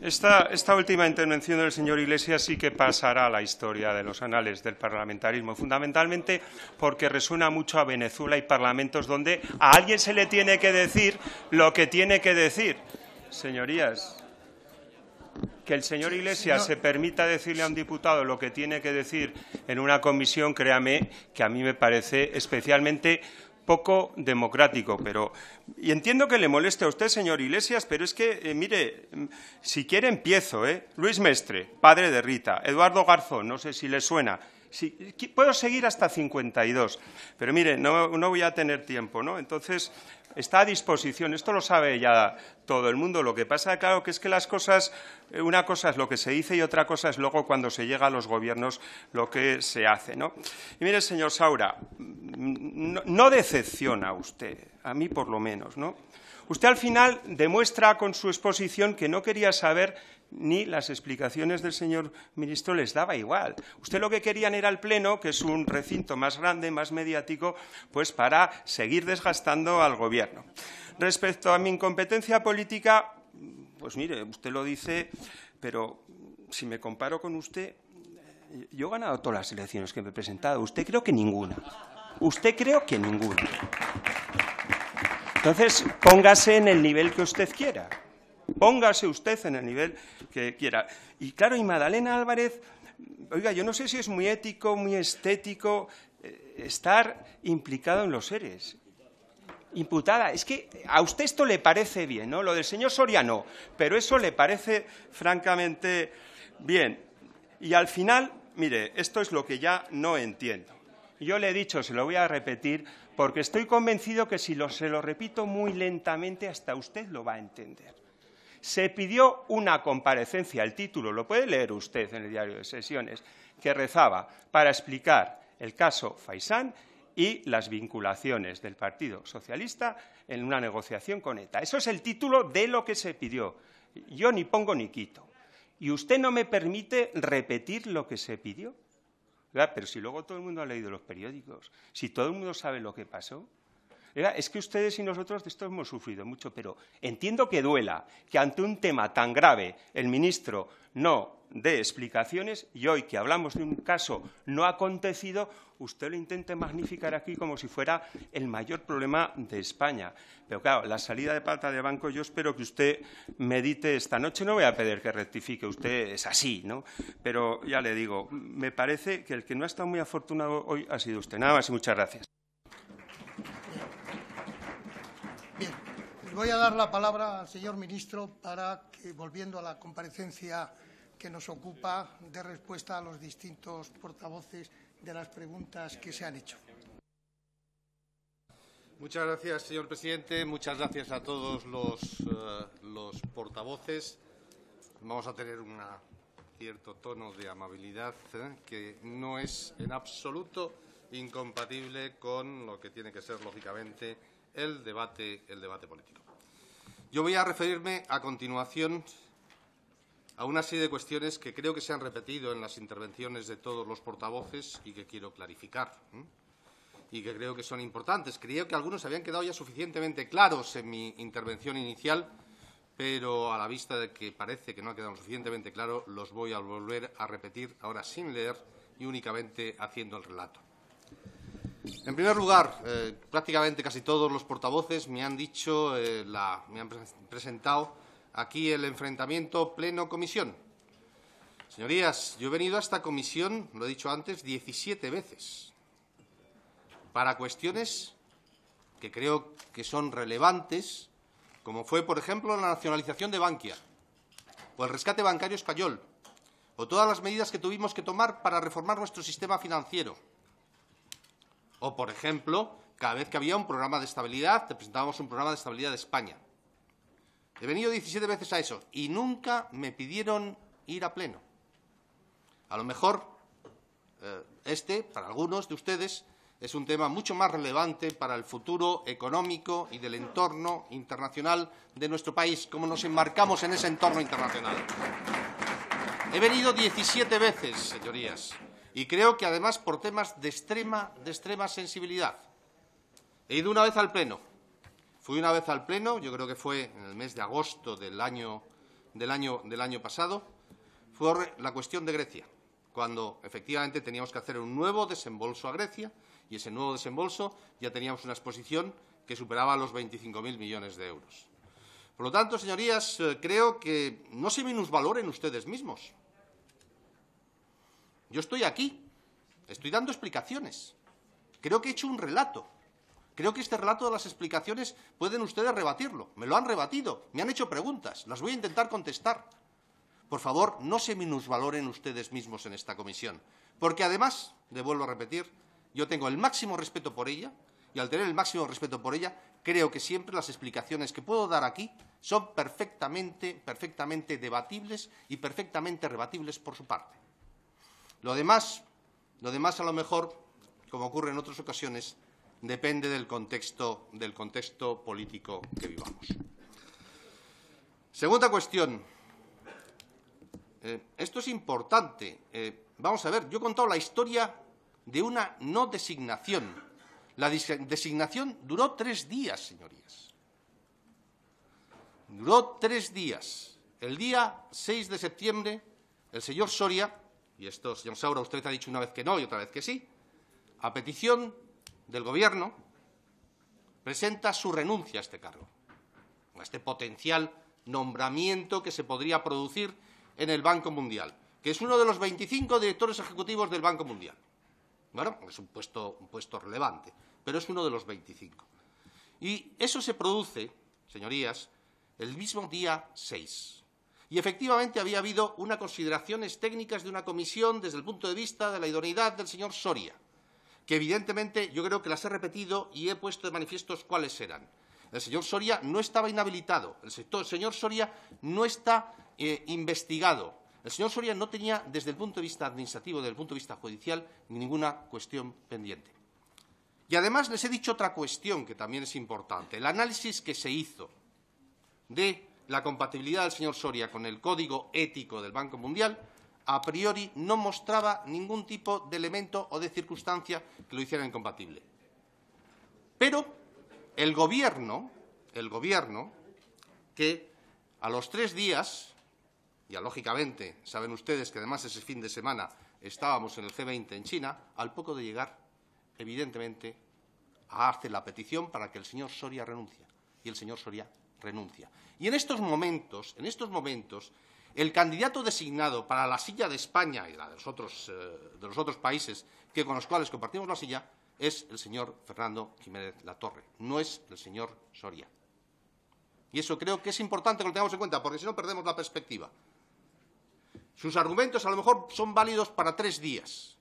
Esta, esta, última intervención del señor Iglesias sí que pasará a la historia de los anales del parlamentarismo, fundamentalmente porque resuena mucho a Venezuela y parlamentos donde a alguien se le tiene que decir lo que tiene que decir. Señorías, que el señor Iglesias se permita decirle a un diputado lo que tiene que decir en una comisión, créame que a mí me parece especialmente poco democrático, pero y entiendo que le moleste a usted, señor Iglesias, pero es que eh, mire, mm, si quiere empiezo, ¿eh? Luis Mestre, padre de Rita, Eduardo Garzón, no sé si le suena, Sí, puedo seguir hasta 52, pero mire, no, voy a tener tiempo, ¿no? Entonces, está a disposición, esto lo sabe ya todo el mundo. Lo que pasa, claro, que es que las cosas, eh, una cosa es lo que se dice y otra cosa es luego cuando se llega a los gobiernos lo que se hace, ¿no? Y mire, señor Saura, mm, no, decepciona a usted, a mí por lo menos, ¿no? Usted al final demuestra con su exposición que no quería saber ni las explicaciones del señor ministro les daba igual. Usted lo que querían era el Pleno, que es un recinto más grande, más mediático, pues para seguir desgastando al Gobierno. Respecto a mi incompetencia política, pues mire, usted lo dice, pero si me comparo con usted, yo he ganado todas las elecciones que me he presentado. Usted creo que ninguna. Usted creo que ninguna. Entonces, póngase en el nivel que usted quiera. Póngase usted en el nivel que quiera. Y claro, y Madalena Álvarez, oiga, yo no sé si es muy ético, muy estético eh, estar implicado en los seres. Imputada. Es que a usted esto le parece bien, ¿no? Lo del señor Soria no, pero eso le parece francamente bien. Y al final, mire, esto es lo que ya no entiendo. Yo le he dicho, se lo voy a repetir, porque estoy convencido que si se lo repito muy lentamente, hasta usted lo va a entender se pidió una comparecencia, el título lo puede leer usted en el diario de sesiones, que rezaba para explicar el caso Faisán y las vinculaciones del Partido Socialista en una negociación con ETA. Eso es el título de lo que se pidió. Yo ni pongo ni quito. Y usted no me permite repetir lo que se pidió. Pero si luego todo el mundo ha leído los periódicos, si todo el mundo sabe lo que pasó, es que ustedes y nosotros de esto hemos sufrido mucho, pero entiendo que duela que ante un tema tan grave el ministro no dé explicaciones y hoy que hablamos de un caso no acontecido, usted lo intente magnificar aquí como si fuera el mayor problema de España. Pero claro, la salida de pata de banco yo espero que usted medite esta noche. No voy a pedir que rectifique, usted es así, ¿no? Pero ya le digo, me parece que el que no ha estado muy afortunado hoy ha sido usted. Nada más y muchas gracias. voy a dar la palabra al señor ministro para que, volviendo a la comparecencia que nos ocupa, dé respuesta a los distintos portavoces de las preguntas que se han hecho. Muchas gracias, señor presidente. Muchas gracias a todos los, eh, portavoces. Vamos a tener un cierto tono de amabilidad eh, que no es en absoluto incompatible con lo que tiene que ser, lógicamente, el debate, el debate político. Yo voy a referirme a continuación a una serie de cuestiones que creo que se han repetido en las intervenciones de todos los portavoces y que quiero clarificar y que creo que son importantes. Creo que algunos habían quedado ya suficientemente claros en mi intervención inicial, pero a la vista de que parece que no ha quedado suficientemente claro, los voy a volver a repetir ahora sin leer y únicamente haciendo el relato. En primer lugar, eh, prácticamente casi todos los portavoces me han dicho, eh, me han presentado aquí el enfrentamiento pleno-comisión. Señorías, yo he venido a esta comisión, lo he dicho antes, 17 veces, para cuestiones que creo que son relevantes, como fue, por ejemplo, la nacionalización de Bankia, o el rescate bancario español, o todas las medidas que tuvimos que tomar para reformar nuestro sistema financiero, o, por ejemplo, cada vez que había un programa de estabilidad, te presentábamos un programa de estabilidad de España. He venido 17 veces a eso y nunca me pidieron ir a pleno. A lo mejor eh, este, para algunos de ustedes, es un tema mucho más relevante para el futuro económico y del entorno internacional de nuestro país, cómo nos enmarcamos en ese entorno internacional. He venido 17 veces, señorías y creo que además por temas de extrema, sensibilidad. He ido una vez al Pleno. Fui una vez al Pleno, yo creo que fue en el mes de agosto del año, del año pasado, fue la cuestión de Grecia, cuando efectivamente teníamos que hacer un nuevo desembolso a Grecia y ese nuevo desembolso ya teníamos una exposición que superaba los 25.000 millones de euros. Por lo tanto, señorías, eh, creo que no se minusvaloren ustedes mismos. Yo estoy aquí, estoy dando explicaciones. Creo que he hecho un relato. Creo que este relato de las explicaciones pueden ustedes rebatirlo. Me lo han rebatido, me han hecho preguntas, las voy a intentar contestar. Por favor, no se minusvaloren ustedes mismos en esta comisión, porque además, le vuelvo a repetir, yo tengo el máximo respeto por ella y al tener el máximo respeto por ella, creo que siempre las explicaciones que puedo dar aquí son perfectamente, perfectamente debatibles y perfectamente rebatibles por su parte. Lo demás, lo demás a lo mejor, como ocurre en otras ocasiones, depende del contexto, del contexto político que vivamos. Segunda cuestión. Eh, esto es importante. Eh, vamos a ver, yo he contado la historia de una no designación. La designación duró tres días, señorías. Duró tres días. El día 6 de septiembre, el señor Soria y esto, señor Saura, usted ha dicho una vez que no y otra vez que sí, a petición del Gobierno, presenta su renuncia a este cargo, a este potencial nombramiento que se podría producir en el Banco Mundial, que es uno de los 25 directores ejecutivos del Banco Mundial. Bueno, es un puesto, relevante, pero es uno de los 25. Y eso se produce, señorías, el mismo día 6. Y efectivamente había habido unas consideraciones técnicas de una comisión desde el punto de vista de la idoneidad del señor Soria, que evidentemente yo creo que las he repetido y he puesto de manifiestos cuáles eran. El señor Soria no estaba inhabilitado, el, señor Soria no está eh, investigado, el señor Soria no tenía, desde el punto de vista administrativo, desde el punto de vista judicial, ninguna cuestión pendiente. Y además les he dicho otra cuestión que también es importante. El análisis que se hizo de la compatibilidad del señor Soria con el código ético del Banco Mundial, a priori no mostraba ningún tipo de elemento o de circunstancia que lo hiciera incompatible. Pero el Gobierno, el Gobierno, que a los tres días, ya lógicamente saben ustedes que además ese fin de semana estábamos en el G20 en China, al poco de llegar, evidentemente, hace la petición para que el señor Soria renuncie. Y el señor Soria renuncia. Y en estos momentos, en estos momentos, el candidato designado para la silla de España y la de los otros, eh, países que, con los cuales compartimos la silla es el señor Fernando Jiménez Latorre, no es el señor Soria. Y eso creo que es importante que lo tengamos en cuenta, porque si no perdemos la perspectiva. Sus argumentos a lo mejor son válidos para tres días,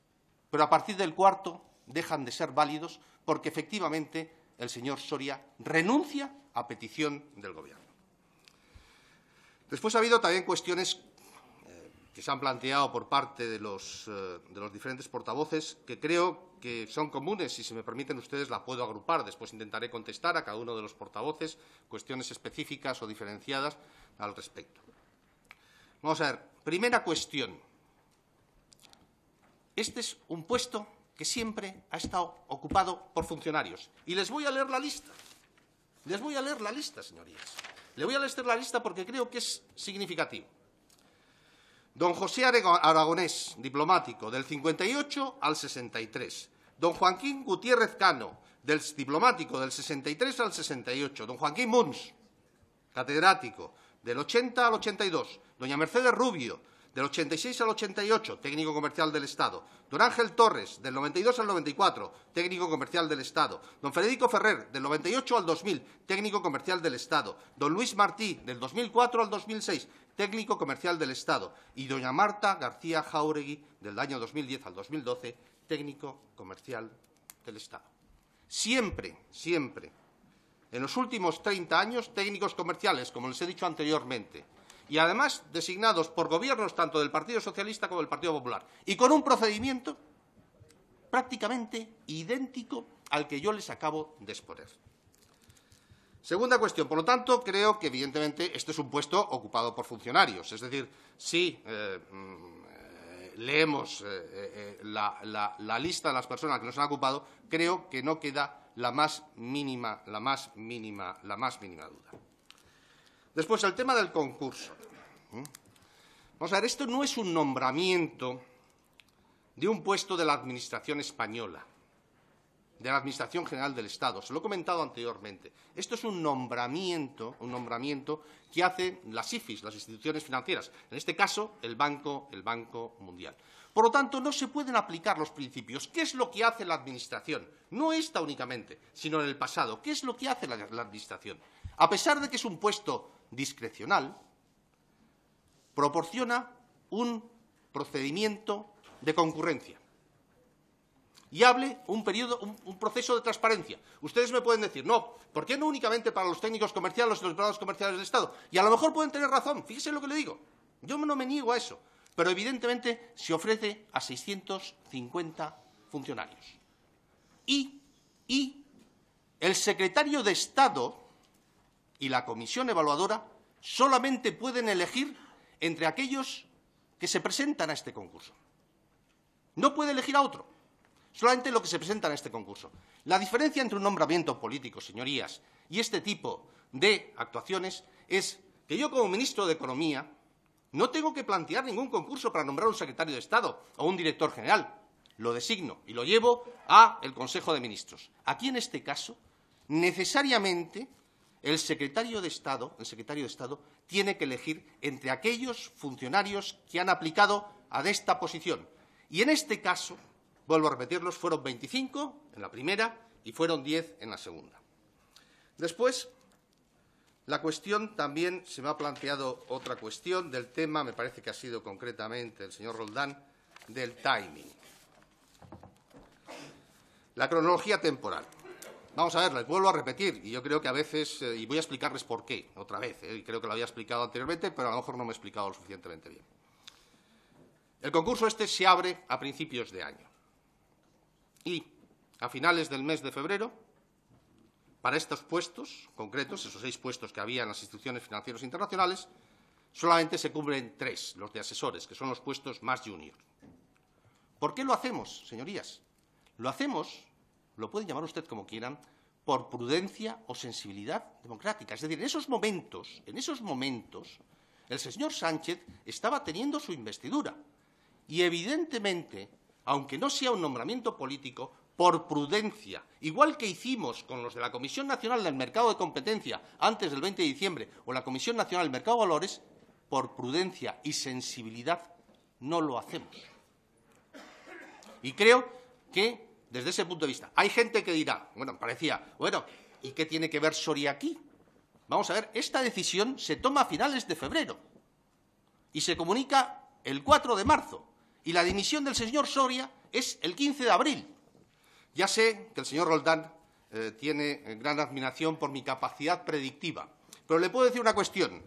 pero a partir del cuarto dejan de ser válidos porque efectivamente el señor Soria renuncia a petición del Gobierno. Después ha habido también cuestiones eh, que se han planteado por parte de los, eh, de los diferentes portavoces que creo que son comunes y, si me permiten ustedes, la puedo agrupar. Después intentaré contestar a cada uno de los portavoces cuestiones específicas o diferenciadas al respecto. Vamos a ver. Primera cuestión. Este es un puesto que siempre ha estado ocupado por funcionarios. Y les voy a leer la lista. Les voy a leer la lista, señorías. Le voy a leer la lista porque creo que es significativo. Don José Aragonés, diplomático, del 58 al 63. Don Joaquín Gutiérrez Cano, del diplomático, del 63 al 68. Don Joaquín Muns, catedrático, del 80 al 82. Doña Mercedes Rubio, del 86 al 88, técnico comercial del Estado. Don Ángel Torres, del 92 al 94, técnico comercial del Estado. Don Federico Ferrer, del 98 al 2000, técnico comercial del Estado. Don Luis Martí, del 2004 al 2006, técnico comercial del Estado. Y doña Marta García Jauregui, del año 2010 al 2012, técnico comercial del Estado. Siempre, siempre, en los últimos 30 años, técnicos comerciales, como les he dicho anteriormente, y además designados por gobiernos tanto del Partido Socialista como del Partido Popular, y con un procedimiento prácticamente idéntico al que yo les acabo de exponer. Segunda cuestión. Por lo tanto, creo que, evidentemente, este es un puesto ocupado por funcionarios. Es decir, si eh, mm, eh, leemos eh, la, lista de las personas que nos han ocupado, creo que no queda la más mínima, la mínima, la más mínima duda. Después, el tema del concurso. ¿Mm? Vamos a ver, esto no es un nombramiento de un puesto de la Administración española, de la Administración General del Estado. Se lo he comentado anteriormente. Esto es un nombramiento, un nombramiento que hacen las IFIs, las instituciones financieras, en este caso el Banco, el Banco Mundial. Por lo tanto, no se pueden aplicar los principios. ¿Qué es lo que hace la Administración? No esta únicamente, sino en el pasado. ¿Qué es lo que hace la Administración? A pesar de que es un puesto discrecional, proporciona un procedimiento de concurrencia y hable un, periodo, un, proceso de transparencia. Ustedes me pueden decir, no, ¿por qué no únicamente para los técnicos comerciales, los empleados comerciales del Estado? Y a lo mejor pueden tener razón, fíjense lo que le digo. Yo no me niego a eso, pero evidentemente se ofrece a 650 funcionarios. Y, y el secretario de Estado y la comisión evaluadora solamente pueden elegir entre aquellos que se presentan a este concurso. No puede elegir a otro, solamente lo que se presenta a este concurso. La diferencia entre un nombramiento político, señorías, y este tipo de actuaciones es que yo como ministro de Economía no tengo que plantear ningún concurso para nombrar un secretario de Estado o un director general. Lo designo y lo llevo a el Consejo de Ministros. Aquí, en este caso, necesariamente el secretario de Estado, el secretario de Estado tiene que elegir entre aquellos funcionarios que han aplicado a esta posición. Y en este caso, vuelvo a repetirlos, fueron 25 en la primera y fueron 10 en la segunda. Después, la cuestión también se me ha planteado otra cuestión del tema, me parece que ha sido concretamente el señor Roldán, del timing. La cronología temporal. Vamos a ver, les vuelvo a repetir, y yo creo que a veces, eh, y voy a explicarles por qué, otra vez, eh, creo que lo había explicado anteriormente, pero a lo mejor no me he explicado lo suficientemente bien. El concurso este se abre a principios de año. Y a finales del mes de febrero, para estos puestos concretos, esos seis puestos que había en las instituciones financieras internacionales, solamente se cubren tres, los de asesores, que son los puestos más junior. ¿Por qué lo hacemos, señorías? Lo hacemos lo pueden llamar usted como quieran, por prudencia o sensibilidad democrática. Es decir, en esos momentos, en esos momentos, el señor Sánchez estaba teniendo su investidura. Y evidentemente, aunque no sea un nombramiento político, por prudencia, igual que hicimos con los de la Comisión Nacional del Mercado de Competencia antes del 20 de diciembre o la Comisión Nacional del Mercado de Valores, por prudencia y sensibilidad no lo hacemos. Y creo que desde ese punto de vista. Hay gente que dirá, bueno, parecía, bueno, ¿y qué tiene que ver Soria aquí? Vamos a ver, esta decisión se toma a finales de febrero y se comunica el 4 de marzo. Y la dimisión del señor Soria es el 15 de abril. Ya sé que el señor Roldán eh, tiene eh, gran admiración por mi capacidad predictiva, pero le puedo decir una cuestión.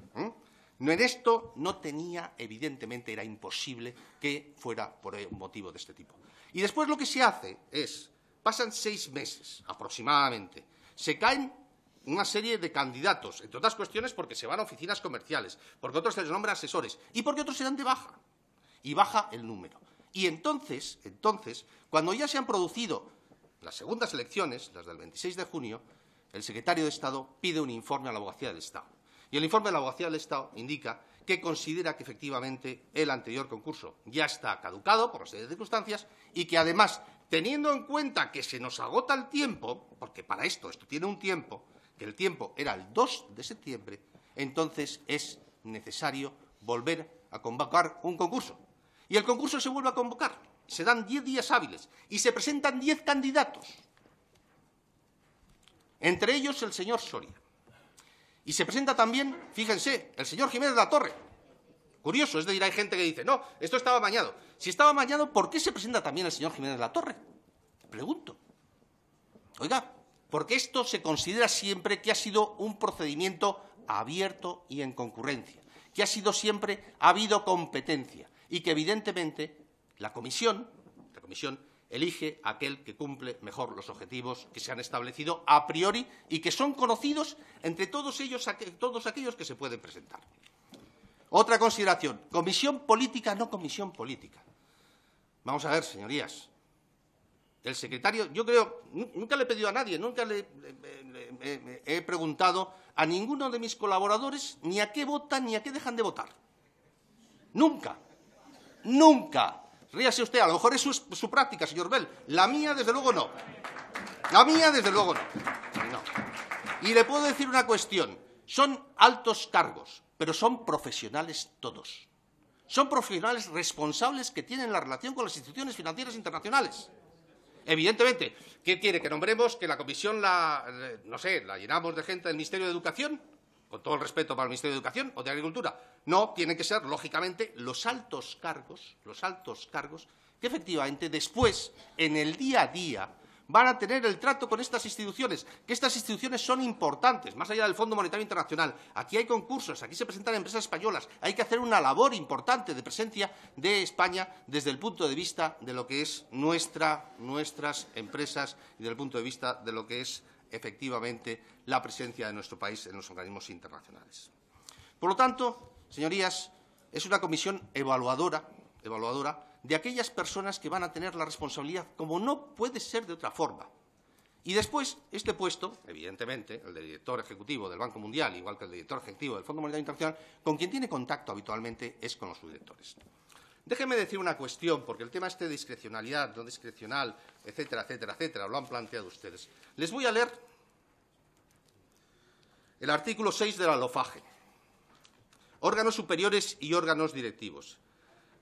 No en esto no tenía, evidentemente, era imposible que fuera por eh, un motivo de este tipo. Y después lo que se hace es, pasan seis meses aproximadamente, se caen una serie de candidatos, entre otras cuestiones porque se van a oficinas comerciales, porque otros se les nombran asesores y porque otros se dan de baja. Y baja el número. Y entonces, entonces, cuando ya se han producido las segundas elecciones, las del 26 de junio, el secretario de Estado pide un informe a la abogacía del Estado. Y el informe de la abogacía del Estado indica que considera que efectivamente el anterior concurso ya está caducado por las circunstancias y que además, teniendo en cuenta que se nos agota el tiempo, porque para esto esto tiene un tiempo, que el tiempo era el 2 de septiembre, entonces es necesario volver a convocar un concurso. Y el concurso se vuelve a convocar. Se dan 10 días hábiles y se presentan 10 candidatos. Entre ellos el señor Soria. Y se presenta también, fíjense, el señor Jiménez de la Torre. Curioso, es decir, hay gente que dice, no, esto estaba mañado. Si estaba mañado, ¿por qué se presenta también el señor Jiménez de la Torre? Pregunto. Oiga, porque esto se considera siempre que ha sido un procedimiento abierto y en concurrencia, que ha sido siempre, ha habido competencia y que evidentemente la comisión, la comisión elige aquel que cumple mejor los objetivos que se han establecido a priori y que son conocidos entre todos ellos, todos aquellos que se pueden presentar. Otra consideración, comisión política, no comisión política. Vamos a ver, señorías, el secretario, yo creo, nunca le he pedido a nadie, nunca le, he preguntado a ninguno de mis colaboradores ni a qué votan ni a qué dejan de votar. Nunca, nunca. Ríase usted, a lo mejor es su, práctica, señor Bell. La mía, desde luego, no. La mía, desde luego, no. no. Y le puedo decir una cuestión. Son altos cargos, pero son profesionales todos. Son profesionales responsables que tienen la relación con las instituciones financieras internacionales. Evidentemente, ¿qué quiere? ¿Que nombremos que la comisión la, eh, no sé, la llenamos de gente del Ministerio de Educación? con todo el respeto para el Ministerio de Educación o de Agricultura. No, tienen que ser, lógicamente, los altos cargos, los altos cargos, que efectivamente después, en el día a día, van a tener el trato con estas instituciones, que estas instituciones son importantes, más allá del Fondo Monetario Internacional. Aquí hay concursos, aquí se presentan empresas españolas, hay que hacer una labor importante de presencia de España desde el punto de vista de lo que es nuestra, nuestras empresas y desde el punto de vista de lo que es efectivamente la presencia de nuestro país en los organismos internacionales. Por lo tanto, señorías, es una comisión evaluadora, de aquellas personas que van a tener la responsabilidad, como no puede ser de otra forma. Y después, este puesto, evidentemente, el de director ejecutivo del Banco Mundial, igual que el director ejecutivo del Fondo Monetario Internacional, con quien tiene contacto habitualmente es con los subdirectores. Déjenme decir una cuestión, porque el tema este de discrecionalidad, no discrecional, etcétera, etcétera, etcétera, lo han planteado ustedes. Les voy a leer el artículo 6 de la Órganos superiores y órganos directivos.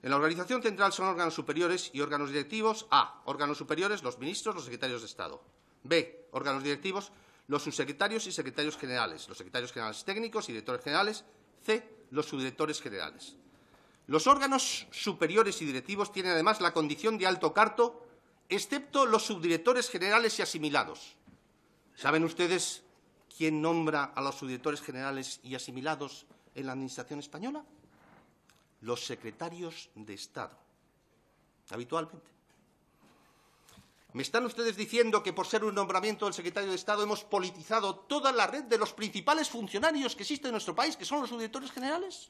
En la organización central son órganos superiores y órganos directivos. A. Órganos superiores, los ministros, los secretarios de Estado. B. Órganos directivos, los subsecretarios y secretarios generales, los secretarios generales técnicos y directores generales. C. Los subdirectores generales. Los órganos superiores y directivos tienen además la condición de alto carto, excepto los subdirectores generales y asimilados. ¿Saben ustedes quién nombra a los subdirectores generales y asimilados en la Administración española? Los secretarios de Estado, habitualmente. ¿Me están ustedes diciendo que por ser un nombramiento del secretario de Estado hemos politizado toda la red de los principales funcionarios que existen en nuestro país, que son los subdirectores generales?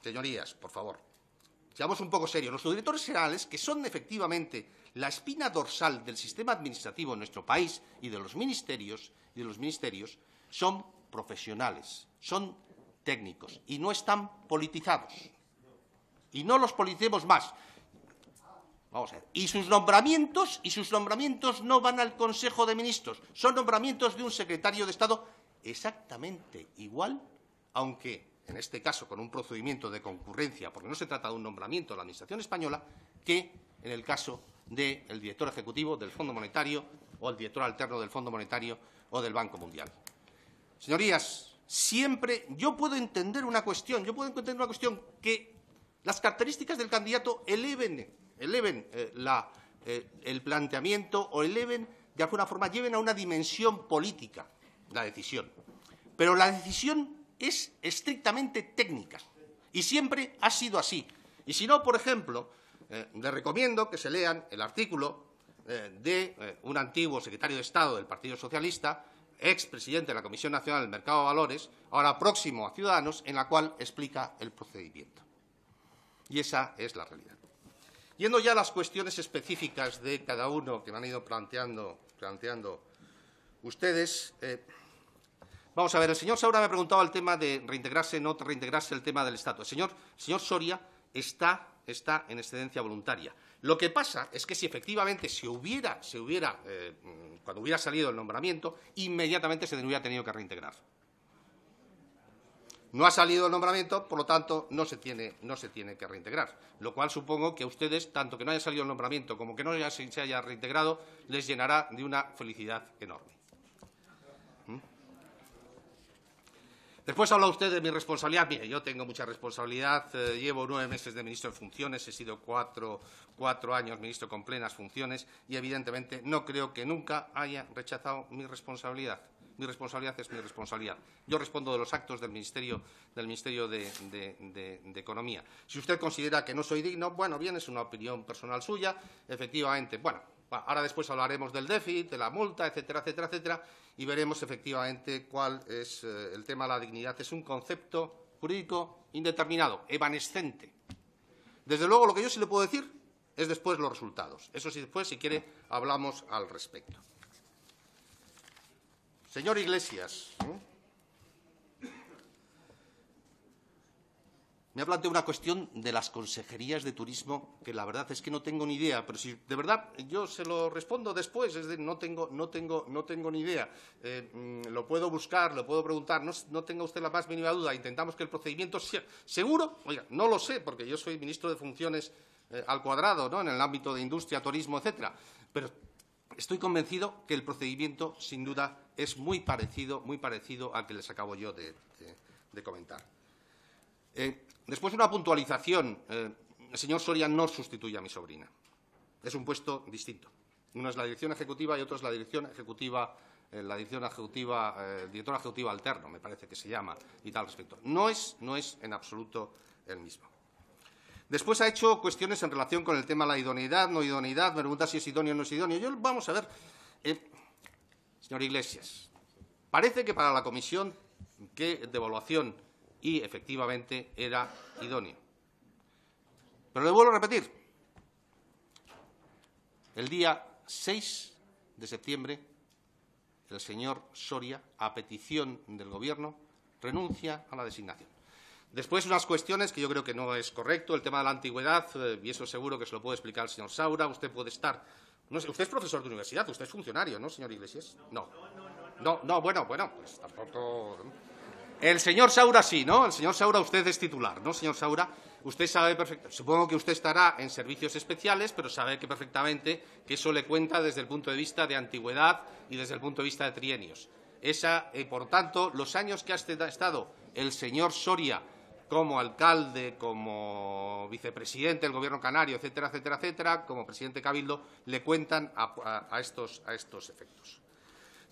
Señorías, por favor, seamos un poco serios. Los directores generales, que son efectivamente la espina dorsal del sistema administrativo en nuestro país y de los ministerios, y de los ministerios son profesionales, son técnicos y no están politizados. Y no los politicemos más. Vamos a Y sus nombramientos, y sus nombramientos no van al Consejo de Ministros, son nombramientos de un secretario de Estado exactamente igual, aunque en este caso con un procedimiento de concurrencia, porque no se trata de un nombramiento de la Administración española, que en el caso del director ejecutivo del Fondo Monetario o el director alterno del Fondo Monetario o del Banco Mundial. Señorías, siempre yo puedo entender una cuestión, yo puedo entender una cuestión que las características del candidato eleven, eh, eh, el planteamiento o eleven, de alguna forma, lleven a una dimensión política la decisión. Pero la decisión es estrictamente técnica y siempre ha sido así. Y si no, por ejemplo, eh, les recomiendo que se lean el artículo eh, de eh, un antiguo secretario de Estado del Partido Socialista, expresidente de la Comisión Nacional del Mercado de Valores, ahora próximo a Ciudadanos, en la cual explica el procedimiento. Y esa es la realidad. Yendo ya a las cuestiones específicas de cada uno que me han ido planteando ustedes, Vamos a ver, el señor Saura me ha preguntado el tema de reintegrarse, no reintegrarse, el tema del estatus. El señor, señor Soria está, en excedencia voluntaria. Lo que pasa es que si efectivamente se hubiera, se hubiera eh, cuando hubiera salido el nombramiento, inmediatamente se hubiera tenido que reintegrar. No ha salido el nombramiento, por lo tanto, no se, tiene, que reintegrar. Lo cual supongo que a ustedes, tanto que no haya salido el nombramiento como que no se haya reintegrado, les llenará de una felicidad enorme. Después habla usted de mi responsabilidad. Mire, yo tengo mucha responsabilidad. Eh, llevo nueve meses de ministro de funciones, he sido cuatro, años ministro con plenas funciones y, evidentemente, no creo que nunca haya rechazado mi responsabilidad. Mi responsabilidad es mi responsabilidad. Yo respondo de los actos del Ministerio, del Ministerio de Economía. Si usted considera que no soy digno, bueno, bien, es una opinión personal suya. Efectivamente, bueno, ahora después hablaremos del déficit, de la multa, etcétera, etcétera, etcétera, y veremos efectivamente cuál es eh, el tema de la dignidad. Es un concepto jurídico indeterminado, evanescente. Desde luego, lo que yo sí le puedo decir es después los resultados. Eso sí, después, si quiere, hablamos al respecto. Señor Iglesias, Me ha planteado una cuestión de las consejerías de turismo, que la verdad es que no tengo ni idea, pero si de verdad yo se lo respondo después, es de no tengo, no tengo, no tengo ni idea. Eh, mm, lo puedo buscar, lo puedo preguntar, no, tenga usted la más mínima duda, intentamos que el procedimiento sea seguro. Oiga, no lo sé, porque yo soy ministro de Funciones eh, al cuadrado, ¿no? En el ámbito de industria, turismo, etcétera. Pero estoy convencido que el procedimiento, sin duda, es muy parecido, muy parecido al que les acabo yo de, comentar. Eh, Después, una puntualización. Eh, el señor Soria no sustituye a mi sobrina. Es un puesto distinto. Una es la dirección ejecutiva y otra es la dirección ejecutiva, eh, la dirección ejecutiva, eh, el directora ejecutiva alterno, me parece que se llama, y tal respecto. No es, no es en absoluto el mismo. Después ha hecho cuestiones en relación con el tema de la idoneidad, no idoneidad, me pregunta si es idóneo o no es idóneo. Yo, vamos a ver, señor Iglesias, parece que para la comisión ¿qué devaluación y efectivamente era idóneo. Pero le vuelvo a repetir, el día 6 de septiembre, el señor Soria, a petición del Gobierno, renuncia a la designación. Después, unas cuestiones que yo creo que no es correcto. El tema de la antigüedad, eh, y eso seguro que se lo puede explicar el señor Saura. Usted puede estar. No usted es profesor de universidad, usted es funcionario, ¿no, señor Iglesias? No. No, no, no, no bueno, bueno, pues tampoco. El señor Saura sí, ¿no? El señor Saura usted es titular, ¿no, señor Saura? Usted sabe perfectamente, supongo que usted estará en servicios especiales, pero sabe que perfectamente que eso le cuenta desde el punto de vista de antigüedad y desde el punto de vista de trienios. Esa, eh, por tanto, los años que ha estado el señor Soria como alcalde, como vicepresidente del Gobierno canario, etcétera, etcétera, etcétera, como presidente Cabildo, le cuentan a, estos, a estos efectos.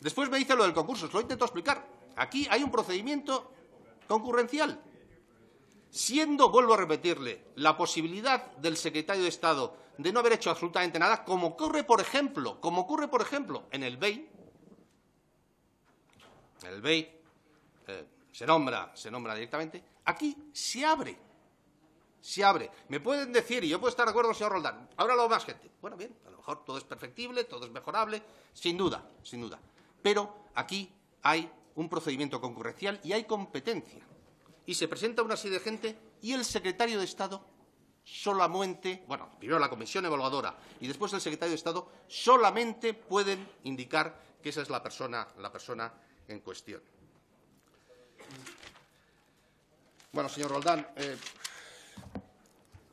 Después me dice lo del concurso, os lo intento explicar. Aquí hay un procedimiento concurrencial. Siendo, vuelvo a repetirle, la posibilidad del secretario de Estado de no haber hecho absolutamente nada, como ocurre, por ejemplo, como ocurre, por ejemplo, en el BEI, el BEI eh, se nombra, se nombra directamente, aquí se abre, se abre. Me pueden decir, y yo puedo estar de acuerdo con el señor Roldán, ahora lo más gente. Bueno, bien, a lo mejor todo es perfectible, todo es mejorable, sin duda, sin duda. Pero aquí hay un procedimiento concurrencial y hay competencia. Y se presenta una serie de gente y el secretario de Estado solamente, bueno, primero la comisión evaluadora y después el secretario de Estado solamente pueden indicar que esa es la persona, la persona en cuestión. Bueno, señor Roldán, eh,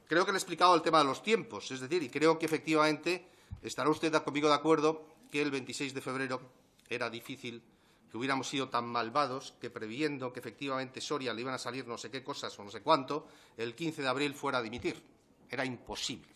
creo que le he explicado el tema de los tiempos, es decir, y creo que efectivamente estará usted conmigo de acuerdo que el 26 de febrero era difícil hubiéramos sido tan malvados que previendo que efectivamente Soria le iban a salir no sé qué cosas o no sé cuánto, el 15 de abril fuera a dimitir. Era imposible,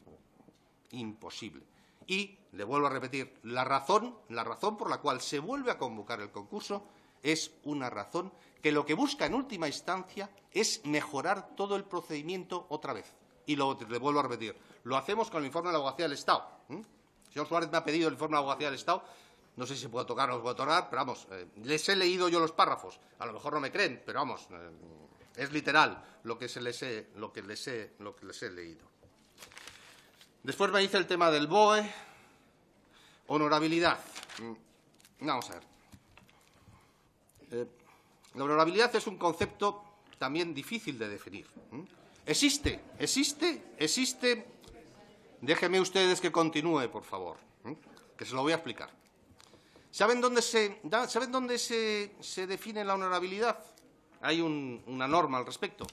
imposible. Y, le vuelvo a repetir, la razón, la razón por la cual se vuelve a convocar el concurso es una razón que lo que busca en última instancia es mejorar todo el procedimiento otra vez. Y lo le vuelvo a repetir, lo hacemos con el informe de la abogacía del Estado. El señor Suárez me ha pedido el informe de la abogacía del Estado no sé si puedo tocar o no puedo tocar, pero vamos, eh, les he leído yo los párrafos. A lo mejor no me creen, pero vamos, eh, es literal lo que, se les he, lo, que les he, lo que les he leído. Después me dice el tema del BOE, honorabilidad. Mm, vamos a ver. Eh, la honorabilidad es un concepto también difícil de definir. Mm. Existe, existe, existe. Déjenme ustedes que continúe, por favor, mm, que se lo voy a explicar. ¿Saben dónde se, define la honorabilidad? Hay una norma al respecto,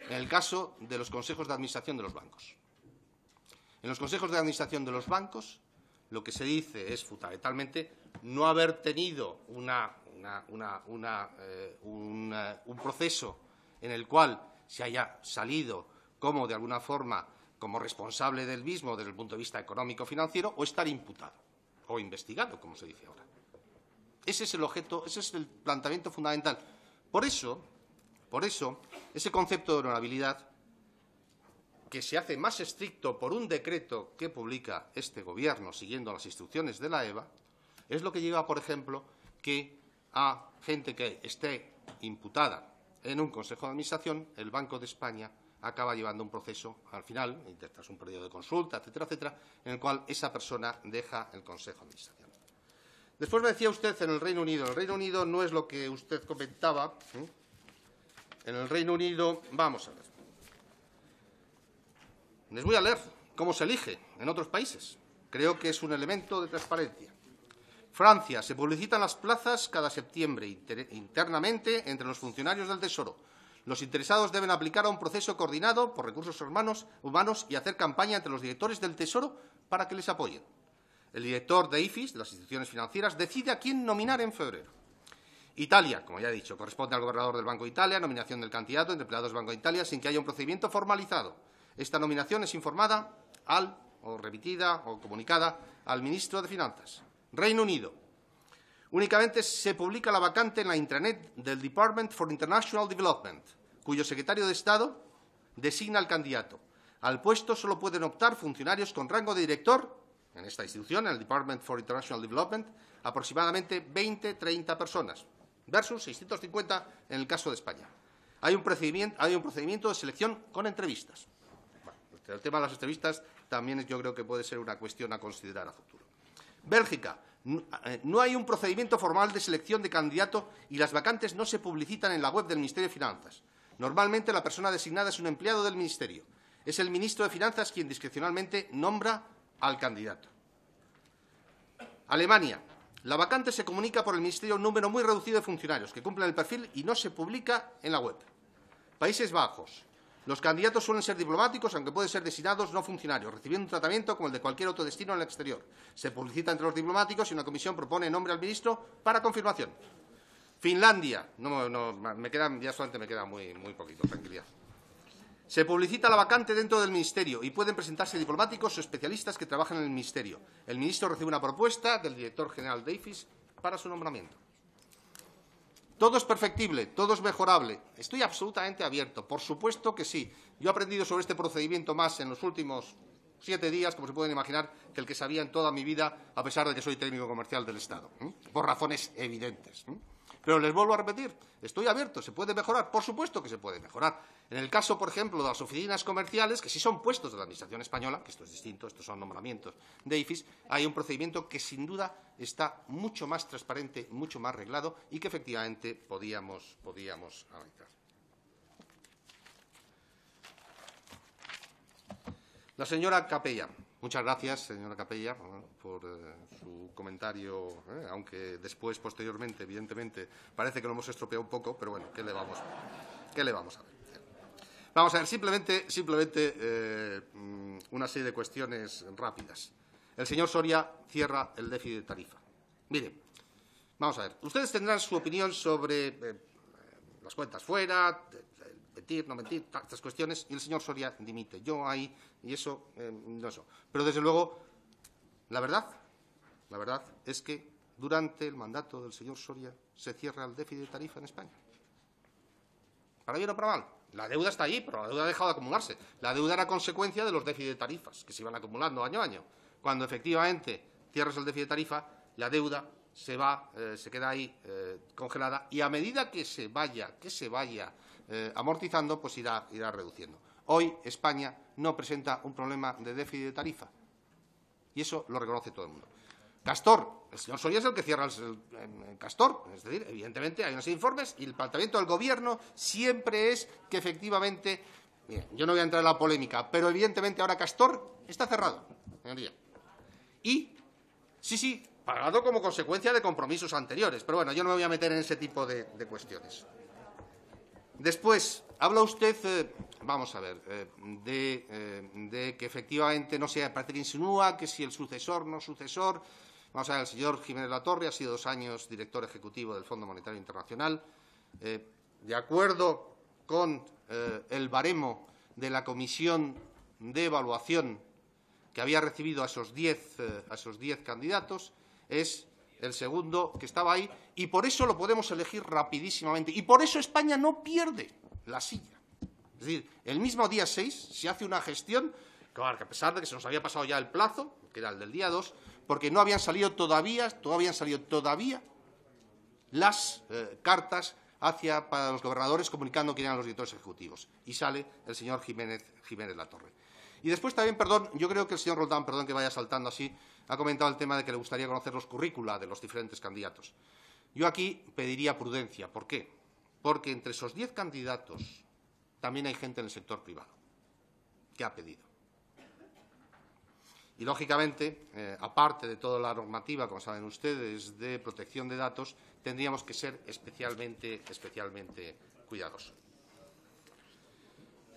en el caso de los consejos de administración de los bancos. En los consejos de administración de los bancos lo que se dice es fundamentalmente no haber tenido eh, un, eh, un proceso en el cual se haya salido como, de alguna forma, como responsable del mismo desde el punto de vista económico-financiero o estar imputado o investigado, como se dice ahora. Ese es el objeto, ese es el planteamiento fundamental. Por eso, por eso, ese concepto de honorabilidad, que se hace más estricto por un decreto que publica este Gobierno siguiendo las instrucciones de la EVA, es lo que lleva, por ejemplo, que a gente que esté imputada en un Consejo de Administración, el Banco de España acaba llevando un proceso al final, tras un periodo de consulta, etcétera, etcétera, en el cual esa persona deja el Consejo de Administración. Después me decía usted en el Reino Unido. el Reino Unido no es lo que usted comentaba. ¿eh? En el Reino Unido, vamos a ver. Les voy a leer cómo se elige en otros países. Creo que es un elemento de transparencia. Francia, se publicitan las plazas cada septiembre internamente entre los funcionarios del Tesoro los interesados deben aplicar a un proceso coordinado por recursos humanos, y hacer campaña entre los directores del Tesoro para que les apoyen. El director de IFIS, de las instituciones financieras, decide a quién nominar en febrero. Italia, como ya he dicho, corresponde al gobernador del Banco de Italia, nominación del candidato entre empleados del Banco de Italia sin que haya un procedimiento formalizado. Esta nominación es informada al, o remitida, o comunicada al ministro de Finanzas. Reino Unido, Únicamente se publica la vacante en la intranet del Department for International Development, cuyo secretario de Estado designa al candidato. Al puesto solo pueden optar funcionarios con rango de director, en esta institución, en el Department for International Development, aproximadamente 20-30 personas, versus 650 en el caso de España. Hay un procedimiento, de selección con entrevistas. el tema de las entrevistas también yo creo que puede ser una cuestión a considerar a futuro. Bélgica, eh, no hay un procedimiento formal de selección de candidato y las vacantes no se publicitan en la web del Ministerio de Finanzas. Normalmente la persona designada es un empleado del Ministerio. Es el ministro de Finanzas quien discrecionalmente nombra al candidato. Alemania. La vacante se comunica por el Ministerio a un número muy reducido de funcionarios que cumplen el perfil y no se publica en la web. Países Bajos. Los candidatos suelen ser diplomáticos, aunque pueden ser designados no funcionarios, recibiendo un tratamiento como el de cualquier otro destino en el exterior. Se publicita entre los diplomáticos y una comisión propone nombre al ministro para confirmación. Finlandia. me ya solamente me queda muy, poquito, tranquilidad. Se publicita la vacante dentro del Ministerio y pueden presentarse diplomáticos o especialistas que trabajan en el Ministerio. El ministro recibe una propuesta del director general Davis para su nombramiento. Todo es perfectible, todo es mejorable. Estoy absolutamente abierto, por supuesto que sí. Yo he aprendido sobre este procedimiento más en los últimos siete días, como se pueden imaginar, que el que sabía en toda mi vida, a pesar de que soy técnico comercial del Estado, por razones evidentes. Pero les vuelvo a repetir, estoy abierto, se puede mejorar, por supuesto que se puede mejorar. En el caso, por ejemplo, de las oficinas comerciales, que sí son puestos de la Administración española, que esto es distinto, estos son nombramientos de IFIS, hay un procedimiento que sin duda está mucho más transparente, mucho más reglado y que efectivamente podíamos, podíamos La señora Capella, Muchas gracias, señora Capella, por eh, su comentario, eh, aunque después, posteriormente, evidentemente, parece que lo hemos estropeado un poco, pero bueno, ¿qué le vamos, a ver? Vamos a ver, simplemente, simplemente eh, una serie de cuestiones rápidas. El señor Soria cierra el déficit de tarifa. Mire, vamos a ver, ustedes tendrán su opinión sobre las cuentas fuera, mentir, no mentir, estas cuestiones, y el señor Soria dimite. Yo ahí, y eso, eh, no sé. Pero desde luego, la verdad, la verdad es que durante el mandato del señor Soria se cierra el déficit de tarifa en España. Para bien o para mal. La deuda está ahí, pero la deuda ha dejado de acumularse. La deuda era consecuencia de los déficits de tarifas que se iban acumulando año a año. Cuando efectivamente cierras el déficit de tarifa, la deuda se va, eh, se queda ahí eh, congelada y a medida que se vaya, que se vaya eh, amortizando, pues irá, irá reduciendo. Hoy España no presenta un problema de déficit de tarifa y eso lo reconoce todo el mundo. Castor, el señor Soria es el que cierra el, Castor, es decir, evidentemente hay unos informes y el planteamiento del Gobierno siempre es que efectivamente, yo no voy a entrar en la polémica, pero evidentemente ahora Castor está cerrado, Y, sí, sí, pagado como consecuencia de compromisos anteriores, pero bueno, yo no me voy a meter en ese tipo de cuestiones. Después, habla usted, eh, vamos a ver, eh, eh, de, que efectivamente, no sea, parece que insinúa que si el sucesor, no sucesor, vamos a ver, el señor Jiménez Torre ha sido dos años director ejecutivo del Fondo Monetario Internacional, de acuerdo con el baremo de la Comisión de Evaluación que había recibido a esos a esos diez candidatos, es el segundo que estaba ahí, y por eso lo podemos elegir rapidísimamente. Y por eso España no pierde la silla. Es decir, el mismo día 6 se hace una gestión, claro, que a pesar de que se nos había pasado ya el plazo, que era el del día 2, porque no habían salido todavía, todavía salido todavía las eh, cartas hacia para los gobernadores comunicando quién eran los directores ejecutivos. Y sale el señor Jiménez, Jiménez Latorre. Y después también, perdón, yo creo que el señor Roldán, perdón que vaya saltando así, ha comentado el tema de que le gustaría conocer los currícula de los diferentes candidatos. Yo aquí pediría prudencia. ¿Por qué? Porque entre esos diez candidatos también hay gente en el sector privado que ha pedido. Y, lógicamente, eh, aparte de toda la normativa, como saben ustedes, de protección de datos, tendríamos que ser especialmente, especialmente cuidadosos.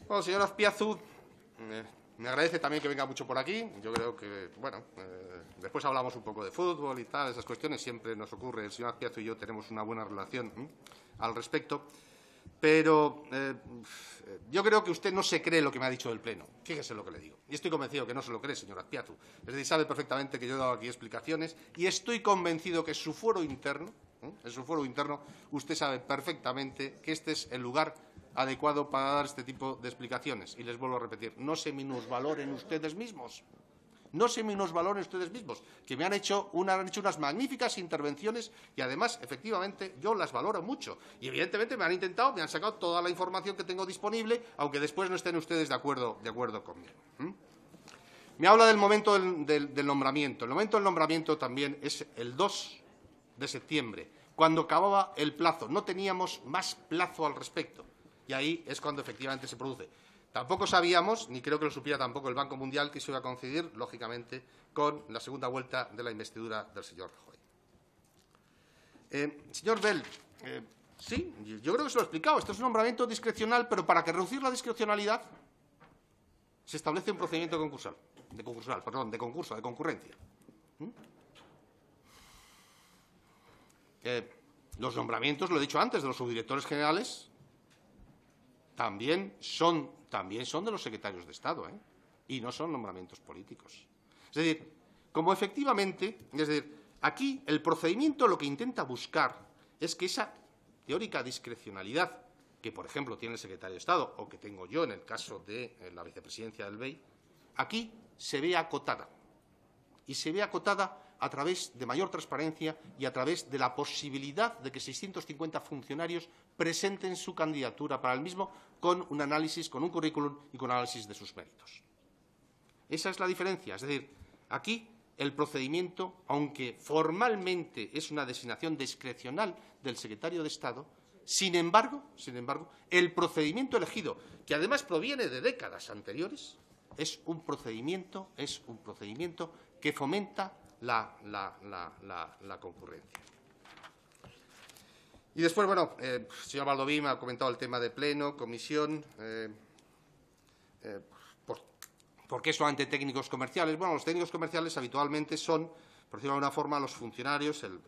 Bueno, eh, me agradece también que venga mucho por aquí. Yo creo que, bueno, eh, después hablamos un poco de fútbol y tal, esas cuestiones siempre nos ocurre. El señor Azpiatu y yo tenemos una buena relación al respecto. Pero eh, yo creo que usted no se cree lo que me ha dicho del Pleno. Fíjese lo que le digo. Y estoy convencido que no se lo cree, señor Azpiatu. Es decir, sabe perfectamente que yo he dado aquí explicaciones y estoy convencido que su foro interno, en su foro interno, usted sabe perfectamente que este es el lugar adecuado para dar este tipo de explicaciones. Y les vuelvo a repetir, no se minusvaloren ustedes mismos. No se minusvaloren ustedes mismos, que me han hecho, una, han hecho unas magníficas intervenciones y además, efectivamente, yo las valoro mucho. Y evidentemente me han intentado, me han sacado toda la información que tengo disponible, aunque después no estén ustedes de acuerdo, de acuerdo conmigo. Me habla del momento del, nombramiento. El momento del nombramiento también es el 2 de septiembre, cuando acababa el plazo. No teníamos más plazo al respecto y ahí es cuando efectivamente se produce. Tampoco sabíamos, ni creo que lo supiera tampoco el Banco Mundial, que se iba a coincidir, lógicamente, con la segunda vuelta de la investidura del señor Rajoy. Eh, señor Bell, eh, sí, yo creo que se lo he explicado. Esto es un nombramiento discrecional, pero para que reducir la discrecionalidad se establece un procedimiento concursal, de perdón, de concurso, de concurrencia. ¿Mm? Eh, los nombramientos, lo he dicho antes, de los subdirectores generales también son, también son de los secretarios de Estado, ¿eh? y no son nombramientos políticos. Es decir, como efectivamente, es decir, aquí el procedimiento lo que intenta buscar es que esa teórica discrecionalidad que, por ejemplo, tiene el secretario de Estado o que tengo yo en el caso de eh, la vicepresidencia del BEI, aquí se ve acotada. Y se ve acotada a través de mayor transparencia y a través de la posibilidad de que 650 funcionarios presenten su candidatura para el mismo con un análisis, con un currículum y con análisis de sus méritos. Esa es la diferencia. Es decir, aquí el procedimiento, aunque formalmente es una designación discrecional del secretario de Estado, sin embargo, sin embargo, el procedimiento elegido, que además proviene de décadas anteriores, es un procedimiento, es un procedimiento que fomenta la concurrencia. Y después, bueno, el eh, señor Valdoví me ha comentado el tema de pleno, comisión, eh, eh, por, qué solamente técnicos comerciales? Bueno, los técnicos comerciales habitualmente son, por decirlo de alguna forma, los funcionarios, el,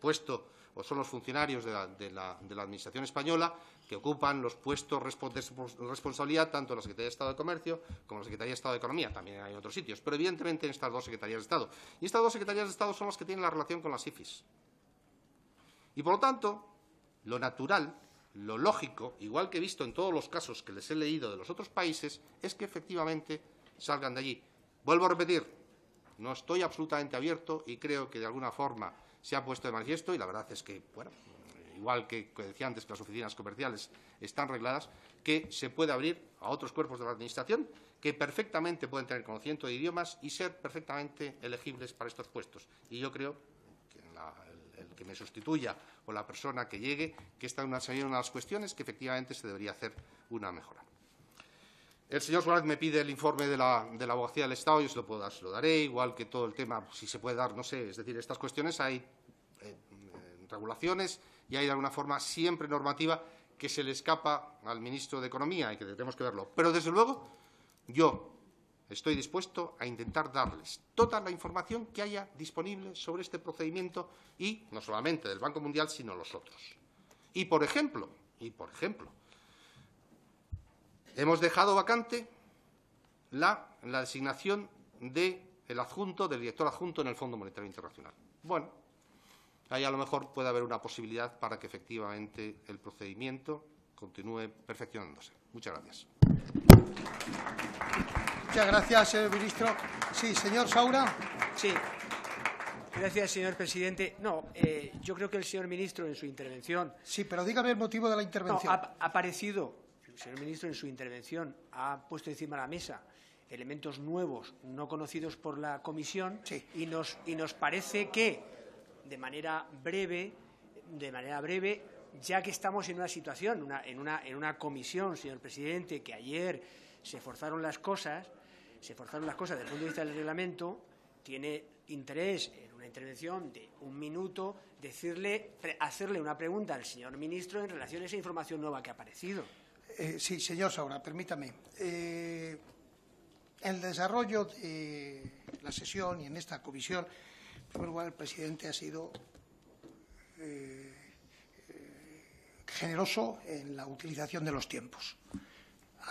puesto o son los funcionarios de la, Administración española que ocupan los puestos de responsabilidad tanto en la Secretaría de Estado de Comercio como en la Secretaría de Estado de Economía, también hay otros sitios, pero evidentemente en estas dos Secretarías de Estado. Y estas dos Secretarías de Estado son las que tienen la relación con las IFIs. Y por lo tanto, lo natural, lo lógico, igual que he visto en todos los casos que les he leído de los otros países, es que efectivamente salgan de allí. Vuelvo a repetir, no estoy absolutamente abierto y creo que de alguna forma se ha puesto de manifiesto y la verdad es que, bueno, igual que decía antes que las oficinas comerciales están regladas, que se puede abrir a otros cuerpos de la Administración que perfectamente pueden tener conocimiento de idiomas y ser perfectamente elegibles para estos puestos. Y yo creo que me sustituya o la persona que llegue, que esta es una de las cuestiones que efectivamente se debería hacer una mejora. El señor Suárez me pide el informe de la, de la, abogacía del Estado, yo se lo puedo dar, lo daré, igual que todo el tema, si se puede dar, no sé. Es decir, estas cuestiones hay eh, regulaciones y hay de alguna forma siempre normativa que se le escapa al ministro de Economía y que tenemos que verlo. Pero, desde luego, yo Estoy dispuesto a intentar darles toda la información que haya disponible sobre este procedimiento y no solamente del Banco Mundial, sino los otros. Y por ejemplo, y por ejemplo, hemos dejado vacante la, designación del adjunto, del director adjunto en el Fondo Monetario Internacional. Bueno, ahí a lo mejor puede haber una posibilidad para que efectivamente el procedimiento continúe perfeccionándose. Muchas gracias. Muchas gracias, señor ministro. Sí, señor Saura. Sí. Gracias, señor presidente. No, eh, yo creo que el señor ministro en su intervención. Sí, pero dígame el motivo de la intervención. ha, aparecido, el señor ministro en su intervención ha puesto encima de la mesa elementos nuevos no conocidos por la comisión y, nos, y nos parece que, de manera breve, de manera breve, ya que estamos en una situación, en, una, en una comisión, señor presidente, que ayer se forzaron las cosas, se forzaron las cosas desde el punto de vista del reglamento, tiene interés en una intervención de un minuto decirle, hacerle una pregunta al señor ministro en relación a esa información nueva que ha aparecido. Eh, sí, señor Saura, permítame. Eh, el desarrollo de la sesión y en esta comisión, por primer lugar, el presidente ha sido eh, generoso en la utilización de los tiempos.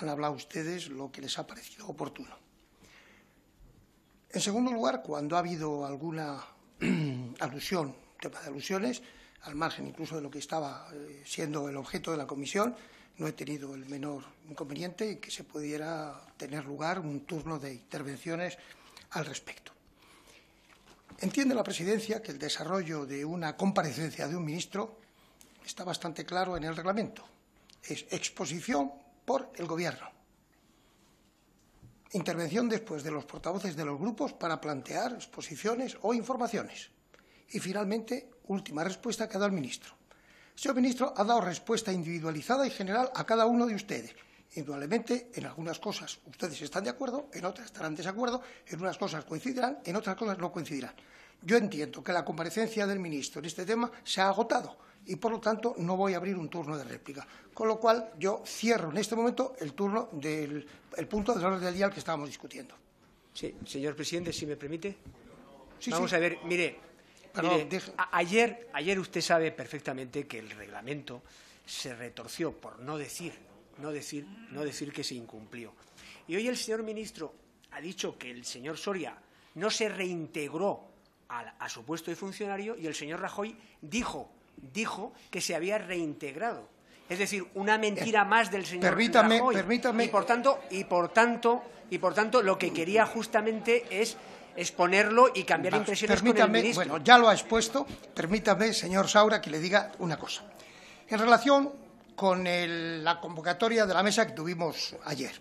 Han hablado ustedes lo que les ha parecido oportuno en segundo lugar, cuando ha habido alguna [clears throat] alusión, tema de alusiones, al margen incluso de lo que estaba eh, siendo el objeto de la comisión, no he tenido el menor inconveniente en que se pudiera tener lugar un turno de intervenciones al respecto. Entiende la Presidencia que el desarrollo de una comparecencia de un ministro está bastante claro en el reglamento. Es exposición por el Gobierno intervención después de los portavoces de los grupos para plantear exposiciones o informaciones. Y finalmente, última respuesta que ha dado el ministro. señor ministro ha dado respuesta individualizada y general a cada uno de ustedes. Indudablemente, en algunas cosas ustedes están de acuerdo, en otras estarán desacuerdo, en unas cosas coincidirán, en otras cosas no coincidirán. Yo entiendo que la comparecencia del ministro en este tema se ha agotado y por lo tanto no voy a abrir un turno de réplica. Con lo cual yo cierro en este momento el turno del punto del orden del día al que estábamos discutiendo. Sí, señor presidente, si me permite. Vamos a ver, mire, ayer, ayer usted sabe perfectamente que el reglamento se retorció por no decir, no decir, no decir que se incumplió. Y hoy el señor ministro ha dicho que el señor Soria no se reintegró a su puesto de funcionario y el señor Rajoy dijo dijo que se había reintegrado. Es decir, una mentira eh, más del señor permítame, Permítame. Y por tanto, y por tanto, y por tanto, lo que quería justamente es exponerlo y cambiar impresiones con el ministro. Bueno, ya lo ha expuesto. Permítame, señor Saura, que le diga una cosa. En relación con la convocatoria de la mesa que tuvimos ayer.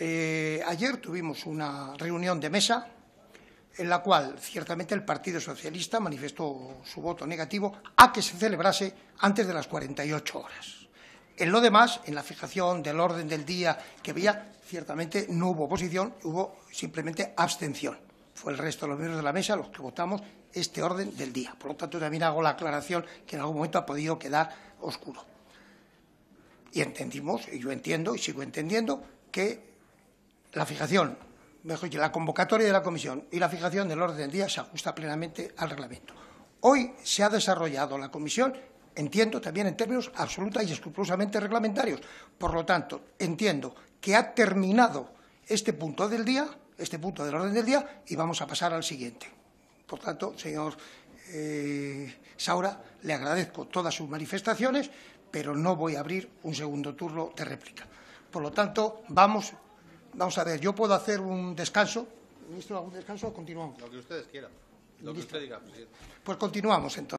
Eh, ayer tuvimos una reunión de mesa en la cual ciertamente el Partido Socialista manifestó su voto negativo a que se celebrase antes de las 48 horas. En lo demás, en la fijación del orden del día que había, ciertamente no hubo oposición, hubo simplemente abstención. Fue el resto de los miembros de la mesa los que votamos este orden del día. Por lo tanto, también hago la aclaración que en algún momento ha podido quedar oscuro. Y entendimos, y yo entiendo y sigo entendiendo, que la fijación mejor que la convocatoria de la comisión y la fijación del orden del día se ajusta plenamente al reglamento. Hoy se ha desarrollado la comisión, entiendo también en términos absoluta y escrupulosamente reglamentarios. Por lo tanto, entiendo que ha terminado este punto del día, este punto del orden del día, y vamos a pasar al siguiente. Por tanto, señor eh, Saura, le agradezco todas sus manifestaciones, pero no voy a abrir un segundo turno de réplica. Por lo tanto, vamos vamos a ver, yo puedo hacer un descanso. ¿Ministro, algún descanso? o Continuamos. Lo que ustedes quieran. Lo que usted diga, presidente. Pues continuamos entonces.